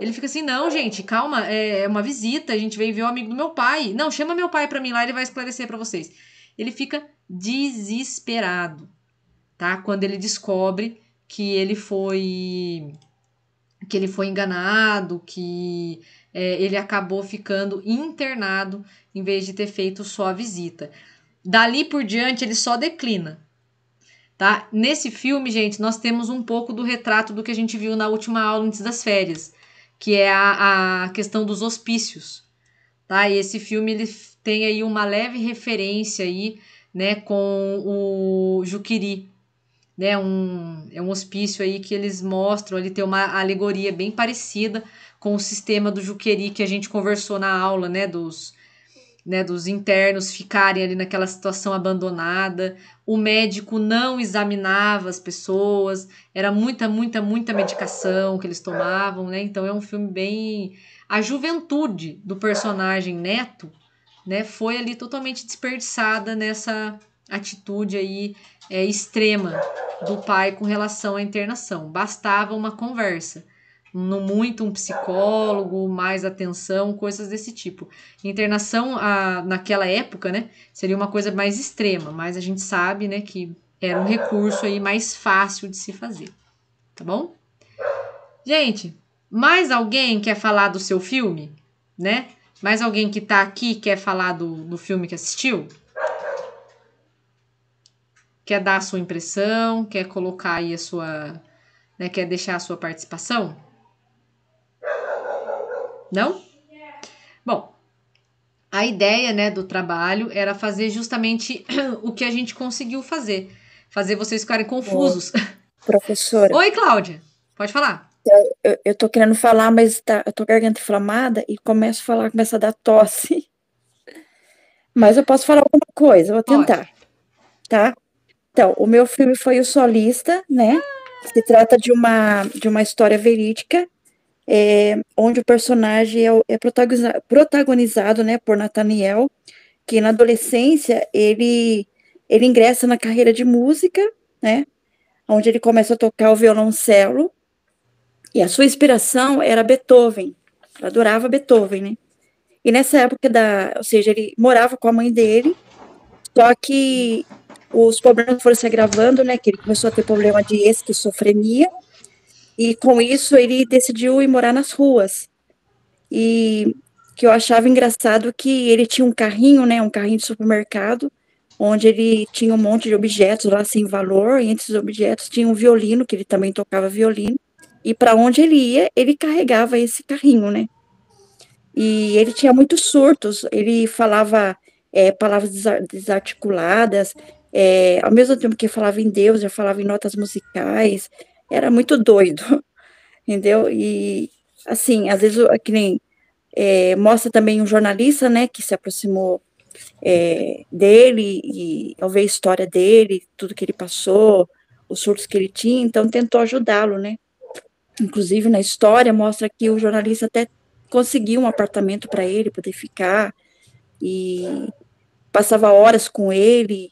Ele fica assim: não, gente, calma, é, é uma visita, a gente veio ver o amigo do meu pai. Não, chama meu pai para mim lá, ele vai esclarecer para vocês. Ele fica desesperado, tá? Quando ele descobre que ele foi que ele foi enganado, que é, ele acabou ficando internado em vez de ter feito só a visita. Dali por diante ele só declina. Tá? Nesse filme, gente, nós temos um pouco do retrato do que a gente viu na última aula antes das férias, que é a, a questão dos hospícios. Tá? E esse filme ele tem aí uma leve referência aí, né, com o Juquiri, né, um, é um hospício aí que eles mostram, ele tem uma alegoria bem parecida com o sistema do Juqueri que a gente conversou na aula, né, dos, né, dos internos ficarem ali naquela situação abandonada, o médico não examinava as pessoas, era muita, muita, muita medicação que eles tomavam, né, então é um filme bem... A juventude do personagem Neto, né, foi ali totalmente desperdiçada nessa atitude aí é, extrema do pai com relação à internação. Bastava uma conversa, não muito um psicólogo, mais atenção, coisas desse tipo. Internação a, naquela época, né, seria uma coisa mais extrema, mas a gente sabe, né, que era um recurso aí mais fácil de se fazer, tá bom? Gente, mais alguém quer falar do seu filme, né? Mais alguém que tá aqui quer falar do, do filme que assistiu? Quer dar a sua impressão? Quer colocar aí a sua. Né, quer deixar a sua participação? Não? Bom, a ideia né, do trabalho era fazer justamente <clears throat> o que a gente conseguiu fazer. Fazer vocês ficarem confusos. Ô, professora. <laughs> Oi, Cláudia. Pode falar. Eu, eu, eu, tô querendo falar, mas tá, eu tô garganta inflamada e começo a falar, começa a dar tosse. <laughs> Mas eu posso falar alguma coisa, vou tentar. Pode. Tá? Então, o meu filme foi O Solista, né? Se trata de uma, de uma história verídica, é, onde o personagem é, é protagonizado né, por Nathaniel, que na adolescência ele, ele ingressa na carreira de música, né? Onde ele começa a tocar o violoncelo. E a sua inspiração era Beethoven. Ele adorava Beethoven, né? E nessa época da, ou seja, ele morava com a mãe dele, só que os problemas foram se agravando, né? Que ele começou a ter problema de esquizofrenia e com isso ele decidiu ir morar nas ruas. E que eu achava engraçado que ele tinha um carrinho, né? Um carrinho de supermercado onde ele tinha um monte de objetos lá sem valor, e entre os objetos tinha um violino, que ele também tocava violino, e para onde ele ia, ele carregava esse carrinho, né? E ele tinha muitos surtos, ele falava é, palavras desarticuladas, é, ao mesmo tempo que falava em Deus, já falava em notas musicais, era muito doido, <laughs> entendeu? E, assim, às vezes, que nem é, mostra também um jornalista, né, que se aproximou é, dele e ao ver a história dele, tudo que ele passou, os surtos que ele tinha, então tentou ajudá-lo, né? Inclusive na história mostra que o jornalista até conseguiu um apartamento para ele poder ficar e passava horas com ele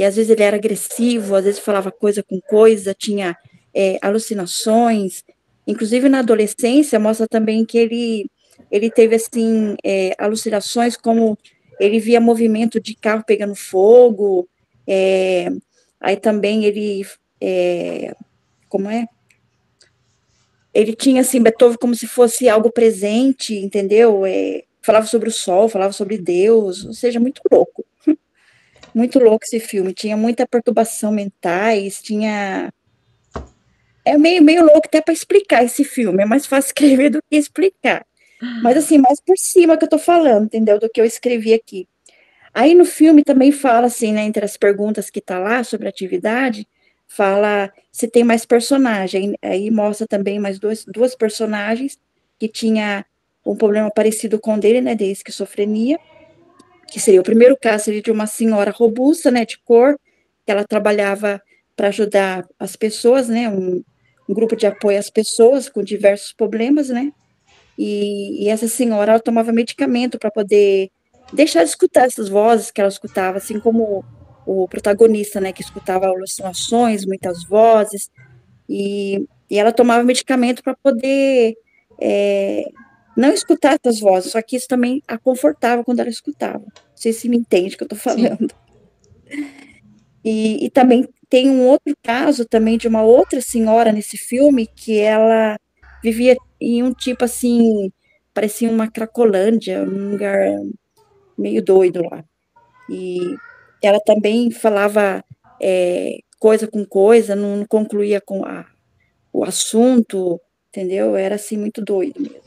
e às vezes ele era agressivo, às vezes falava coisa com coisa, tinha é, alucinações. Inclusive na adolescência mostra também que ele ele teve assim é, alucinações como ele via movimento de carro pegando fogo, é, aí também ele é, como é? Ele tinha assim Beethoven como se fosse algo presente, entendeu? É, falava sobre o sol, falava sobre Deus, ou seja, muito louco. Muito louco esse filme. Tinha muita perturbação mentais, tinha. É meio, meio louco até para explicar esse filme. É mais fácil <laughs> escrever do que explicar. Mas assim, mais por cima que eu tô falando, entendeu? Do que eu escrevi aqui. Aí no filme também fala assim, né, entre as perguntas que tá lá sobre atividade, fala se tem mais personagem. Aí mostra também mais dois, duas personagens que tinha um problema parecido com o dele, né, de esquizofrenia que seria o primeiro caso seria de uma senhora robusta, né, de cor, que ela trabalhava para ajudar as pessoas, né, um, um, grupo de apoio às pessoas com diversos problemas, né, e, e essa senhora ela tomava medicamento para poder deixar de escutar essas vozes que ela escutava, assim como o protagonista, né, que escutava alucinações, muitas vozes, e, e ela tomava medicamento para poder é, não escutar essas vozes, só que isso também a confortava quando ela escutava. Não sei se me entende o que eu estou falando. E, e também tem um outro caso também de uma outra senhora nesse filme que ela vivia em um tipo assim, parecia uma cracolândia, um lugar meio doido lá. E ela também falava é, coisa com coisa, não concluía com a, o assunto, entendeu? Era assim muito doido mesmo.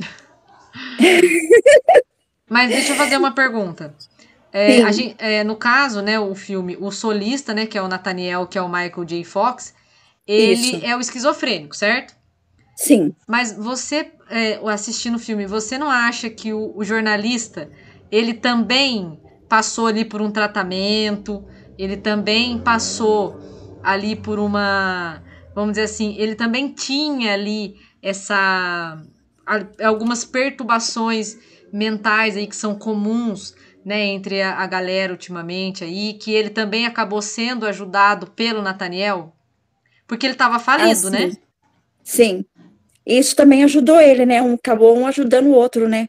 Mas deixa eu fazer uma pergunta. É, gente, é, no caso, né, o filme, o solista, né, que é o Nathaniel, que é o Michael J. Fox, ele Isso. é o esquizofrênico, certo? Sim. Mas você, é, assistindo o filme, você não acha que o, o jornalista, ele também passou ali por um tratamento, ele também passou ali por uma, vamos dizer assim, ele também tinha ali essa algumas perturbações mentais aí que são comuns né, entre a, a, galera ultimamente aí, que ele também acabou sendo ajudado pelo Nathaniel, porque ele estava falido, ah, né? Sim. Isso também ajudou ele, né? Um acabou um ajudando o outro, né?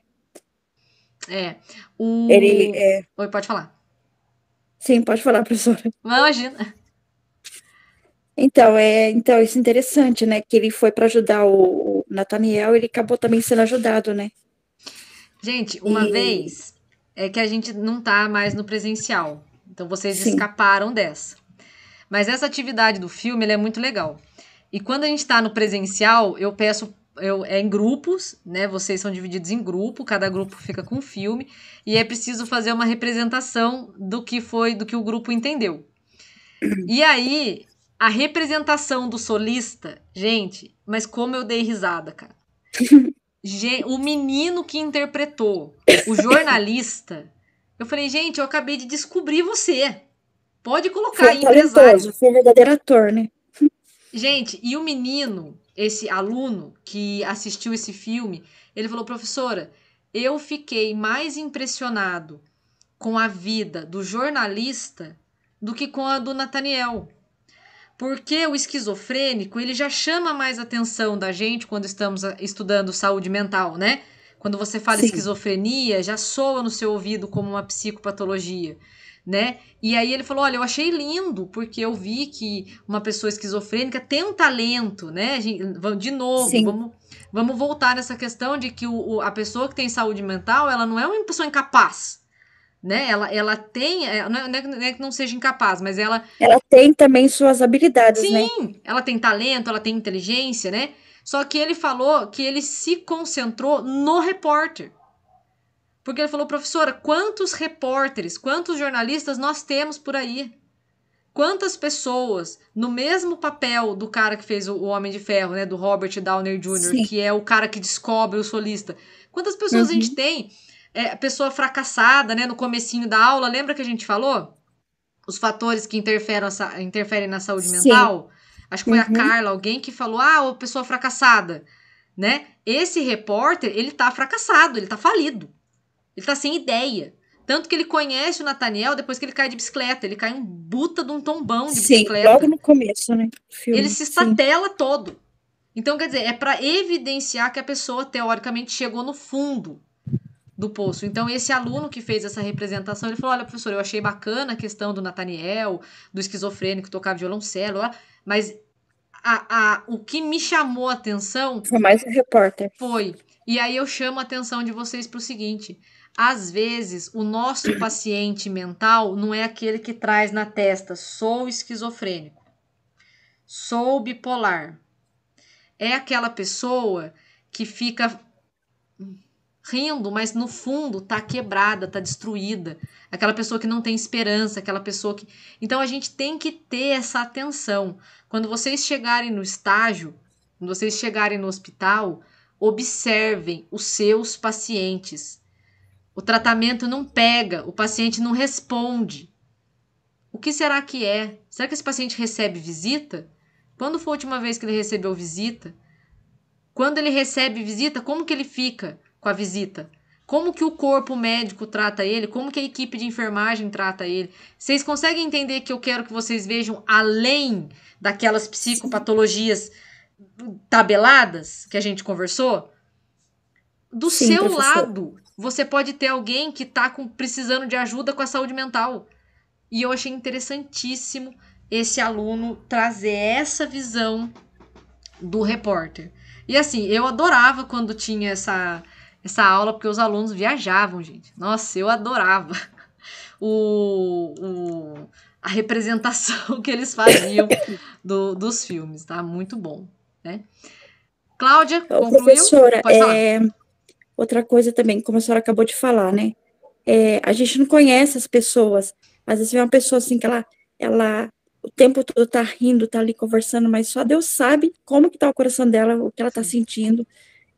É. O... Ele, é... Oi, pode falar. Sim, pode falar, professora. Não, imagina. Então, é, então, isso é interessante, né? Que ele foi para ajudar o, o Nathaniel, ele acabou também sendo ajudado, né? Gente, uma e... vez é que a gente não tá mais no presencial. Então vocês Sim. escaparam dessa. Mas essa atividade do filme é muito legal. E quando a gente está no presencial, eu peço. Eu, é em grupos, né? Vocês são divididos em grupo, cada grupo fica com um filme, e é preciso fazer uma representação do que foi, do que o grupo entendeu. E aí, a representação do solista, gente, mas como eu dei risada, cara. <laughs> o menino que interpretou, o jornalista, eu falei, gente, eu acabei de descobrir você. Pode colocar foi aí, empresário. Foi verdadeiro ator, né? Gente, e o menino, esse aluno que assistiu esse filme, ele falou, professora, eu fiquei mais impressionado com a vida do jornalista do que com a do Nathaniel porque o esquizofrênico ele já chama mais atenção da gente quando estamos ah, estudando saúde mental, né? Quando você fala Sim. esquizofrenia, já soa no seu ouvido como uma psicopatologia, né? E aí ele falou: olha, eu achei lindo, porque eu vi que uma pessoa esquizofrênica tem um talento, né? de novo, vamos. Vamos voltar nessa questão de que o, a pessoa que tem saúde mental, ela não é uma pessoa incapaz né? Ela, ela tem, é, não é, é não é que não seja incapaz, mas ela. Ela tem também suas habilidades, Sim, né? Sim, ela tem talento, ela tem inteligência, né? Só que ele falou que ele se concentrou no repórter. Porque ele falou, professora, quantos repórteres, quantos jornalistas nós temos por aí? Quantas pessoas no mesmo papel do cara que fez o Homem de Ferro, né, do Robert Downey Jr., Sim. que é o cara que descobre o solista? Quantas pessoas uhum. a gente uhum. tem é, pessoa fracassada, né? No comecinho da aula, lembra que a gente falou? Os fatores que interferem, interferem na saúde mental? Sim. Acho que foi uhum. a Carla, alguém que falou, ah, pessoa fracassada, né? Esse repórter, ele tá fracassado, ele tá falido. Ele tá sem ideia. Tanto que ele conhece o Nathaniel depois que ele cai de bicicleta. Ele cai um buta de um tombão de Sim, bicicleta. logo no começo, né? Filme, ele se estatela todo. Então, quer dizer, é para evidenciar que a pessoa, teoricamente, chegou no fundo do poço. Então, esse aluno que fez essa representação, ele falou: Olha, professor, eu achei bacana a questão do Nathaniel, do esquizofrênico tocar violoncelo, mas a, a, o que me chamou a atenção. Foi mais um repórter. Foi. E aí eu chamo a atenção de vocês para o seguinte: às vezes, o nosso <coughs> paciente mental não é aquele que traz na testa sou esquizofrênico, sou bipolar. É aquela pessoa que fica rindo, mas no fundo tá quebrada, tá destruída. Aquela pessoa que não tem esperança, aquela pessoa que. Então a gente tem que ter essa atenção. Quando vocês chegarem no estágio, quando vocês chegarem no hospital, observem os seus pacientes. O tratamento não pega, o paciente não responde. O que será que é? Será que esse paciente recebe visita? Quando foi a última vez que ele recebeu visita? Quando ele recebe visita, como que ele fica? com a visita? Como que o corpo médico trata ele? Como que a equipe de enfermagem trata ele? Vocês conseguem entender que eu quero que vocês vejam além daquelas psicopatologias tabeladas que a gente conversou? Do Sim, seu professor. lado, você pode ter alguém que está precisando de ajuda com a saúde mental. E eu achei interessantíssimo esse aluno trazer essa visão do repórter. E assim, eu adorava quando tinha essa essa aula porque os alunos viajavam, gente. Nossa, eu adorava <laughs> o, o a representação <laughs> que eles faziam do, dos filmes, tá? Muito bom, né? Cláudia, concluiu? Professora, é, outra coisa também, como a senhora acabou de falar, né? É, a gente não conhece as pessoas. Às vezes uma pessoa assim que ela, ela o tempo todo tá rindo, tá ali conversando, mas só Deus sabe como que tá o coração dela, o que ela tá sentindo.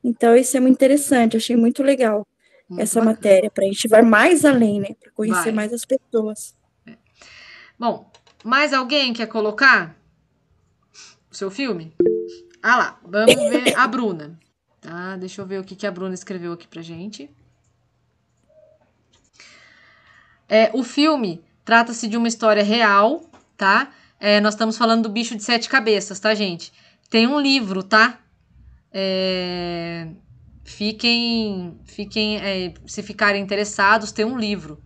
Então, isso é muito interessante, achei muito legal muito essa bacana. matéria, para a gente vai mais além, né? Para conhecer vai. mais as pessoas. É. Bom, mais alguém quer colocar o seu filme? Ah lá, vamos ver a Bruna. Ah, deixa eu ver o que, que a Bruna escreveu aqui pra gente. É, o filme trata-se de uma história real, tá? É, nós estamos falando do bicho de sete cabeças, tá, gente? Tem um livro, tá? É, fiquem, fiquem é, se ficarem interessados, tem um livro.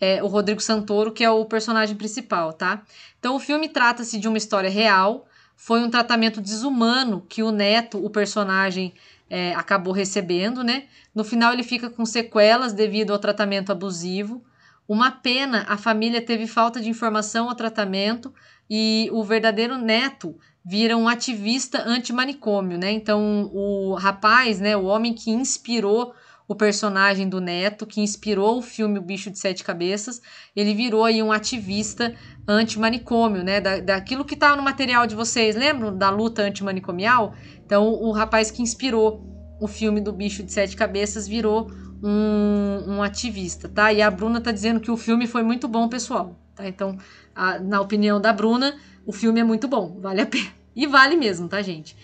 É, o Rodrigo Santoro, que é o personagem principal, tá? Então, o filme trata-se de uma história real. Foi um tratamento desumano que o Neto, o personagem, é, acabou recebendo, né? No final, ele fica com sequelas devido ao tratamento abusivo. Uma pena, a família teve falta de informação ao tratamento e o verdadeiro Neto vira um ativista anti-manicômio, né? Então, o rapaz, né, o homem que inspirou o personagem do Neto, que inspirou o filme O Bicho de Sete Cabeças, ele virou aí um ativista anti-manicômio, né? Da, daquilo que tá no material de vocês, lembram da luta antimanicomial? Então, o rapaz que inspirou o filme do Bicho de Sete Cabeças virou um, um ativista, tá? E a Bruna tá dizendo que o filme foi muito bom, pessoal, tá? Então, a, na opinião da Bruna, o filme é muito bom, vale a pena. E vale mesmo, tá, gente?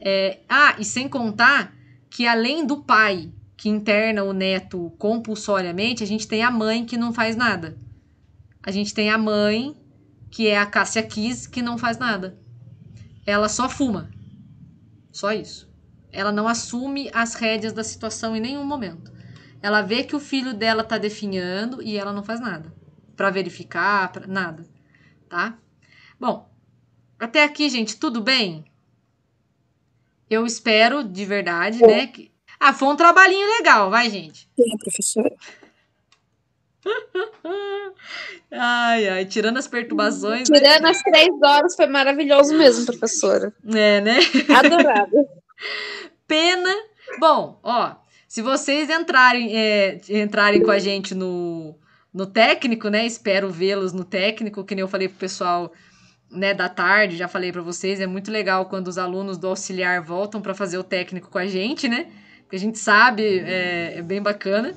É, ah, e sem contar que além do pai que interna o neto compulsoriamente, a gente tem a mãe que não faz nada. A gente tem a mãe, que é a Cássia Kiss, que não faz nada. Ela só fuma. Só isso. Ela não assume as rédeas da situação em nenhum momento. Ela vê que o filho dela tá definhando e ela não faz nada. para verificar, pra, nada. Tá? Bom, até aqui, gente, tudo bem? Eu espero, de verdade, né? Que... Ah, foi um trabalhinho legal, vai, gente. Sim, professora. <laughs> ai, ai, tirando as perturbações. Né? Tirando né? as três horas, foi maravilhoso mesmo, professora. É, né? Adorável. <laughs> Pena. Bom, ó, se vocês entrarem, é, entrarem com a gente no, no técnico, né? Espero vê-los no técnico, que nem eu falei pro pessoal né, da tarde, já falei para vocês, é muito legal quando os alunos do auxiliar voltam para fazer o técnico com a gente, né? Porque a gente sabe, é, é bem bacana.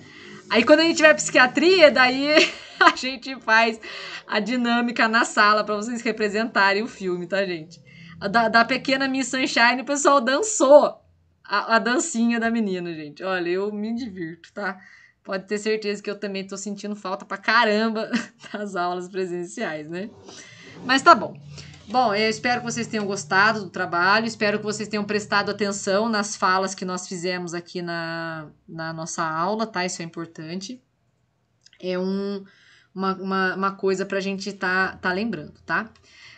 Aí quando a gente tiver psiquiatria, daí <laughs> a gente faz a dinâmica na sala para vocês representarem o filme, tá, gente? Da, da pequena Miss Sunshine, o pessoal dançou a, a dancinha da menina, gente. Olha, eu me divirto, tá? Pode ter certeza que eu também tô sentindo falta pra caramba <laughs> das aulas presenciais, né? Mas tá bom. Bom, eu espero que vocês tenham gostado do trabalho, espero que vocês tenham prestado atenção nas falas que nós fizemos aqui na, na nossa aula, tá? Isso é importante. É um, uma, uma, uma coisa para a gente tá, tá lembrando, tá?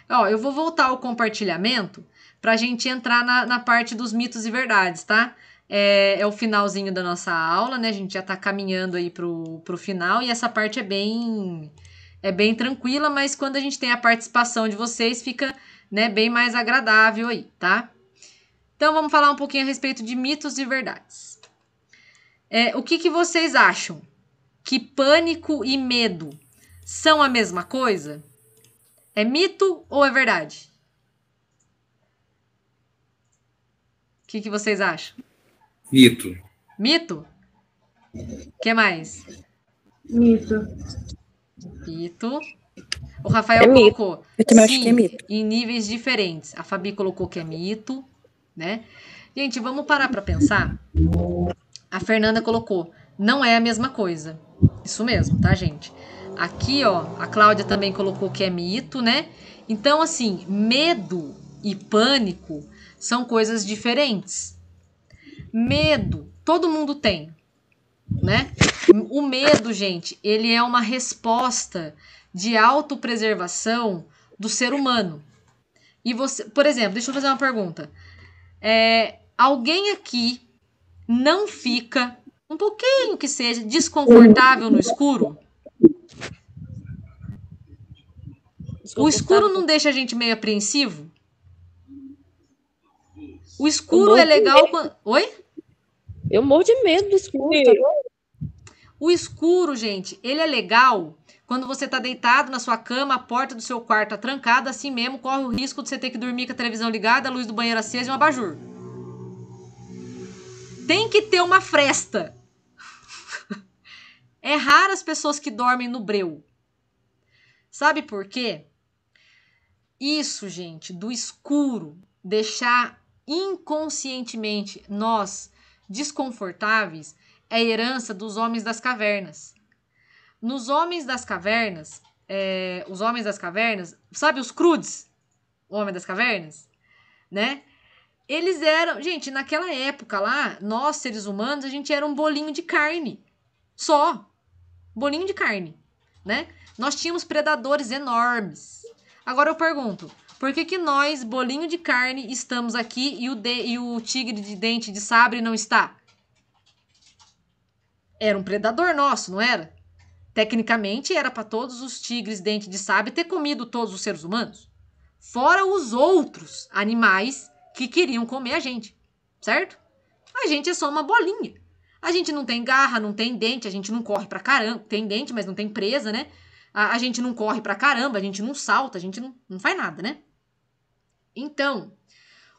Ó, eu vou voltar ao compartilhamento para a gente entrar na, na parte dos mitos e verdades, tá? É, é, o finalzinho da nossa aula, né? A gente já tá caminhando aí pro, pro final e essa parte é bem é bem tranquila, mas quando a gente tem a participação de vocês, fica né, bem mais agradável aí, tá? Então vamos falar um pouquinho a respeito de mitos e verdades. É, o que, que vocês acham? Que pânico e medo são a mesma coisa? É mito ou é verdade? O que, que vocês acham? Mito. Mito? O que mais? Mito. Mito. O Rafael é colocou. Eu também sim, acho que é mito. Em níveis diferentes. A Fabi colocou que é mito, né? Gente, vamos parar para pensar. A Fernanda colocou. Não é a mesma coisa. Isso mesmo, tá, gente? Aqui, ó, a Cláudia também colocou que é mito, né? Então, assim, medo e pânico são coisas diferentes. Medo, todo mundo tem, né? O medo, gente, ele é uma resposta de autopreservação do ser humano. E você, por exemplo, deixa eu fazer uma pergunta. É, alguém aqui não fica um pouquinho que seja desconfortável no escuro? O escuro não deixa a gente meio apreensivo? O escuro é legal quando. Oi? Eu morro de medo do escuro. Tá o escuro, gente, ele é legal quando você está deitado na sua cama, a porta do seu quarto tá trancada, assim mesmo corre o risco de você ter que dormir com a televisão ligada, a luz do banheiro acesa e um abajur. Tem que ter uma fresta. <laughs> é raro as pessoas que dormem no breu. Sabe por quê? Isso, gente, do escuro deixar inconscientemente nós desconfortáveis é herança dos homens das cavernas. Nos homens das cavernas, é, os homens das cavernas, sabe os crudes? O homem das cavernas, né? Eles eram, gente, naquela época lá, nós seres humanos, a gente era um bolinho de carne. Só bolinho de carne, né? Nós tínhamos predadores enormes. Agora eu pergunto, por que que nós, bolinho de carne, estamos aqui e o, de, e o tigre de dente de sabre não está? era um predador nosso, não era? Tecnicamente, era para todos os tigres dente de sabre ter comido todos os seres humanos, fora os outros animais que queriam comer a gente, certo? A gente é só uma bolinha. A gente não tem garra, não tem dente, a gente não corre pra caramba. Tem dente, mas não tem presa, né? A, a gente não corre pra caramba, a gente não salta, a gente não, não faz nada, né? Então,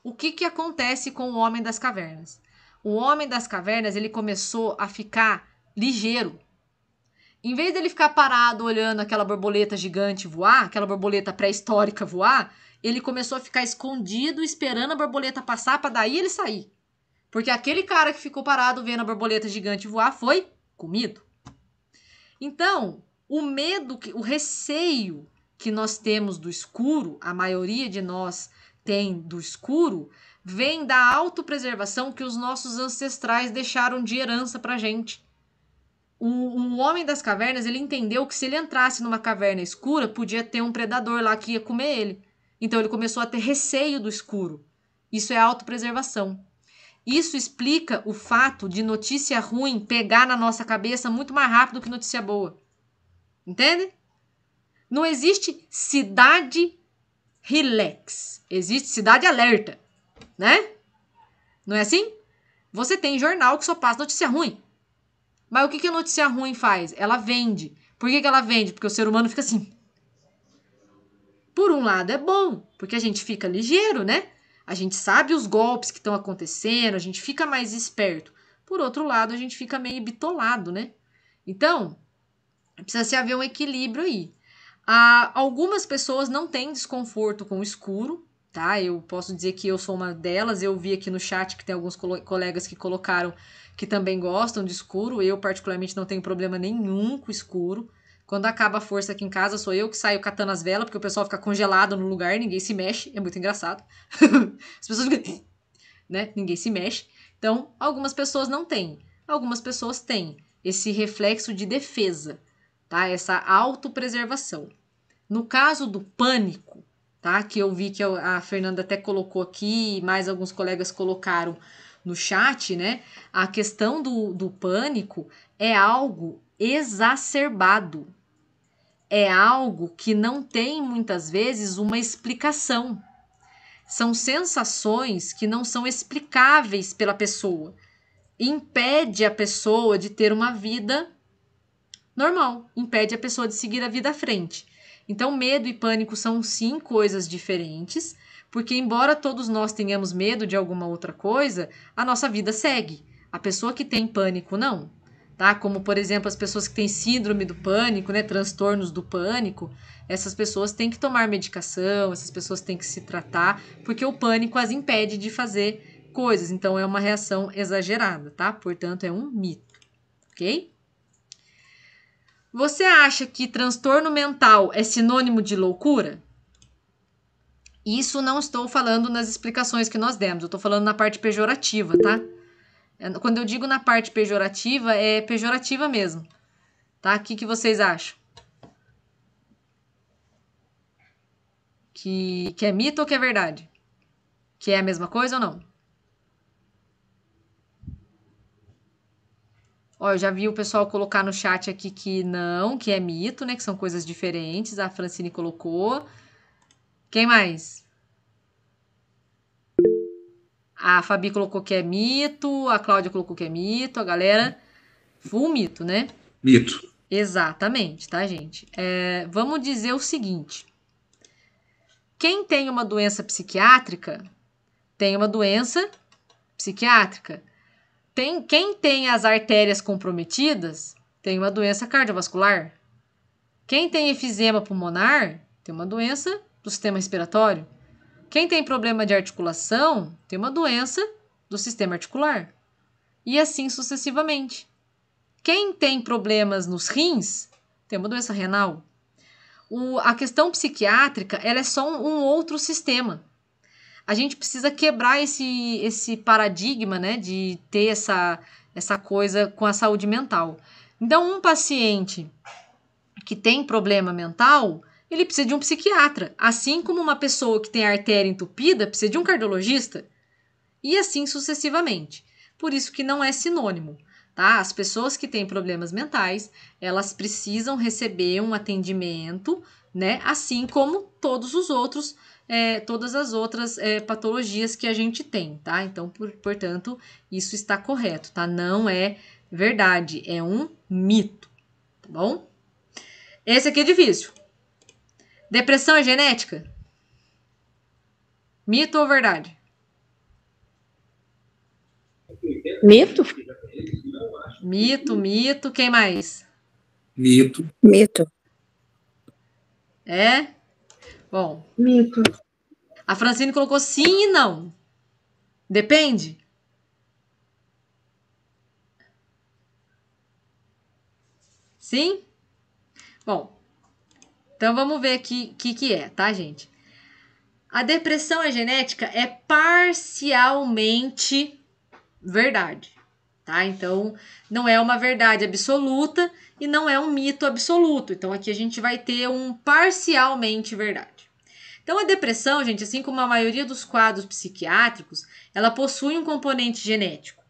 o que que acontece com o homem das cavernas? O homem das cavernas, ele começou a ficar ligeiro. Em vez dele ficar parado olhando aquela borboleta gigante voar, aquela borboleta pré-histórica voar, ele começou a ficar escondido esperando a borboleta passar para daí ele sair. Porque aquele cara que ficou parado vendo a borboleta gigante voar foi comido. Então, o medo, o receio que nós temos do escuro, a maioria de nós tem do escuro, vem da autopreservação que os nossos ancestrais deixaram de herança para gente um, um, homem das cavernas ele entendeu que se ele entrasse numa caverna escura, podia ter um predador lá que ia comer ele. Então ele começou a ter receio do escuro. Isso é autopreservação. Isso explica o fato de notícia ruim pegar na nossa cabeça muito mais rápido que notícia boa. Entende? Não existe cidade relax. Existe cidade alerta, né? Não é assim? Você tem jornal que só passa notícia ruim. Mas o que, que a notícia ruim faz? Ela vende. Por que, que ela vende? Porque o ser humano fica assim. Por um lado é bom, porque a gente fica ligeiro, né? A gente sabe os golpes que estão acontecendo, a gente fica mais esperto. Por outro lado, a gente fica meio bitolado, né? Então, precisa se haver um equilíbrio aí. Ah, algumas pessoas não têm desconforto com o escuro, tá? Eu posso dizer que eu sou uma delas. Eu vi aqui no chat que tem alguns colegas que colocaram que também gostam de escuro. Eu, particularmente, não tenho problema nenhum com escuro. Quando acaba a força aqui em casa, sou eu que saio catando as velas, porque o pessoal fica congelado no lugar, ninguém se mexe. É muito engraçado. <laughs> as pessoas ficam. Né? Ninguém se mexe. Então, algumas pessoas não têm. Algumas pessoas têm esse reflexo de defesa, tá? Essa autopreservação. No caso do pânico, tá? Que eu vi que a Fernanda até colocou aqui, mais alguns colegas colocaram no chat, né? A questão do, do pânico é algo exacerbado. É algo que não tem muitas vezes uma explicação. São sensações que não são explicáveis pela pessoa. Impede a pessoa de ter uma vida normal, impede a pessoa de seguir a vida à frente. Então, medo e pânico são sim coisas diferentes, porque, embora todos nós tenhamos medo de alguma outra coisa, a nossa vida segue. A pessoa que tem pânico, não. Tá? Como, por exemplo, as pessoas que têm síndrome do pânico, né? transtornos do pânico, essas pessoas têm que tomar medicação, essas pessoas têm que se tratar, porque o pânico as impede de fazer coisas. Então, é uma reação exagerada, tá? Portanto, é um mito, ok? Você acha que transtorno mental é sinônimo de loucura? Isso não estou falando nas explicações que nós demos, eu estou falando na parte pejorativa, tá? É, quando eu digo na parte pejorativa, é pejorativa mesmo. Tá? O que, que vocês acham? Que, que é mito ou que é verdade? Que é a mesma coisa ou não? Ó, eu já vi o pessoal colocar no chat aqui que não, que é mito, né? Que são coisas diferentes. A Francine colocou. Quem mais? A Fabi colocou que é mito, a Cláudia colocou que é mito, a galera. Full mito, né? Mito. Exatamente, tá, gente? É, vamos dizer o seguinte: quem tem uma doença psiquiátrica tem uma doença psiquiátrica. Tem, quem tem as artérias comprometidas tem uma doença cardiovascular. Quem tem efizema pulmonar tem uma doença do sistema respiratório. Quem tem problema de articulação tem uma doença do sistema articular. E assim sucessivamente. Quem tem problemas nos rins tem uma doença renal. O, a questão psiquiátrica ela é só um, um outro sistema. A gente precisa quebrar esse, esse paradigma né, de ter essa, essa coisa com a saúde mental. Então, um paciente que tem problema mental, ele precisa de um psiquiatra, assim como uma pessoa que tem a artéria entupida precisa de um cardiologista, e assim sucessivamente. Por isso que não é sinônimo, tá? As pessoas que têm problemas mentais, elas precisam receber um atendimento, né? Assim como todos os outros, é, todas as outras é, patologias que a gente tem, tá? Então, por, portanto, isso está correto, tá? Não é verdade, é um mito, tá bom? Esse aqui é difícil. Depressão é genética? Mito ou verdade? Mito? Mito, mito. Quem mais? Mito. Mito. É? Bom. Mito. A Francine colocou sim e não. Depende? Sim? Bom, então vamos ver aqui o que, que é, tá, gente? A depressão é genética é parcialmente verdade, tá? Então não é uma verdade absoluta e não é um mito absoluto. Então aqui a gente vai ter um parcialmente verdade. Então a depressão, gente, assim como a maioria dos quadros psiquiátricos, ela possui um componente genético.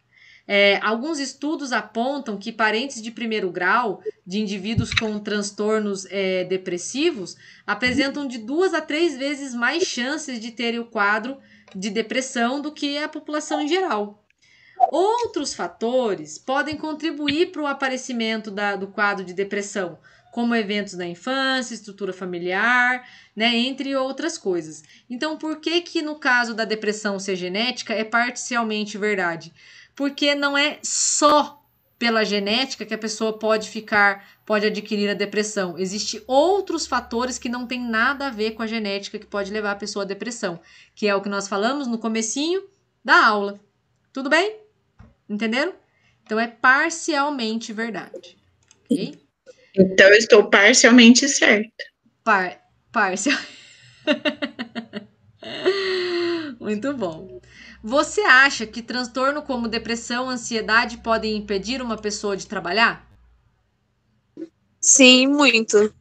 É, alguns estudos apontam que parentes de primeiro grau de indivíduos com transtornos é, depressivos apresentam de duas a três vezes mais chances de terem o quadro de depressão do que a população em geral. Outros fatores podem contribuir para o aparecimento da, do quadro de depressão, como eventos da infância, estrutura familiar, né, entre outras coisas. Então, por que que no caso da depressão ser genética é parcialmente verdade? porque não é só pela genética que a pessoa pode ficar, pode adquirir a depressão. Existem outros fatores que não tem nada a ver com a genética que pode levar a pessoa à depressão, que é o que nós falamos no comecinho da aula. Tudo bem? Entenderam? Então é parcialmente verdade. Ok. Então eu estou parcialmente certa. Par parcial. <laughs> Muito bom. Você acha que transtorno como depressão, ansiedade podem impedir uma pessoa de trabalhar? Sim, muito.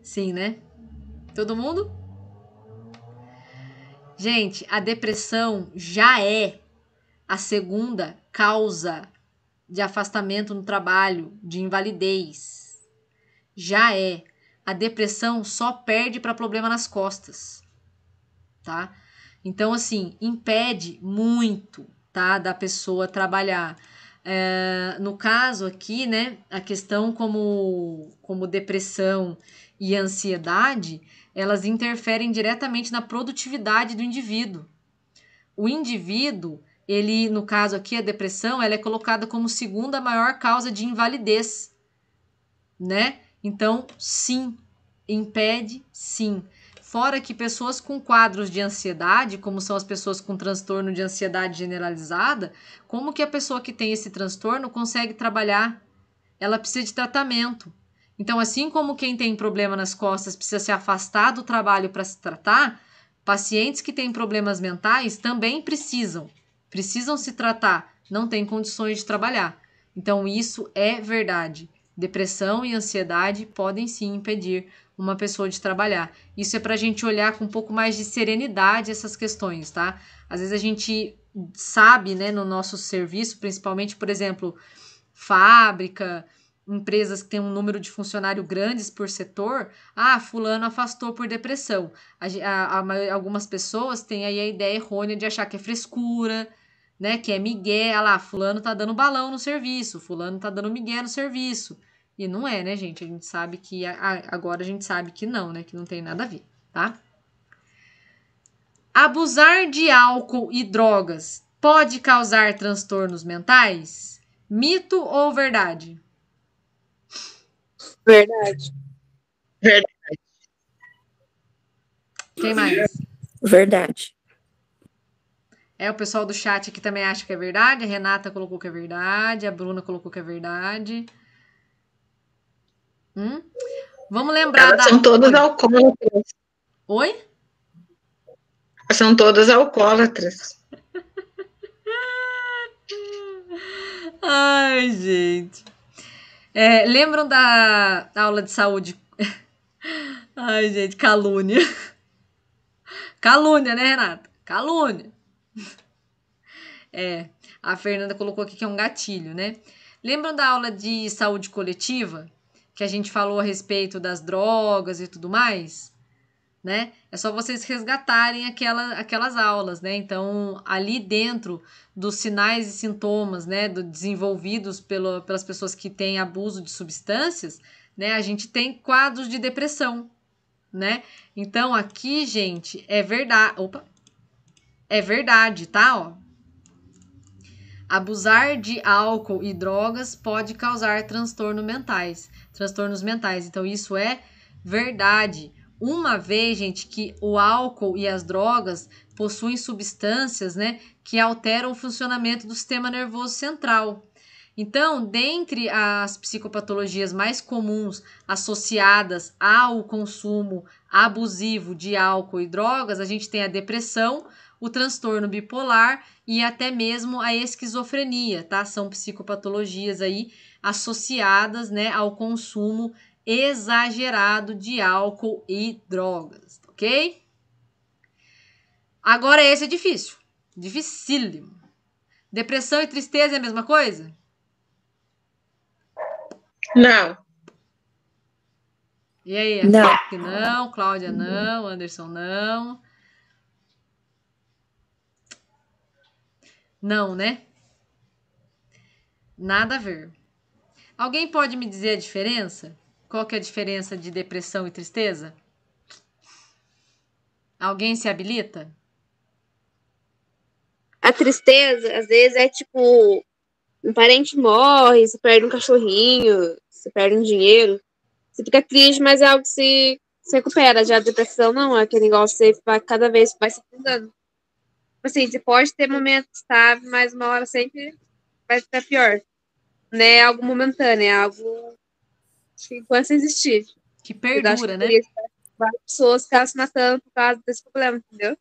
Sim, né? Todo mundo? Gente, a depressão já é a segunda causa de afastamento no trabalho, de invalidez. Já é a depressão só perde para problema nas costas, tá? Então, assim, impede muito, tá? Da pessoa trabalhar. É, no caso aqui, né, a questão como, como depressão e ansiedade, elas interferem diretamente na produtividade do indivíduo. O indivíduo, ele, no caso aqui, a depressão, ela é colocada como segunda maior causa de invalidez, né? Então, sim, impede sim. Fora que pessoas com quadros de ansiedade, como são as pessoas com transtorno de ansiedade generalizada, como que a pessoa que tem esse transtorno consegue trabalhar? Ela precisa de tratamento. Então, assim como quem tem problema nas costas precisa se afastar do trabalho para se tratar, pacientes que têm problemas mentais também precisam. Precisam se tratar, não têm condições de trabalhar. Então, isso é verdade. Depressão e ansiedade podem sim impedir uma pessoa de trabalhar. Isso é para a gente olhar com um pouco mais de serenidade essas questões, tá? Às vezes a gente sabe, né, no nosso serviço, principalmente, por exemplo, fábrica, empresas que têm um número de funcionário grandes por setor, ah, fulano afastou por depressão. A, a, a, algumas pessoas têm aí a ideia errônea de achar que é frescura, né? Que é migué, ah lá, fulano tá dando balão no serviço, fulano tá dando migué no serviço. E não é, né, gente? A gente sabe que agora a gente sabe que não, né? Que não tem nada a ver, tá? Abusar de álcool e drogas pode causar transtornos mentais? Mito ou verdade? Verdade. Verdade. Quem mais? Verdade. É, o pessoal do chat aqui também acha que é verdade. A Renata colocou que é verdade. A Bruna colocou que é verdade. Hum? Vamos lembrar Elas da. São todas alcoólatras. Oi? São todas alcoólatras. Ai, gente. É, lembram da aula de saúde? <laughs> Ai, gente, calúnia. Calúnia, né, Renata? Calúnia. É, a Fernanda colocou aqui que é um gatilho, né? Lembram da aula de saúde coletiva? que a gente falou a respeito das drogas e tudo mais, né? É só vocês resgatarem aquela, aquelas aulas, né? Então, ali dentro dos sinais e sintomas, né, do, desenvolvidos pelo, pelas pessoas que têm abuso de substâncias, né, a gente tem quadros de depressão, né? Então, aqui, gente, é verdade. Opa! É verdade, tá? Ó. Abusar de álcool e drogas pode causar transtornos mentais transtornos mentais. Então, isso é verdade. Uma vez, gente, que o álcool e as drogas possuem substâncias, né, que alteram o funcionamento do sistema nervoso central. Então, dentre as psicopatologias mais comuns associadas ao consumo abusivo de álcool e drogas, a gente tem a depressão, o transtorno bipolar e até mesmo a esquizofrenia, tá? São psicopatologias aí associadas né, ao consumo exagerado de álcool e drogas, ok? Agora esse é difícil, dificílimo. Depressão e tristeza é a mesma coisa? Não. E aí, é não. não, Cláudia não, Anderson não. Não, né? Nada a ver. Alguém pode me dizer a diferença? Qual que é a diferença de depressão e tristeza? Alguém se habilita? A tristeza, às vezes, é tipo: um parente morre, você perde um cachorrinho, você perde um dinheiro. Você fica triste, mas é algo que se, se recupera. Já a depressão não é aquele negócio que você vai, cada vez vai se afundando. Tipo assim, você pode ter momentos sabe, mas uma hora sempre vai ficar pior né é algo momentâneo, é algo que a existir. Que perdura, que né? Várias pessoas que se matando por causa desse problema, entendeu?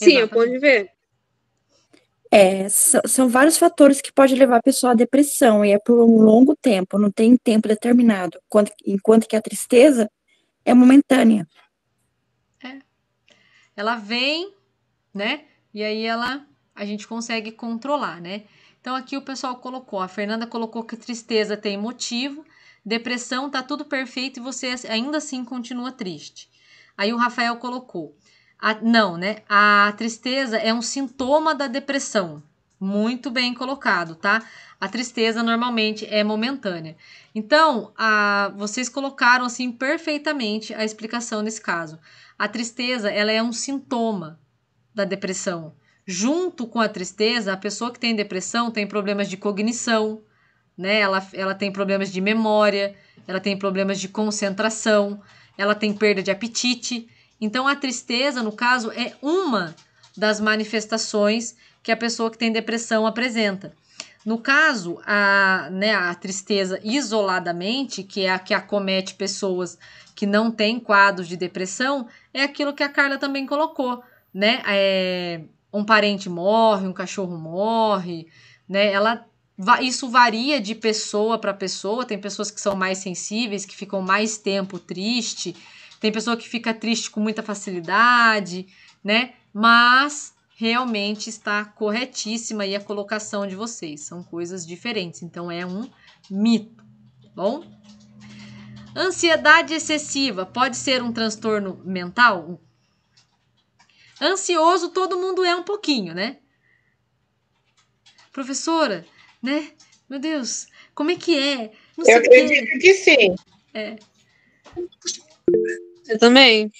Exatamente. Sim, eu pude ver. É, são vários fatores que pode levar a pessoa à depressão, e é por um longo tempo, não tem tempo determinado, enquanto, enquanto que a tristeza é momentânea. É. Ela vem, né? E aí ela a gente consegue controlar, né? Então aqui o pessoal colocou, a Fernanda colocou que tristeza tem motivo, depressão tá tudo perfeito e você ainda assim continua triste. Aí o Rafael colocou, a, não, né? A tristeza é um sintoma da depressão. Muito bem colocado, tá? A tristeza normalmente é momentânea. Então, a, vocês colocaram assim perfeitamente a explicação nesse caso. A tristeza, ela é um sintoma da depressão junto com a tristeza, a pessoa que tem depressão tem problemas de cognição, né? Ela, ela tem problemas de memória, ela tem problemas de concentração, ela tem perda de apetite. Então, a tristeza, no caso, é uma das manifestações que a pessoa que tem depressão apresenta. No caso, a, né, a tristeza isoladamente, que é a que acomete pessoas que não têm quadros de depressão, é aquilo que a Carla também colocou, né? É, um parente morre, um cachorro morre, né? Ela isso varia de pessoa para pessoa. Tem pessoas que são mais sensíveis, que ficam mais tempo triste. Tem pessoa que fica triste com muita facilidade, né? Mas realmente está corretíssima aí a colocação de vocês. São coisas diferentes, então é um mito, tá bom? Ansiedade excessiva pode ser um transtorno mental, Ansioso todo mundo é um pouquinho, né? Professora, né? Meu Deus, como é que é? Não eu acredito que, que sim. É. Eu também.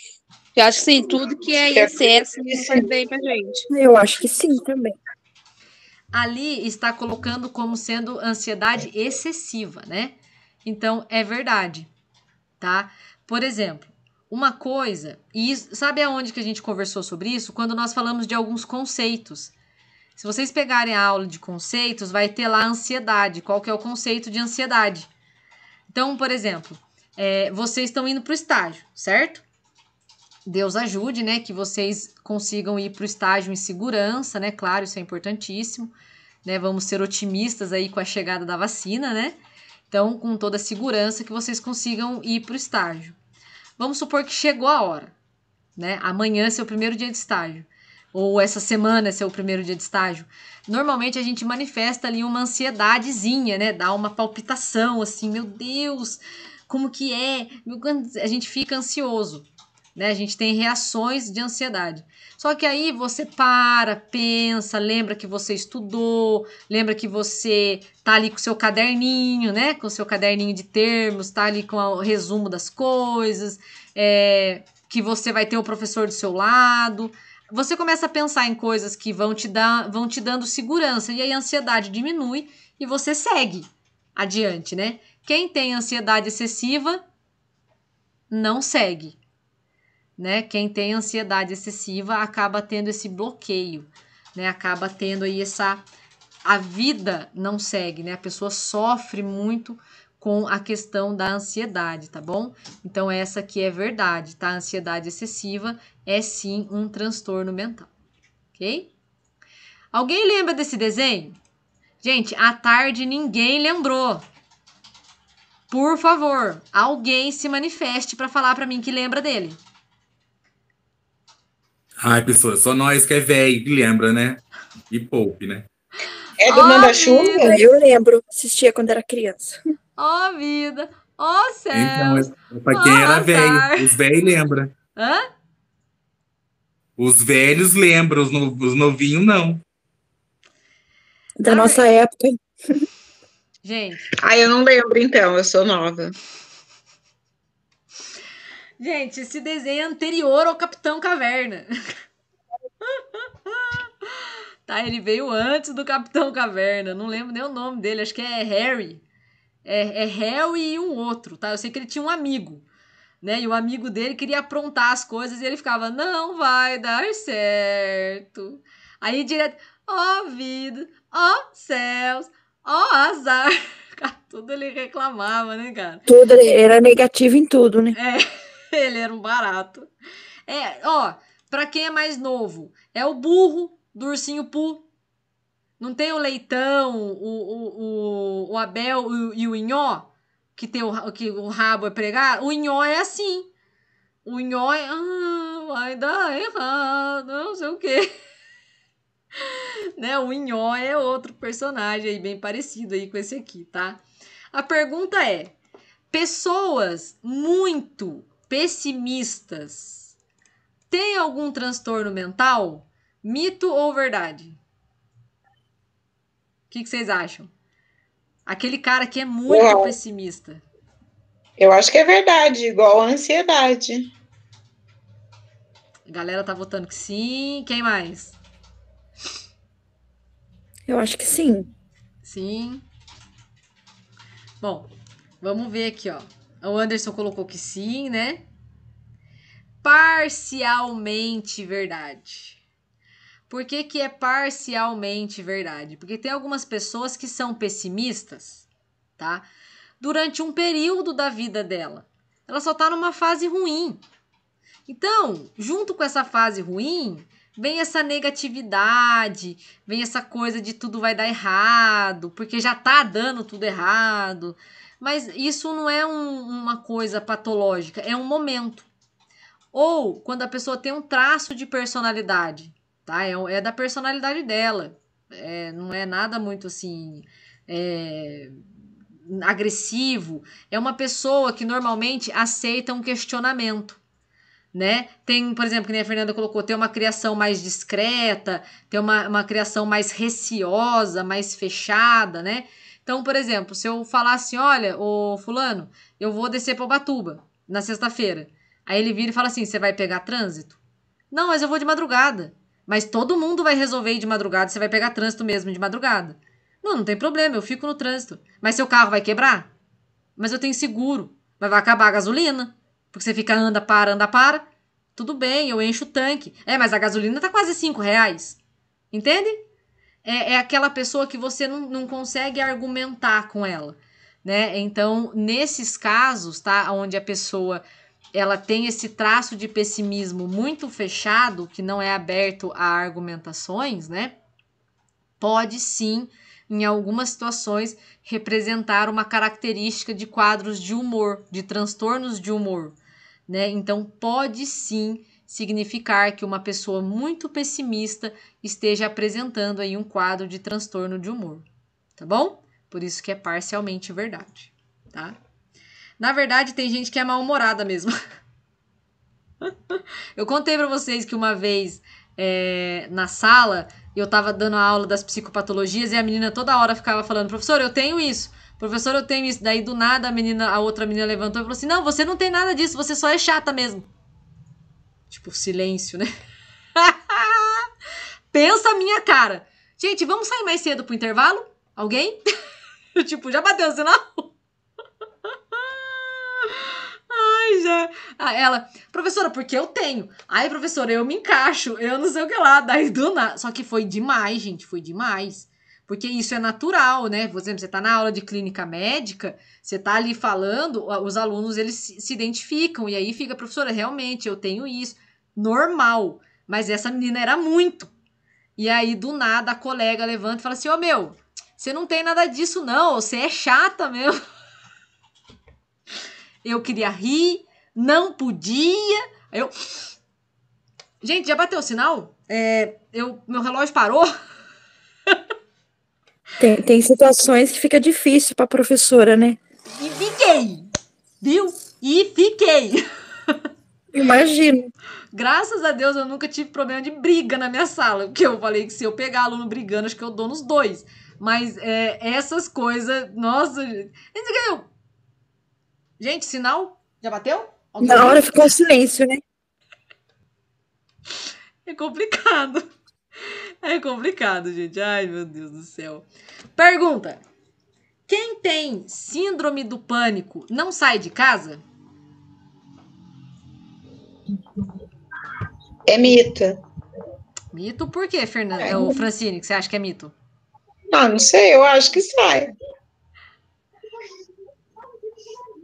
Eu acho que sim, tudo que é excesso faz bem pra gente. Eu acho que sim também. Ali está colocando como sendo ansiedade excessiva, né? Então, é verdade, tá? Por exemplo, uma coisa, e sabe aonde que a gente conversou sobre isso? Quando nós falamos de alguns conceitos. Se vocês pegarem a aula de conceitos, vai ter lá ansiedade. Qual que é o conceito de ansiedade? Então, por exemplo, é, vocês estão indo para o estágio, certo? Deus ajude, né? Que vocês consigam ir para o estágio em segurança, né? Claro, isso é importantíssimo. Né? Vamos ser otimistas aí com a chegada da vacina, né? Então, com toda a segurança que vocês consigam ir para o estágio. Vamos supor que chegou a hora, né? Amanhã é seu primeiro dia de estágio, ou essa semana é seu primeiro dia de estágio. Normalmente a gente manifesta ali uma ansiedadezinha, né? Dá uma palpitação assim, meu Deus, como que é? A gente fica ansioso né? A gente tem reações de ansiedade. Só que aí você para, pensa, lembra que você estudou, lembra que você tá ali com o seu caderninho, né? Com o seu caderninho de termos, tá ali com o resumo das coisas, é, que você vai ter o professor do seu lado. Você começa a pensar em coisas que vão te, dar, vão te dando segurança e aí a ansiedade diminui e você segue adiante, né? Quem tem ansiedade excessiva não segue né? Quem tem ansiedade excessiva acaba tendo esse bloqueio, né? Acaba tendo aí essa a vida não segue, né? A pessoa sofre muito com a questão da ansiedade, tá bom? Então essa aqui é verdade, tá? A ansiedade excessiva é sim um transtorno mental, ok? Alguém lembra desse desenho? Gente, à tarde ninguém lembrou. Por favor, alguém se manifeste para falar para mim que lembra dele. Ai, pessoas, só nós que é velho, que lembra, né? E poupe, né? É do oh, Manda-Chuva? Eu lembro, assistia quando era criança. Ó, oh, vida! Ó, oh, céu! Então, pra quem oh, era velho, os velhos lembram. Hã? Os velhos lembram, os, no, os novinhos não. Da ah, nossa é. época. Gente. Ah, eu não lembro, então, eu sou nova. Gente, esse desenho é anterior ao Capitão Caverna. <laughs> tá, ele veio antes do Capitão Caverna. Não lembro nem o nome dele, acho que é Harry. É, é Harry e um outro, tá? Eu sei que ele tinha um amigo, né? E o amigo dele queria aprontar as coisas e ele ficava, não vai dar certo. Aí direto, ó oh, vida, ó oh, céus, ó oh, azar. <laughs> Tudo ele reclamava, né, cara? Tudo, era negativo em tudo, né? É. <laughs> Ele era um barato. É, ó, pra quem é mais novo, é o burro do ursinho Poo. Não tem o leitão, o, o, o, o Abel o, e o Inhó, que, tem o, que o rabo é pregado. O Inhó é assim. O Inhó é. Ah, vai dar errado, não sei o quê. <laughs> né? O Inhó é outro personagem aí, bem parecido aí com esse aqui, tá? A pergunta é: pessoas muito Pessimistas. Tem algum transtorno mental? Mito ou verdade? O que, que vocês acham? Aquele cara que é muito pessimista. Eu acho que é verdade, igual a ansiedade. A galera tá votando que sim. Quem mais? Eu acho que sim. Sim. Bom, vamos ver aqui, ó. O Anderson colocou que sim, né? Parcialmente verdade. Por que, que é parcialmente verdade? Porque tem algumas pessoas que são pessimistas, tá? Durante um período da vida dela. Ela só tá numa fase ruim. Então, junto com essa fase ruim, vem essa negatividade, vem essa coisa de tudo vai dar errado, porque já tá dando tudo errado mas isso não é um, uma coisa patológica, é um momento. Ou quando a pessoa tem um traço de personalidade, tá? É, é da personalidade dela. É, não é nada muito assim. É, agressivo. É uma pessoa que normalmente aceita um questionamento. Né? Tem, por exemplo, que nem a Fernanda colocou, tem uma criação mais discreta, tem uma, uma criação mais receosa, mais fechada, né? Então, por exemplo, se eu falasse, assim, olha, o fulano, eu vou descer para Ubatuba na sexta-feira. Aí ele vira e fala assim: você vai pegar trânsito? Não, mas eu vou de madrugada. Mas todo mundo vai resolver ir de madrugada, você vai pegar trânsito mesmo de madrugada. Não, não tem problema, eu fico no trânsito. Mas seu carro vai quebrar? Mas eu tenho seguro. Mas vai acabar a gasolina? Porque você fica anda, para, anda, para. Tudo bem, eu encho o tanque. É, mas a gasolina tá quase 5 reais. Entende? é, é aquela pessoa que você não, não consegue argumentar com ela. Né? Então, nesses casos, tá? Onde a pessoa ela tem esse traço de pessimismo muito fechado, que não é aberto a argumentações, né? Pode sim, em algumas situações, representar uma característica de quadros de humor, de transtornos de humor, né? Então, pode sim significar que uma pessoa muito pessimista esteja apresentando aí um quadro de transtorno de humor, tá bom? Por isso que é parcialmente verdade, tá? Na verdade, tem gente que é mal-humorada mesmo. <laughs> eu contei para vocês que uma vez é, na sala eu tava dando a aula das psicopatologias e a menina toda hora ficava falando: professor, eu tenho isso. Professor, eu tenho isso. Daí do nada a menina, a outra menina levantou e falou assim: não, você não tem nada disso, você só é chata mesmo. Tipo, silêncio, né? <laughs> Pensa a minha cara. Gente, vamos sair mais cedo pro intervalo? Alguém? <laughs> tipo, já bateu o sinal? <laughs> Ai, já. Ah, ela, professora, porque eu tenho. Ai, professora, eu me encaixo, eu não sei o que lá. Daí do nada. Só que foi demais, gente, foi demais porque isso é natural, né? Por exemplo, você está na aula de clínica médica, você está ali falando, os alunos eles se identificam e aí fica, professora, realmente eu tenho isso, normal. Mas essa menina era muito. E aí do nada a colega levanta e fala assim: "Ô oh, meu, você não tem nada disso não, você é chata mesmo". <laughs> Eu queria rir, não podia. Eu Gente, já bateu o sinal? É, eu, meu relógio parou. <laughs> Tem, tem situações que fica difícil para professora, né? E fiquei, viu? E fiquei. Imagino. Graças a Deus eu nunca tive problema de briga na minha sala, porque eu falei que se eu pegar aluno brigando, acho que eu dou nos dois. Mas é, essas coisas, nossa. Gente, sinal? Já bateu? Alguém? Na hora ficou silêncio, né? É complicado. <laughs> É complicado, gente. Ai, meu Deus do céu. Pergunta: Quem tem síndrome do pânico não sai de casa? É mito. Mito por quê, Fernanda? É, é o Francine, que você acha que é mito? Ah, não sei, eu acho que sai.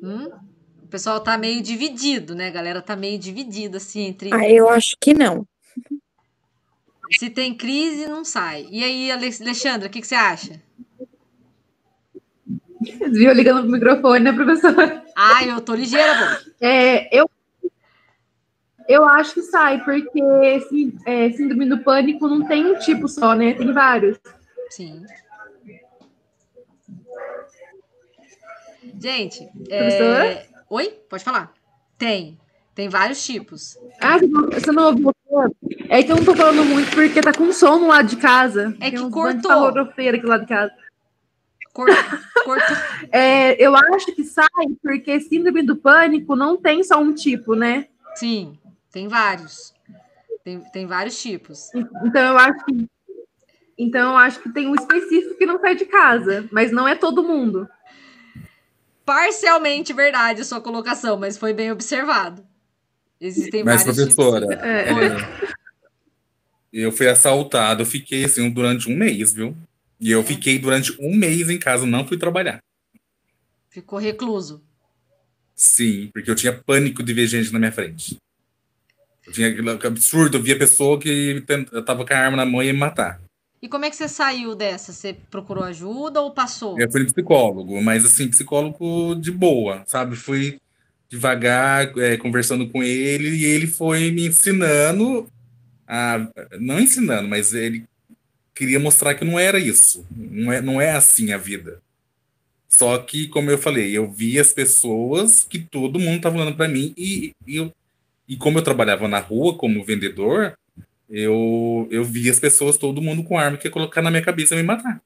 Hum? O pessoal tá meio dividido, né? A galera tá meio dividida, assim, entre. Ah, eu acho que não. Se tem crise, não sai. E aí, Alexandra, o que, que você acha? Viu ligando pro microfone, né, professora? Ah, eu tô ligeira, pô. É, eu, eu acho que sai, porque esse, é, síndrome do pânico não tem um tipo só, né? Tem vários. Sim. Gente, é... Oi? Pode falar. Tem. Tem vários tipos. Ah, você não ouviu? É que eu não tô falando muito porque tá com som no lado de casa. É Tem que cortou. Tem aqui lá de casa. cortou. <laughs> é, eu acho que sai porque síndrome do pânico não tem só um tipo, né? Sim, tem vários. Tem, tem vários tipos. Então eu acho que então eu acho que tem um específico que não sai de casa, mas não é todo mundo. Parcialmente verdade a sua colocação, mas foi bem observado. Existem Mas, professora, tipos... é, é eu fui assaltado, eu fiquei assim durante um mês, viu? E eu é. fiquei durante um mês em casa, não fui trabalhar. Ficou recluso? Sim, porque eu tinha pânico de ver gente na minha frente. Eu tinha absurdo, eu via pessoa que tava com a arma na mão e ia me matar. E como é que você saiu dessa? Você procurou ajuda ou passou? Eu fui psicólogo, mas assim, psicólogo de boa, sabe? Fui devagar, é, conversando com ele, e ele foi me ensinando, a, não ensinando, mas ele queria mostrar que não era isso, não é, não é assim a vida. Só que, como eu falei, eu vi as pessoas que todo mundo estava olhando para mim, e, e, eu, e como eu trabalhava na rua como vendedor, eu, eu vi as pessoas, todo mundo com arma, que ia colocar na minha cabeça e me matar.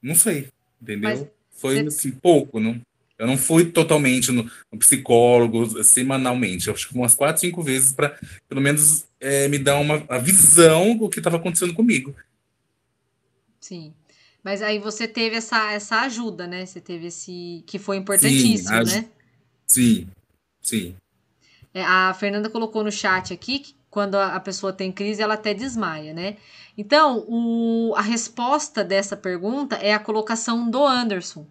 Não sei, entendeu? Mas Foi você... assim, pouco, não? Eu não fui totalmente no, no psicólogo semanalmente. Eu acho que umas quatro, cinco vezes para, pelo menos, é, me dar uma a visão do que estava acontecendo comigo. Sim. Mas aí você teve essa, essa ajuda, né? Você teve esse. que foi importantíssimo, sim, né? Sim, sim. É, a Fernanda colocou no chat aqui que quando a pessoa tem crise, ela até desmaia, né? Então, o, a resposta dessa pergunta é a colocação do Anderson,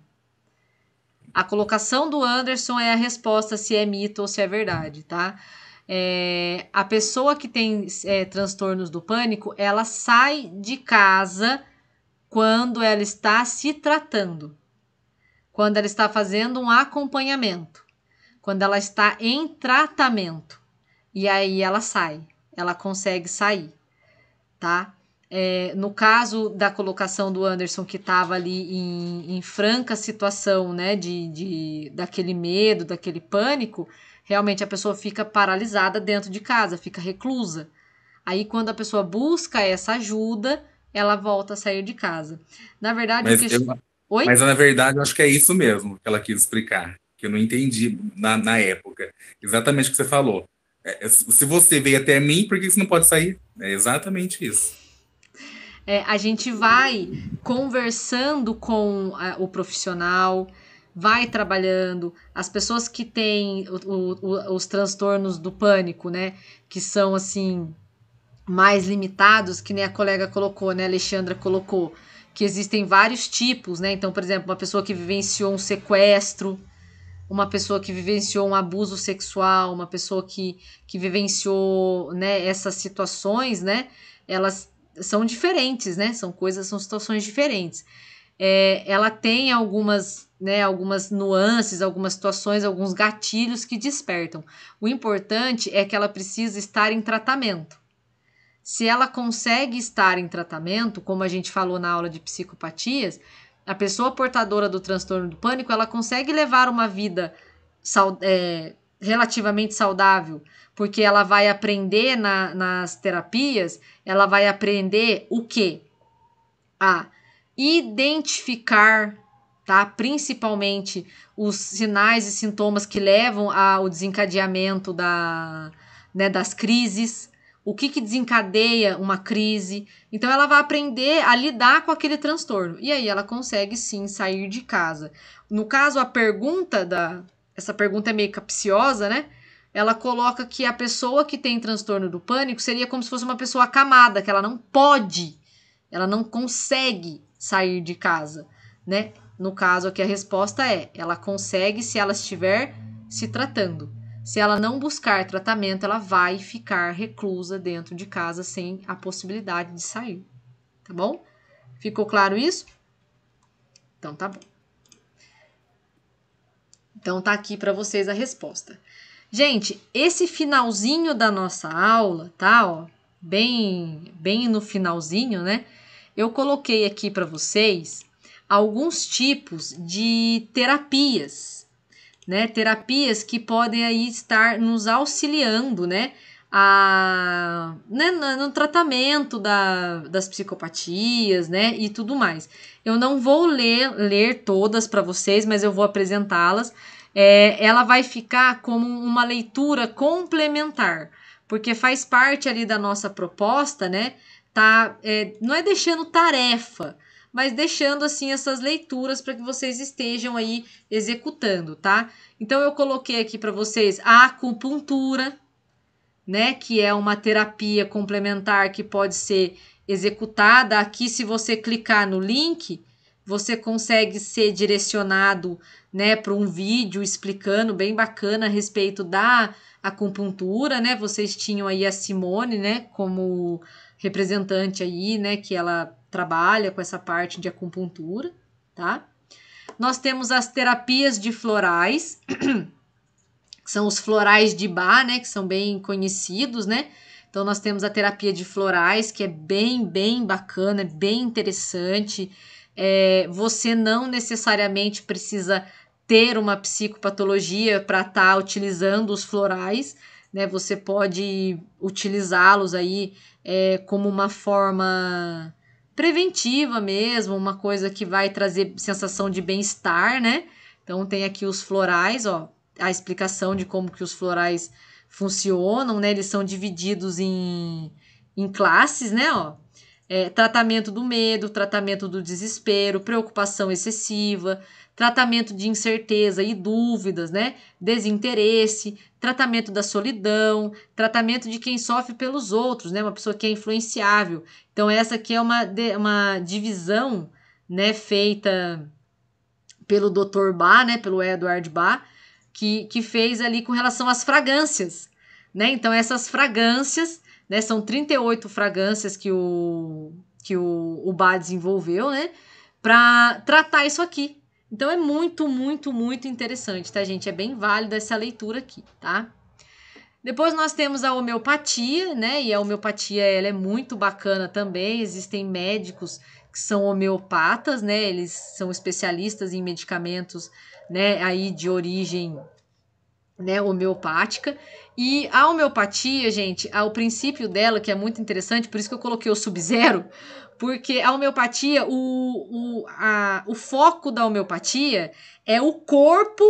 a colocação do Anderson é a resposta se é mito ou se é verdade, tá? É, a pessoa que tem é, transtornos do pânico, ela sai de casa quando ela está se tratando, quando ela está fazendo um acompanhamento, quando ela está em tratamento. E aí ela sai, ela consegue sair, tá? É, no caso da colocação do Anderson, que estava ali em, em, franca situação, né, de, de, daquele medo, daquele pânico, realmente a pessoa fica paralisada dentro de casa, fica reclusa. Aí, quando a pessoa busca essa ajuda, ela volta a sair de casa. Na verdade, mas, que... eu, Oi? mas na verdade, eu acho que é isso mesmo que ela quis explicar, que eu não entendi na, na época. Exatamente o que você falou. É, se você veio até mim, por que você não pode sair? É exatamente isso é, a gente vai conversando com a, é, o profissional, vai trabalhando, as pessoas que têm o, o, os transtornos do pânico, né? Que são assim mais limitados, que nem a colega colocou, né? A Alexandra colocou que existem vários tipos, né? Então, por exemplo, uma pessoa que vivenciou um sequestro, uma pessoa que vivenciou um abuso sexual, uma pessoa que, que vivenciou né, essas situações, né? Elas são diferentes, né? São coisas, são situações diferentes. É, ela tem algumas, né, algumas nuances, algumas situações, alguns gatilhos que despertam. O importante é que ela precisa estar em tratamento. Se ela consegue estar em tratamento, como a gente falou na aula de psicopatias, a pessoa portadora do transtorno do pânico, ela consegue levar uma vida é, relativamente saudável, porque ela vai aprender na, nas terapias, ela vai aprender o quê? A identificar, tá? Principalmente os sinais e sintomas que levam ao desencadeamento da, né, das crises, o que, que desencadeia uma crise. Então, ela vai aprender a lidar com aquele transtorno. E aí, ela consegue sim sair de casa. No caso, a pergunta da. Essa pergunta é meio capciosa, né? ela coloca que a pessoa que tem transtorno do pânico seria como se fosse uma pessoa acamada, que ela não pode, ela não consegue sair de casa, né? No caso aqui a resposta é, ela consegue se ela estiver se tratando. Se ela não buscar tratamento, ela vai ficar reclusa dentro de casa sem a possibilidade de sair, tá bom? Ficou claro isso? Então tá bom. Então tá aqui para vocês a resposta. Gente, esse finalzinho da nossa aula, tá? Ó, bem, bem no finalzinho, né? Eu coloquei aqui para vocês alguns tipos de terapias, né? Terapias que podem aí estar nos auxiliando, né? A, né, no tratamento da, das psicopatias, né, e tudo mais. Eu não vou ler, ler todas para vocês, mas eu vou apresentá-las é, ela vai ficar como uma leitura complementar, porque faz parte ali da nossa proposta, né? Tá, é, não é deixando tarefa, mas deixando assim essas leituras para que vocês estejam aí executando, tá? Então eu coloquei aqui para vocês a acupuntura, né, que é uma terapia complementar que pode ser executada aqui se você clicar no link, você consegue ser direcionado né, para um vídeo explicando bem bacana a respeito da acupuntura, né? Vocês tinham aí a Simone, né, como representante aí, né, que ela trabalha com essa parte de acupuntura, tá? Nós temos as terapias de florais, que <clears throat> são os florais de bar né, que são bem conhecidos, né? Então nós temos a terapia de florais, que é bem, bem bacana, é bem interessante. É, você não necessariamente precisa ter uma psicopatologia para estar tá utilizando os florais, né? Você pode utilizá-los aí é, como uma forma preventiva mesmo, uma coisa que vai trazer sensação de bem-estar, né? Então tem aqui os florais, ó, a explicação de como que os florais funcionam, né? Eles são divididos em, em classes, né? Ó, é, tratamento do medo, tratamento do desespero, preocupação excessiva, tratamento de incerteza e dúvidas, né? Desinteresse, tratamento da solidão, tratamento de quem sofre pelos outros, né? Uma pessoa que é influenciável. Então, essa aqui é uma, uma divisão, né? Feita pelo Dr. Ba, né? Pelo Edward Ba, que, que fez ali com relação às fragrâncias, né? Então, essas fragrâncias né? São 38 fragrâncias que o, que o, o Bar desenvolveu, né? Para tratar isso aqui. Então é muito, muito, muito interessante, tá, gente? É bem válida essa leitura aqui, tá? Depois nós temos a homeopatia, né? E a homeopatia ela é muito bacana também. Existem médicos que são homeopatas, né? Eles são especialistas em medicamentos, né? Aí de origem né, homeopática. E a homeopatia, gente, ao princípio dela, que é muito interessante, por isso que eu coloquei o sub-zero, porque a homeopatia, o, o, a, o foco da homeopatia é o corpo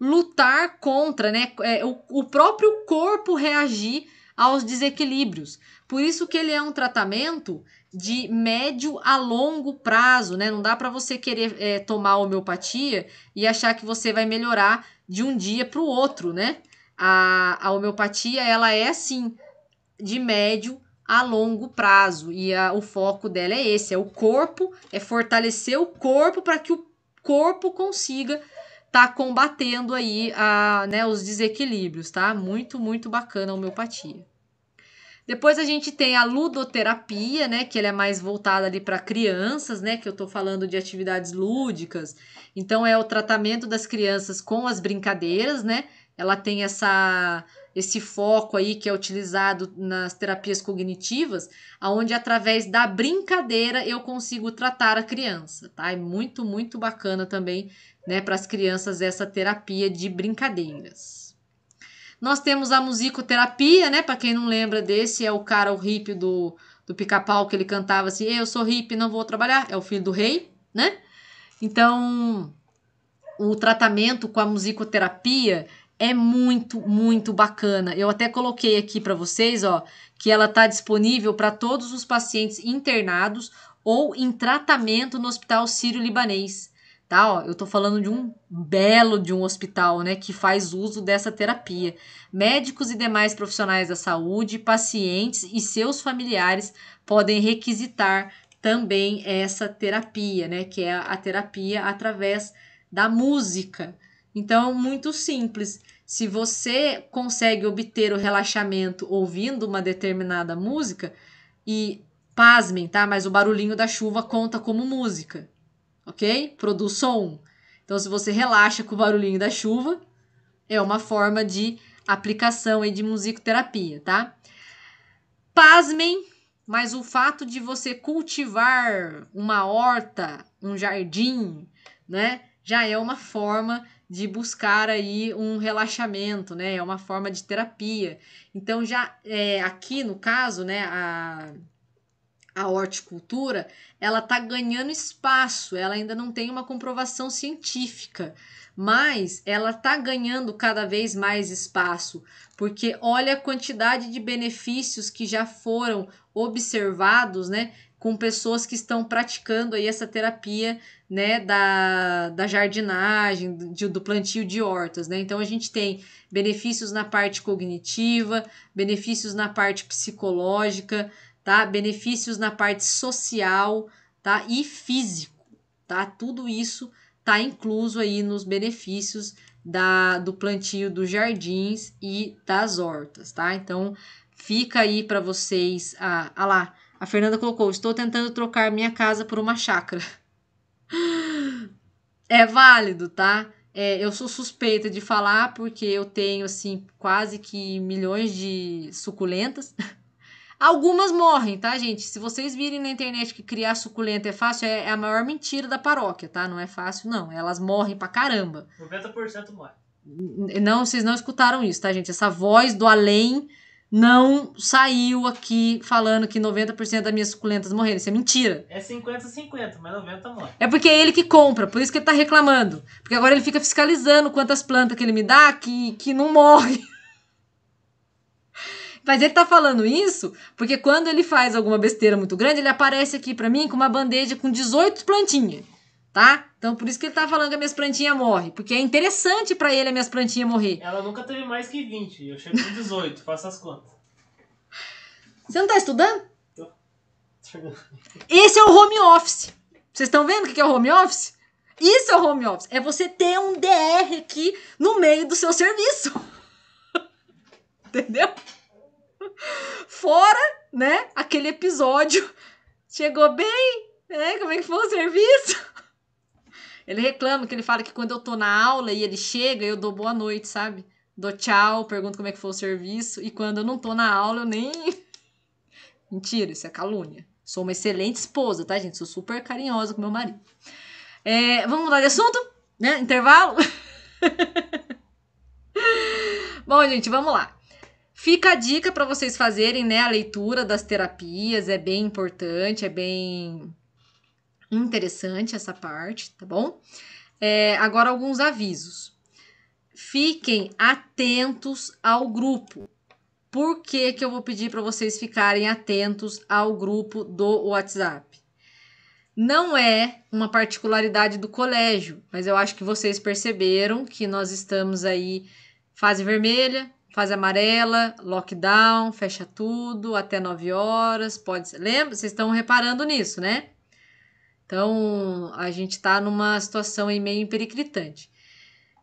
lutar contra, né? É, o, o próprio corpo reagir aos desequilíbrios. Por isso que ele é um tratamento de médio a longo prazo, né? Não dá para você querer é, tomar homeopatia e achar que você vai melhorar de um dia para o outro, né? A, a homeopatia, ela é assim, de médio a longo prazo. E a, o foco dela é esse: é o corpo, é fortalecer o corpo para que o corpo consiga tá combatendo aí a, né, os desequilíbrios, tá? Muito, muito bacana a homeopatia. Depois a gente tem a ludoterapia, né, que ela é mais voltada ali para crianças, né, que eu estou falando de atividades lúdicas. Então é o tratamento das crianças com as brincadeiras, né? Ela tem essa esse foco aí que é utilizado nas terapias cognitivas, aonde através da brincadeira eu consigo tratar a criança, tá? É muito muito bacana também, né, para as crianças essa terapia de brincadeiras. Nós temos a musicoterapia, né? Para quem não lembra desse, é o cara, o hippie do, do pica-pau, que ele cantava assim: Eu sou hippie, não vou trabalhar. É o filho do rei, né? Então, o tratamento com a musicoterapia é muito, muito bacana. Eu até coloquei aqui para vocês, ó, que ela está disponível para todos os pacientes internados ou em tratamento no Hospital Sírio-Libanês. Tá, ó, eu estou falando de um belo de um hospital, né, que faz uso dessa terapia. Médicos e demais profissionais da saúde, pacientes e seus familiares podem requisitar também essa terapia, né, que é a terapia através da música. Então, muito simples. Se você consegue obter o relaxamento ouvindo uma determinada música e pasmem, tá? Mas o barulhinho da chuva conta como música ok? Produz som. Então, se você relaxa com o barulhinho da chuva, é uma forma de aplicação aí de musicoterapia, tá? Pasmem, mas o fato de você cultivar uma horta, um jardim, né, já é uma forma de buscar aí um relaxamento, né? É uma forma de terapia. Então já é, aqui no caso, né, a a horticultura, ela está ganhando espaço, ela ainda não tem uma comprovação científica, mas ela está ganhando cada vez mais espaço, porque olha a quantidade de benefícios que já foram observados, né, com pessoas que estão praticando aí essa terapia, né, da, da jardinagem, do, do plantio de hortas, né, então a gente tem benefícios na parte cognitiva, benefícios na parte psicológica, tá? Benefícios na parte social, tá? E físico, tá? Tudo isso tá incluso aí nos benefícios da, do plantio dos jardins e das hortas, tá? Então fica aí para vocês a, a lá. A Fernanda colocou: estou tentando trocar minha casa por uma chácara. <laughs> É válido, tá? É, eu sou suspeita de falar porque eu tenho assim quase que milhões de suculentas. <laughs> Algumas morrem, tá, gente? Se vocês virem na internet que criar suculenta é fácil, é, é a maior mentira da paróquia, tá? Não é fácil, não. Elas morrem pra caramba. 90% morre. Não, vocês não escutaram isso, tá, gente? Essa voz do além não saiu aqui falando que 90% das minhas suculentas morreram. Isso é mentira. É 50-50, mas 90 morre. É porque é ele que compra, por isso que ele tá reclamando. Porque agora ele fica fiscalizando quantas plantas que ele me dá que, que não morre. <laughs> Mas ele tá falando isso porque quando ele faz alguma besteira muito grande, ele aparece aqui para mim com uma bandeja com 18 plantinhas, tá? Então por isso que ele tá falando que as minhas plantinhas morrem, porque é interessante para ele as minhas plantinhas morrer. Ela nunca teve mais que 20, eu chego com 18, <laughs> faço as contas. Você não tá estudando? Tô. Esse é o home office. Vocês estão vendo o que é o home office? Isso é o home office. É você ter um DR aqui no meio do seu serviço. <laughs> Entendeu? Fora, né, aquele episódio. Chegou bem, né? Como é que foi o serviço? Ele reclama que ele fala que quando eu tô na aula e ele chega, eu dou boa noite, sabe? Dou tchau, pergunto como é que foi o serviço. E quando eu não tô na aula, eu nem. <laughs> Mentira, isso é calúnia. Sou uma excelente esposa, tá, gente? Sou super carinhosa com meu marido. É, vamos mudar de assunto? Né? Intervalo? <laughs> Bom, gente, vamos lá. Fica a dica para vocês fazerem, né, a leitura das terapias, é bem importante, é bem interessante essa parte, tá bom? É, agora alguns avisos. Fiquem atentos ao grupo. Por que, que eu vou pedir para vocês ficarem atentos ao grupo do WhatsApp? Não é uma particularidade do colégio, mas eu acho que vocês perceberam que nós estamos aí fase vermelha, fase amarela, lockdown, fecha tudo até 9 horas, pode, lembra? Vocês estão reparando nisso, né? Então, a gente está numa situação meio periclitante.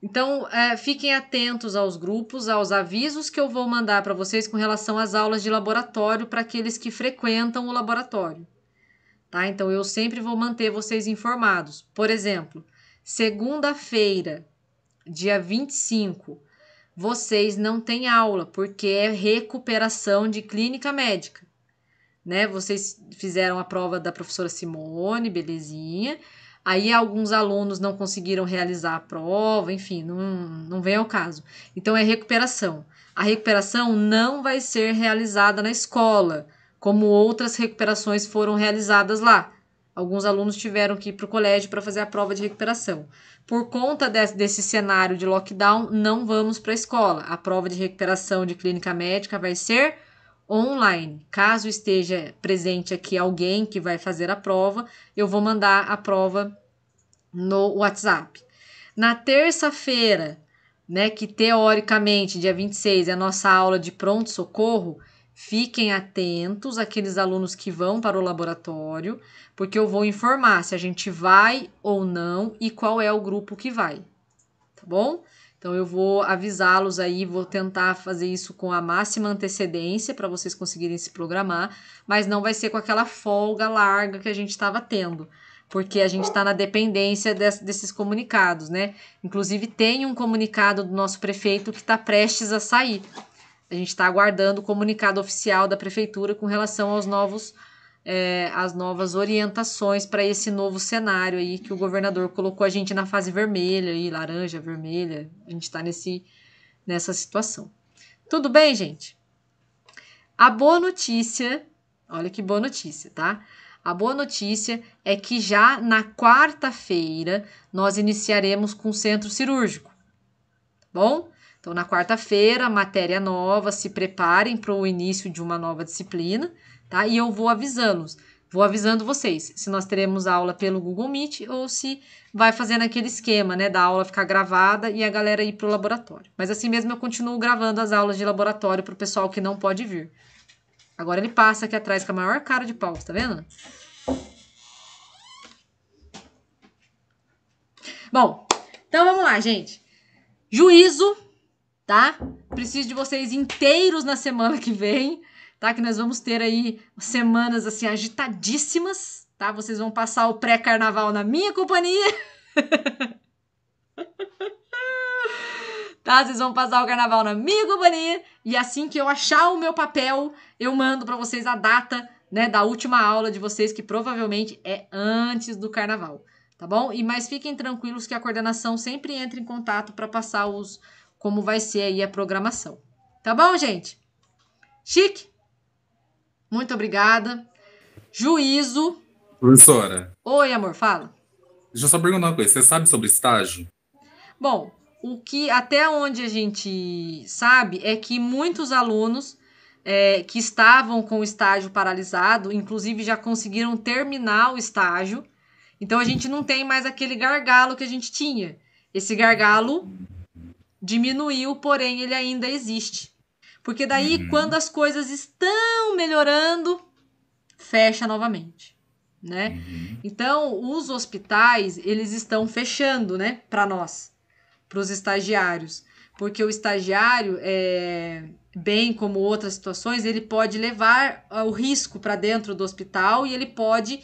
Então, é, fiquem atentos aos grupos, aos avisos que eu vou mandar para vocês com relação às aulas de laboratório para aqueles que frequentam o laboratório. Tá? Então, eu sempre vou manter vocês informados. Por exemplo, segunda-feira, dia 25, vocês não têm aula, porque é recuperação de clínica médica. Né? Vocês fizeram a prova da professora Simone, belezinha. Aí alguns alunos não conseguiram realizar a prova, enfim, não, não vem ao caso. Então é recuperação. A recuperação não vai ser realizada na escola, como outras recuperações foram realizadas lá. Alguns alunos tiveram que ir para o colégio para fazer a prova de recuperação. Por conta desse cenário de lockdown, não vamos para a escola. A prova de recuperação de clínica médica vai ser online. Caso esteja presente aqui alguém que vai fazer a prova, eu vou mandar a prova no WhatsApp. Na terça-feira, né, que teoricamente, dia 26, é a nossa aula de pronto-socorro, Fiquem atentos aqueles alunos que vão para o laboratório, porque eu vou informar se a gente vai ou não e qual é o grupo que vai, tá bom? Então eu vou avisá-los aí, vou tentar fazer isso com a máxima antecedência para vocês conseguirem se programar, mas não vai ser com aquela folga larga que a gente estava tendo porque a gente está na dependência des, desses comunicados, né? Inclusive, tem um comunicado do nosso prefeito que está prestes a sair. A gente está aguardando o comunicado oficial da prefeitura com relação aos novos, é, às novas orientações para esse novo cenário aí que o governador colocou a gente na fase vermelha e laranja, vermelha. A gente está nesse nessa situação. Tudo bem, gente? A boa notícia, olha que boa notícia, tá? A boa notícia é que já na quarta-feira nós iniciaremos com o centro cirúrgico. Tá bom? Então, na quarta-feira, matéria nova, se preparem para o início de uma nova disciplina, tá? E eu vou avisando-os. Vou avisando vocês se nós teremos aula pelo Google Meet ou se vai fazendo aquele esquema, né, da aula ficar gravada e a galera ir para o laboratório. Mas assim mesmo eu continuo gravando as aulas de laboratório para o pessoal que não pode vir. Agora ele passa aqui atrás com a maior cara de pau, tá vendo? Bom, então vamos lá, gente. Juízo tá? Preciso de vocês inteiros na semana que vem, tá? Que nós vamos ter aí semanas assim agitadíssimas, tá? Vocês vão passar o pré-carnaval na minha companhia. <laughs> tá? Vocês vão passar o carnaval na minha companhia e assim que eu achar o meu papel, eu mando para vocês a data, né, da última aula de vocês que provavelmente é antes do carnaval, tá bom? E mas fiquem tranquilos que a coordenação sempre entra em contato para passar os como vai ser aí a programação. Tá bom, gente? Chique? Muito obrigada. Juízo. Professora. Oi, amor, fala. Deixa eu só perguntar uma coisa. Você sabe sobre estágio? Bom, o que até onde a gente sabe é que muitos alunos é, que estavam com o estágio paralisado, inclusive já conseguiram terminar o estágio. Então a gente não tem mais aquele gargalo que a gente tinha. Esse gargalo Diminuiu, porém ele ainda existe. Porque daí, uhum. quando as coisas estão melhorando, fecha novamente, né? Uhum. Então, os hospitais, eles estão fechando, né, para nós, para os estagiários, porque o estagiário é bem como outras situações, ele pode levar ah, o risco para dentro do hospital e ele pode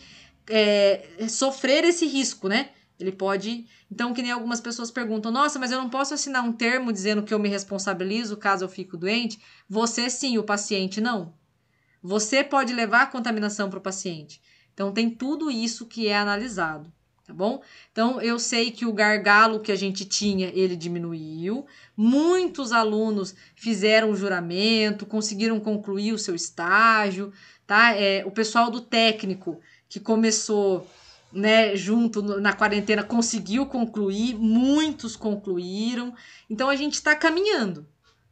é, sofrer esse risco, né? Ele pode. Então, que nem algumas pessoas perguntam: nossa, mas eu não posso assinar um termo dizendo que eu me responsabilizo caso eu fico doente? Você sim, o paciente não. Você pode levar a contaminação para o paciente. Então, tem tudo isso que é analisado, tá bom? Então, eu sei que o gargalo que a gente tinha, ele diminuiu. Muitos alunos fizeram o juramento, conseguiram concluir o seu estágio, tá? É, o pessoal do técnico que começou né, junto na quarentena conseguiu concluir, muitos concluíram. Então a gente está caminhando,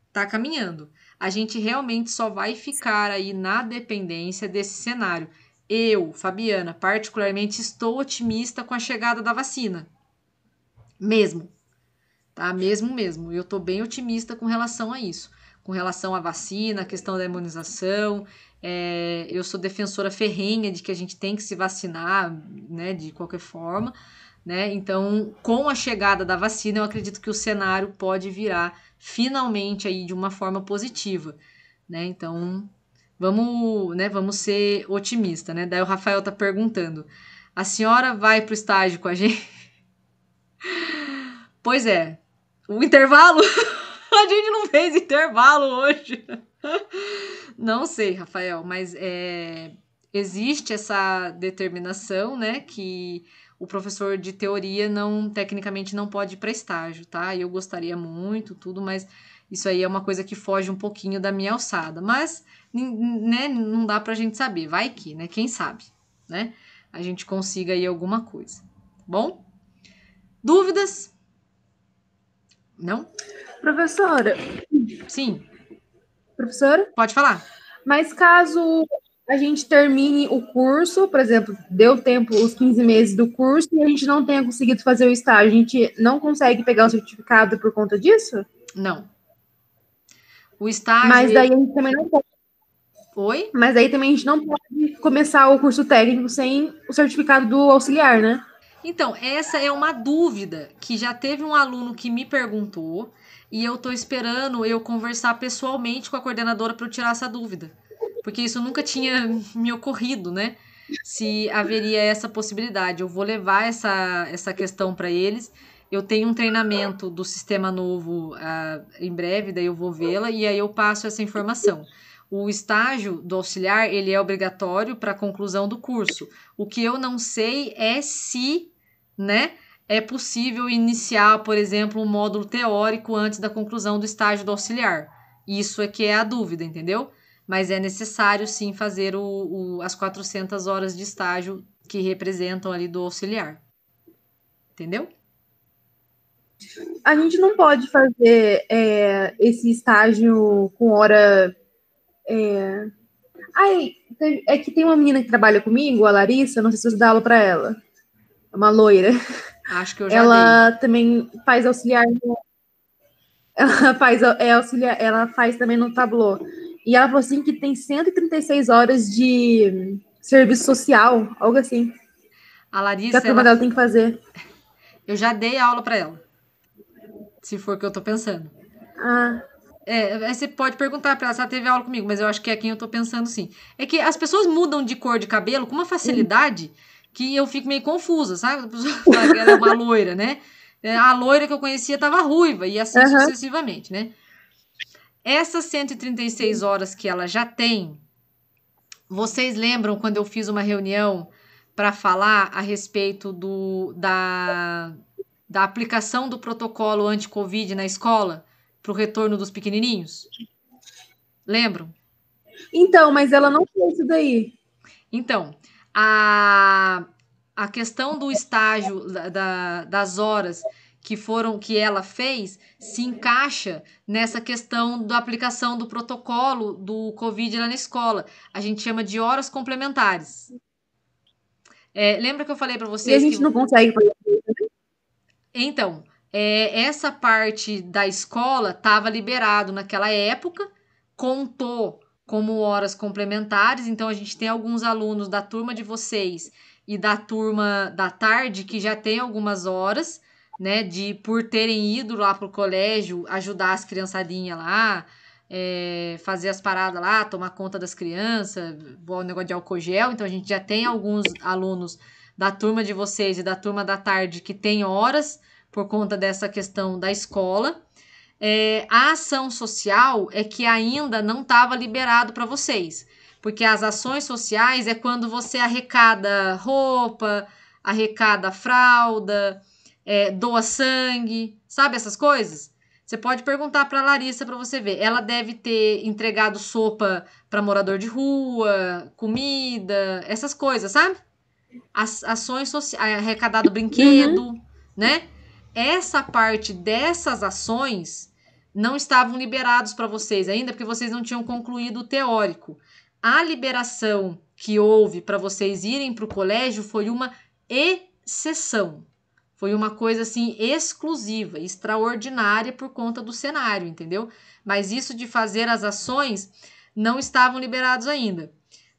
está caminhando. A gente realmente só vai ficar aí na dependência desse cenário. Eu, Fabiana, particularmente estou otimista com a chegada da vacina. Mesmo. Tá? Mesmo, mesmo. Eu estou bem otimista com relação a isso. Com relação à vacina, a questão da imunização é, eu sou defensora ferrenha de que a gente tem que se vacinar, né, de qualquer forma, né? Então, com a chegada da vacina, eu acredito que o cenário pode virar finalmente aí de uma forma positiva, né? Então, vamos, né, vamos ser otimista, né? Daí o Rafael tá perguntando: "A senhora vai pro estágio com a gente?" <laughs> Pois é. O intervalo, <laughs> a gente não fez intervalo hoje. <laughs> Não sei, Rafael, mas é, existe essa determinação, né, que o professor de teoria não tecnicamente não pode ir para estágio, tá? Eu gostaria muito, tudo, mas isso aí é uma coisa que foge um pouquinho da minha alçada, mas né, não dá para a gente saber, vai que, né? Quem sabe, né? A gente consiga aí alguma coisa, tá bom? Dúvidas? Não? Professora. Sim. Professora? Pode falar. Mas caso a gente termine o curso, por exemplo, deu tempo os 15 meses do curso e a gente não tenha conseguido fazer o estágio, a gente não consegue pegar o certificado por conta disso? Não. O estágio. Mas daí a gente também não pode. Oi? Mas daí também a gente não pode começar o curso técnico sem o certificado do auxiliar, né? Então, essa é uma dúvida que já teve um aluno que me perguntou e eu tô esperando eu conversar pessoalmente com a coordenadora para eu tirar essa dúvida. Porque isso nunca tinha me ocorrido, né? Se haveria essa possibilidade. Eu vou levar essa, essa questão para eles. Eu tenho um treinamento do sistema novo uh, em breve, daí eu vou vê-la e aí eu passo essa informação. O estágio do auxiliar, ele é obrigatório para a conclusão do curso. O que eu não sei é se, né, é possível iniciar, por exemplo, um módulo teórico antes da conclusão do estágio do auxiliar. Isso é que é a dúvida, entendeu? Mas é necessário sim fazer o, o, as 400 horas de estágio que representam ali do auxiliar. Entendeu? A gente não pode fazer é, esse estágio com hora. É... Ai, é que tem uma menina que trabalha comigo, a Larissa, não sei se você dá aula para ela. É uma loira. Acho que eu já Ela dei. também faz auxiliar. <laughs> Ela faz, é auxiliar, ela faz também no tablo. E ela falou assim que tem 136 horas de serviço social, algo assim. A Larissa. Que a ela... dela tem que fazer. <laughs> Eu já dei aula para ela. Se for o que eu tô pensando. Ah. É, é você pode perguntar para ela se ela teve aula comigo, mas eu acho que é quem eu tô pensando sim. É que as pessoas mudam de cor de cabelo com uma facilidade que eu fico meio confusa, sabe? <laughs> Ela é uma loira, né? É, a loira que eu conhecia estava ruiva, e assim uhum. sucessivamente, né? Essas 136 horas que ela já tem, vocês lembram quando eu fiz uma reunião para falar a respeito do, da, da aplicação do protocolo anti-Covid na escola para o retorno dos pequenininhos? Lembram? Então, mas ela não fez isso daí. Então, a, a questão do estágio da, das horas que foram que ela fez se encaixa nessa questão da aplicação do protocolo do Covid lá na escola. A gente chama de horas complementares. É, lembra que eu falei para vocês? E a gente que... não consegue. Né? Então, é, essa parte da escola estava liberado naquela época, contou como horas complementares. Então a gente tem alguns alunos da turma de vocês e da turma da tarde que já tem algumas horas, né, de por terem ido lá pro colégio ajudar as criançadinhas lá, é, fazer as paradas lá, tomar conta das crianças, o negócio de álcool gel. Então a gente já tem alguns alunos da turma de vocês e da turma da tarde que tem horas por conta dessa questão da escola é, a ação social é que ainda não estava liberado para vocês. Porque as ações sociais é quando você arrecada roupa, arrecada fralda, é, doa sangue, sabe essas coisas? Você pode perguntar para a Larissa para você ver. Ela deve ter entregado sopa para morador de rua, comida, essas coisas, sabe? As, ações sociais, arrecadado brinquedo, uhum. né? Essa parte dessas ações não estavam liberados para vocês ainda, porque vocês não tinham concluído o teórico. A liberação que houve para vocês irem para o colégio foi uma exceção. Foi uma coisa assim exclusiva, extraordinária por conta do cenário, entendeu? Mas isso de fazer as ações não estavam liberados ainda.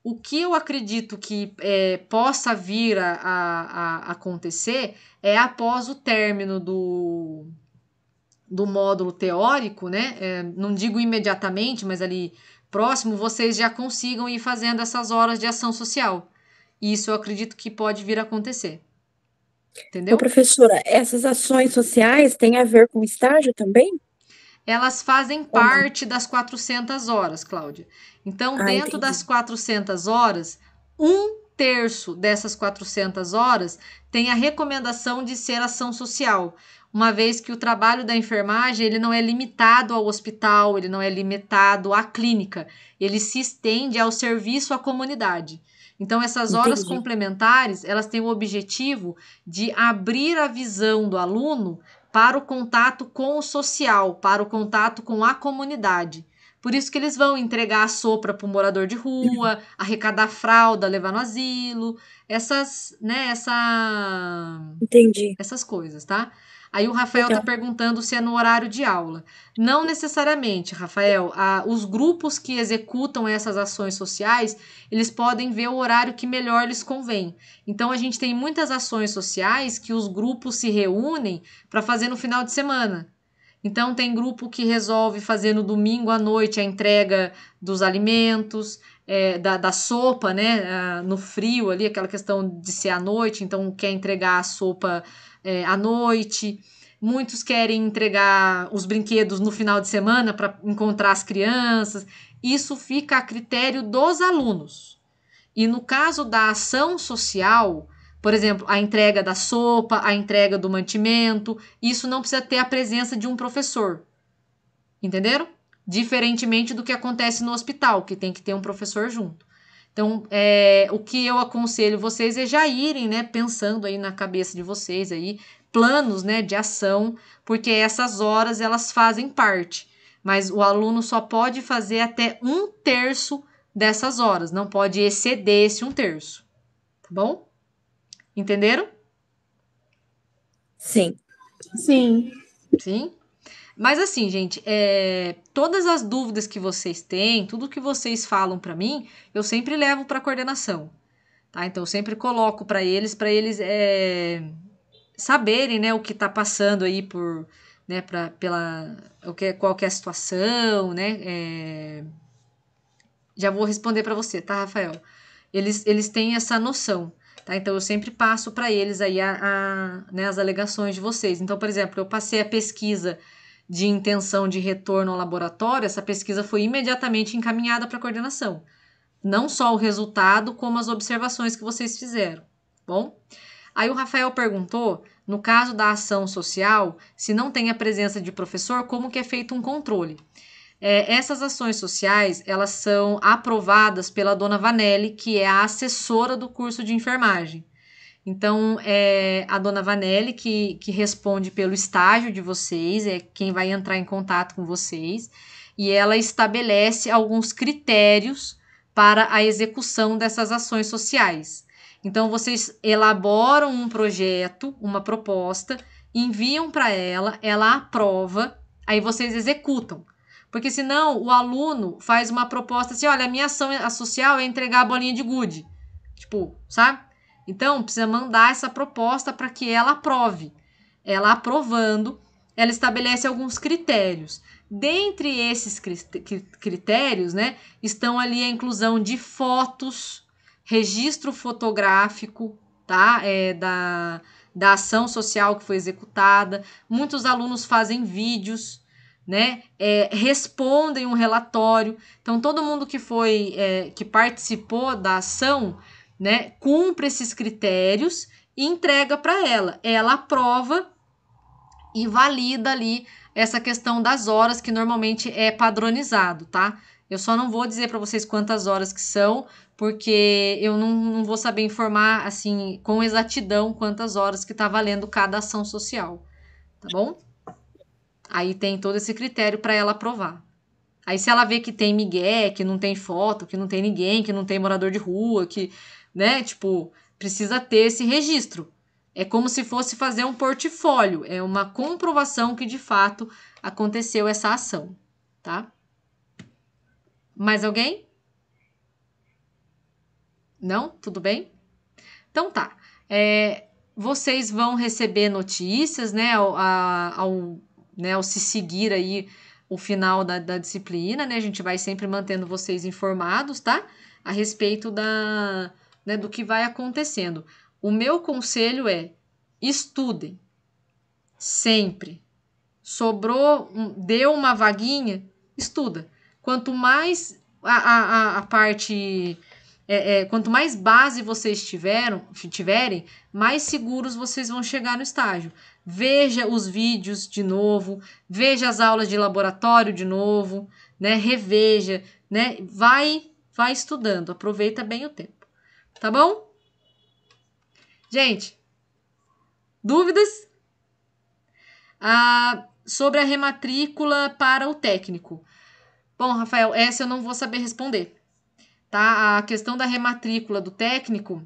O que eu acredito que é, possa vir a, a, a acontecer é após o término do, do módulo teórico, né? É, não digo imediatamente, mas ali próximo, vocês já consigam ir fazendo essas horas de ação social. Isso eu acredito que pode vir a acontecer. Entendeu? Ô, professora, essas ações sociais têm a ver com estágio também? Elas fazem Como? parte das 400 horas, Cláudia. Então, ah, dentro entendi. das 400 horas, um terço dessas 400 horas tem a recomendação de ser ação social, uma vez que o trabalho da enfermagem ele não é limitado ao hospital, ele não é limitado à clínica, ele se estende ao serviço à comunidade. Então essas horas Entendi. complementares, elas têm o objetivo de abrir a visão do aluno para o contato com o social, para o contato com a comunidade. Por isso que eles vão entregar a sopra para o morador de rua, uhum. arrecadar fralda, levar no asilo, essas, né, essa... Entendi. Essas coisas, tá? Aí o Rafael está então. perguntando se é no horário de aula. Não necessariamente, Rafael. A, os grupos que executam essas ações sociais, eles podem ver o horário que melhor lhes convém. Então, a gente tem muitas ações sociais que os grupos se reúnem para fazer no final de semana. Então, tem grupo que resolve fazer no domingo à noite a entrega dos alimentos, é, da, da, sopa, né? no frio ali, aquela questão de ser à noite, então quer entregar a sopa é, à noite. Muitos querem entregar os brinquedos no final de semana para encontrar as crianças. Isso fica a critério dos alunos. E no caso da ação social, por exemplo, a entrega da sopa, a entrega do mantimento, isso não precisa ter a presença de um professor. Entenderam? Diferentemente do que acontece no hospital, que tem que ter um professor junto. Então, é, o que eu aconselho vocês é já irem, né, pensando aí na cabeça de vocês aí, planos, né, de ação, porque essas horas elas fazem parte. Mas o aluno só pode fazer até um terço dessas horas, não pode exceder esse um terço, tá bom? Entenderam? Sim. Sim. Sim? Mas assim, gente, é, todas as dúvidas que vocês têm, tudo que vocês falam para mim, eu sempre levo para coordenação. Tá? Então, eu sempre coloco para eles, para eles é, saberem né, o que está passando aí por, né, pra, pela, o que, qual que é a situação, né? É, já vou responder para você, tá, Rafael? Eles, eles têm essa noção. Tá? Então, eu sempre passo para eles aí a, a, né, as alegações de vocês. Então, por exemplo, eu passei a pesquisa de intenção de retorno ao laboratório, essa pesquisa foi imediatamente encaminhada para a coordenação. Não só o resultado, como as observações que vocês fizeram. Bom, aí o Rafael perguntou, no caso da ação social, se não tem a presença de professor, como que é feito um controle? É, essas ações sociais, elas são aprovadas pela dona Vanelli, que é a assessora do curso de enfermagem. Então, é a dona Vanelli que, que responde pelo estágio de vocês, é quem vai entrar em contato com vocês, e ela estabelece alguns critérios para a execução dessas ações sociais. Então, vocês elaboram um projeto, uma proposta, enviam para ela, ela aprova, aí vocês executam. Porque senão o aluno faz uma proposta assim, olha, a minha ação social é entregar a bolinha de gude. Tipo, sabe? Então, precisa mandar essa proposta para que ela aprove. Ela aprovando, ela estabelece alguns critérios. Dentre esses critérios, né, estão ali a inclusão de fotos, registro fotográfico, tá? É, da, da ação social que foi executada. Muitos alunos fazem vídeos, né, é, respondem um relatório. Então, todo mundo que foi, é, que participou da ação, né, cumpre esses critérios e entrega para ela. Ela aprova e valida ali essa questão das horas que normalmente é padronizado, tá? Eu só não vou dizer para vocês quantas horas que são, porque eu não, não vou saber informar assim com exatidão quantas horas que está valendo cada ação social, tá bom? Aí tem todo esse critério para ela aprovar. Aí se ela vê que tem migué, que não tem foto, que não tem ninguém, que não tem morador de rua, que, né, tipo, precisa ter esse registro. É como se fosse fazer um portfólio, é uma comprovação que de fato aconteceu essa ação, tá? Mais alguém? Não? Tudo bem? Então tá. É, vocês vão receber notícias, né, ao, ao né, ou se seguir aí o final da, da disciplina, né? A gente vai sempre mantendo vocês informados, tá? A respeito da, né, do que vai acontecendo. O meu conselho é estudem sempre. Sobrou, deu uma vaguinha, estuda. Quanto mais a, a, a parte é, é, quanto mais base vocês tiveram, tiverem, mais seguros vocês vão chegar no estágio veja os vídeos de novo, veja as aulas de laboratório de novo, né? Reveja, né? Vai, vai estudando, aproveita bem o tempo, tá bom? Gente, dúvidas ah, sobre a rematrícula para o técnico? Bom, Rafael, essa eu não vou saber responder, tá? A questão da rematrícula do técnico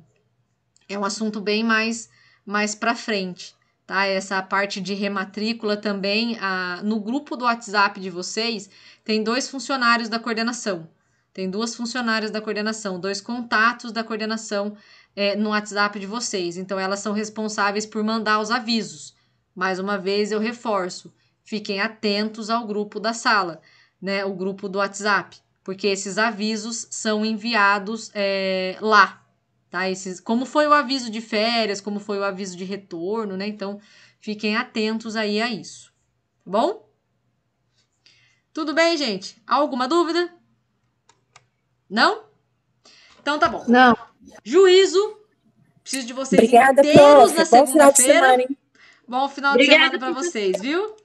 é um assunto bem mais mais para frente tá? Essa parte de rematrícula também. A, no grupo do WhatsApp de vocês, tem dois funcionários da coordenação. Tem duas funcionárias da coordenação, dois contatos da coordenação é, no WhatsApp de vocês. Então, elas são responsáveis por mandar os avisos. Mais uma vez, eu reforço: fiquem atentos ao grupo da sala, né? O grupo do WhatsApp, porque esses avisos são enviados é, lá, Tá? Esses, como foi o aviso de férias, como foi o aviso de retorno, né? Então, fiquem atentos aí a isso. Tá bom? Tudo bem, gente? Alguma dúvida? Não? Então tá bom. Não. Juízo. Preciso de vocês Obrigada, inteiros prof. na segunda-feira. Bom final de semana, semana para vocês, viu?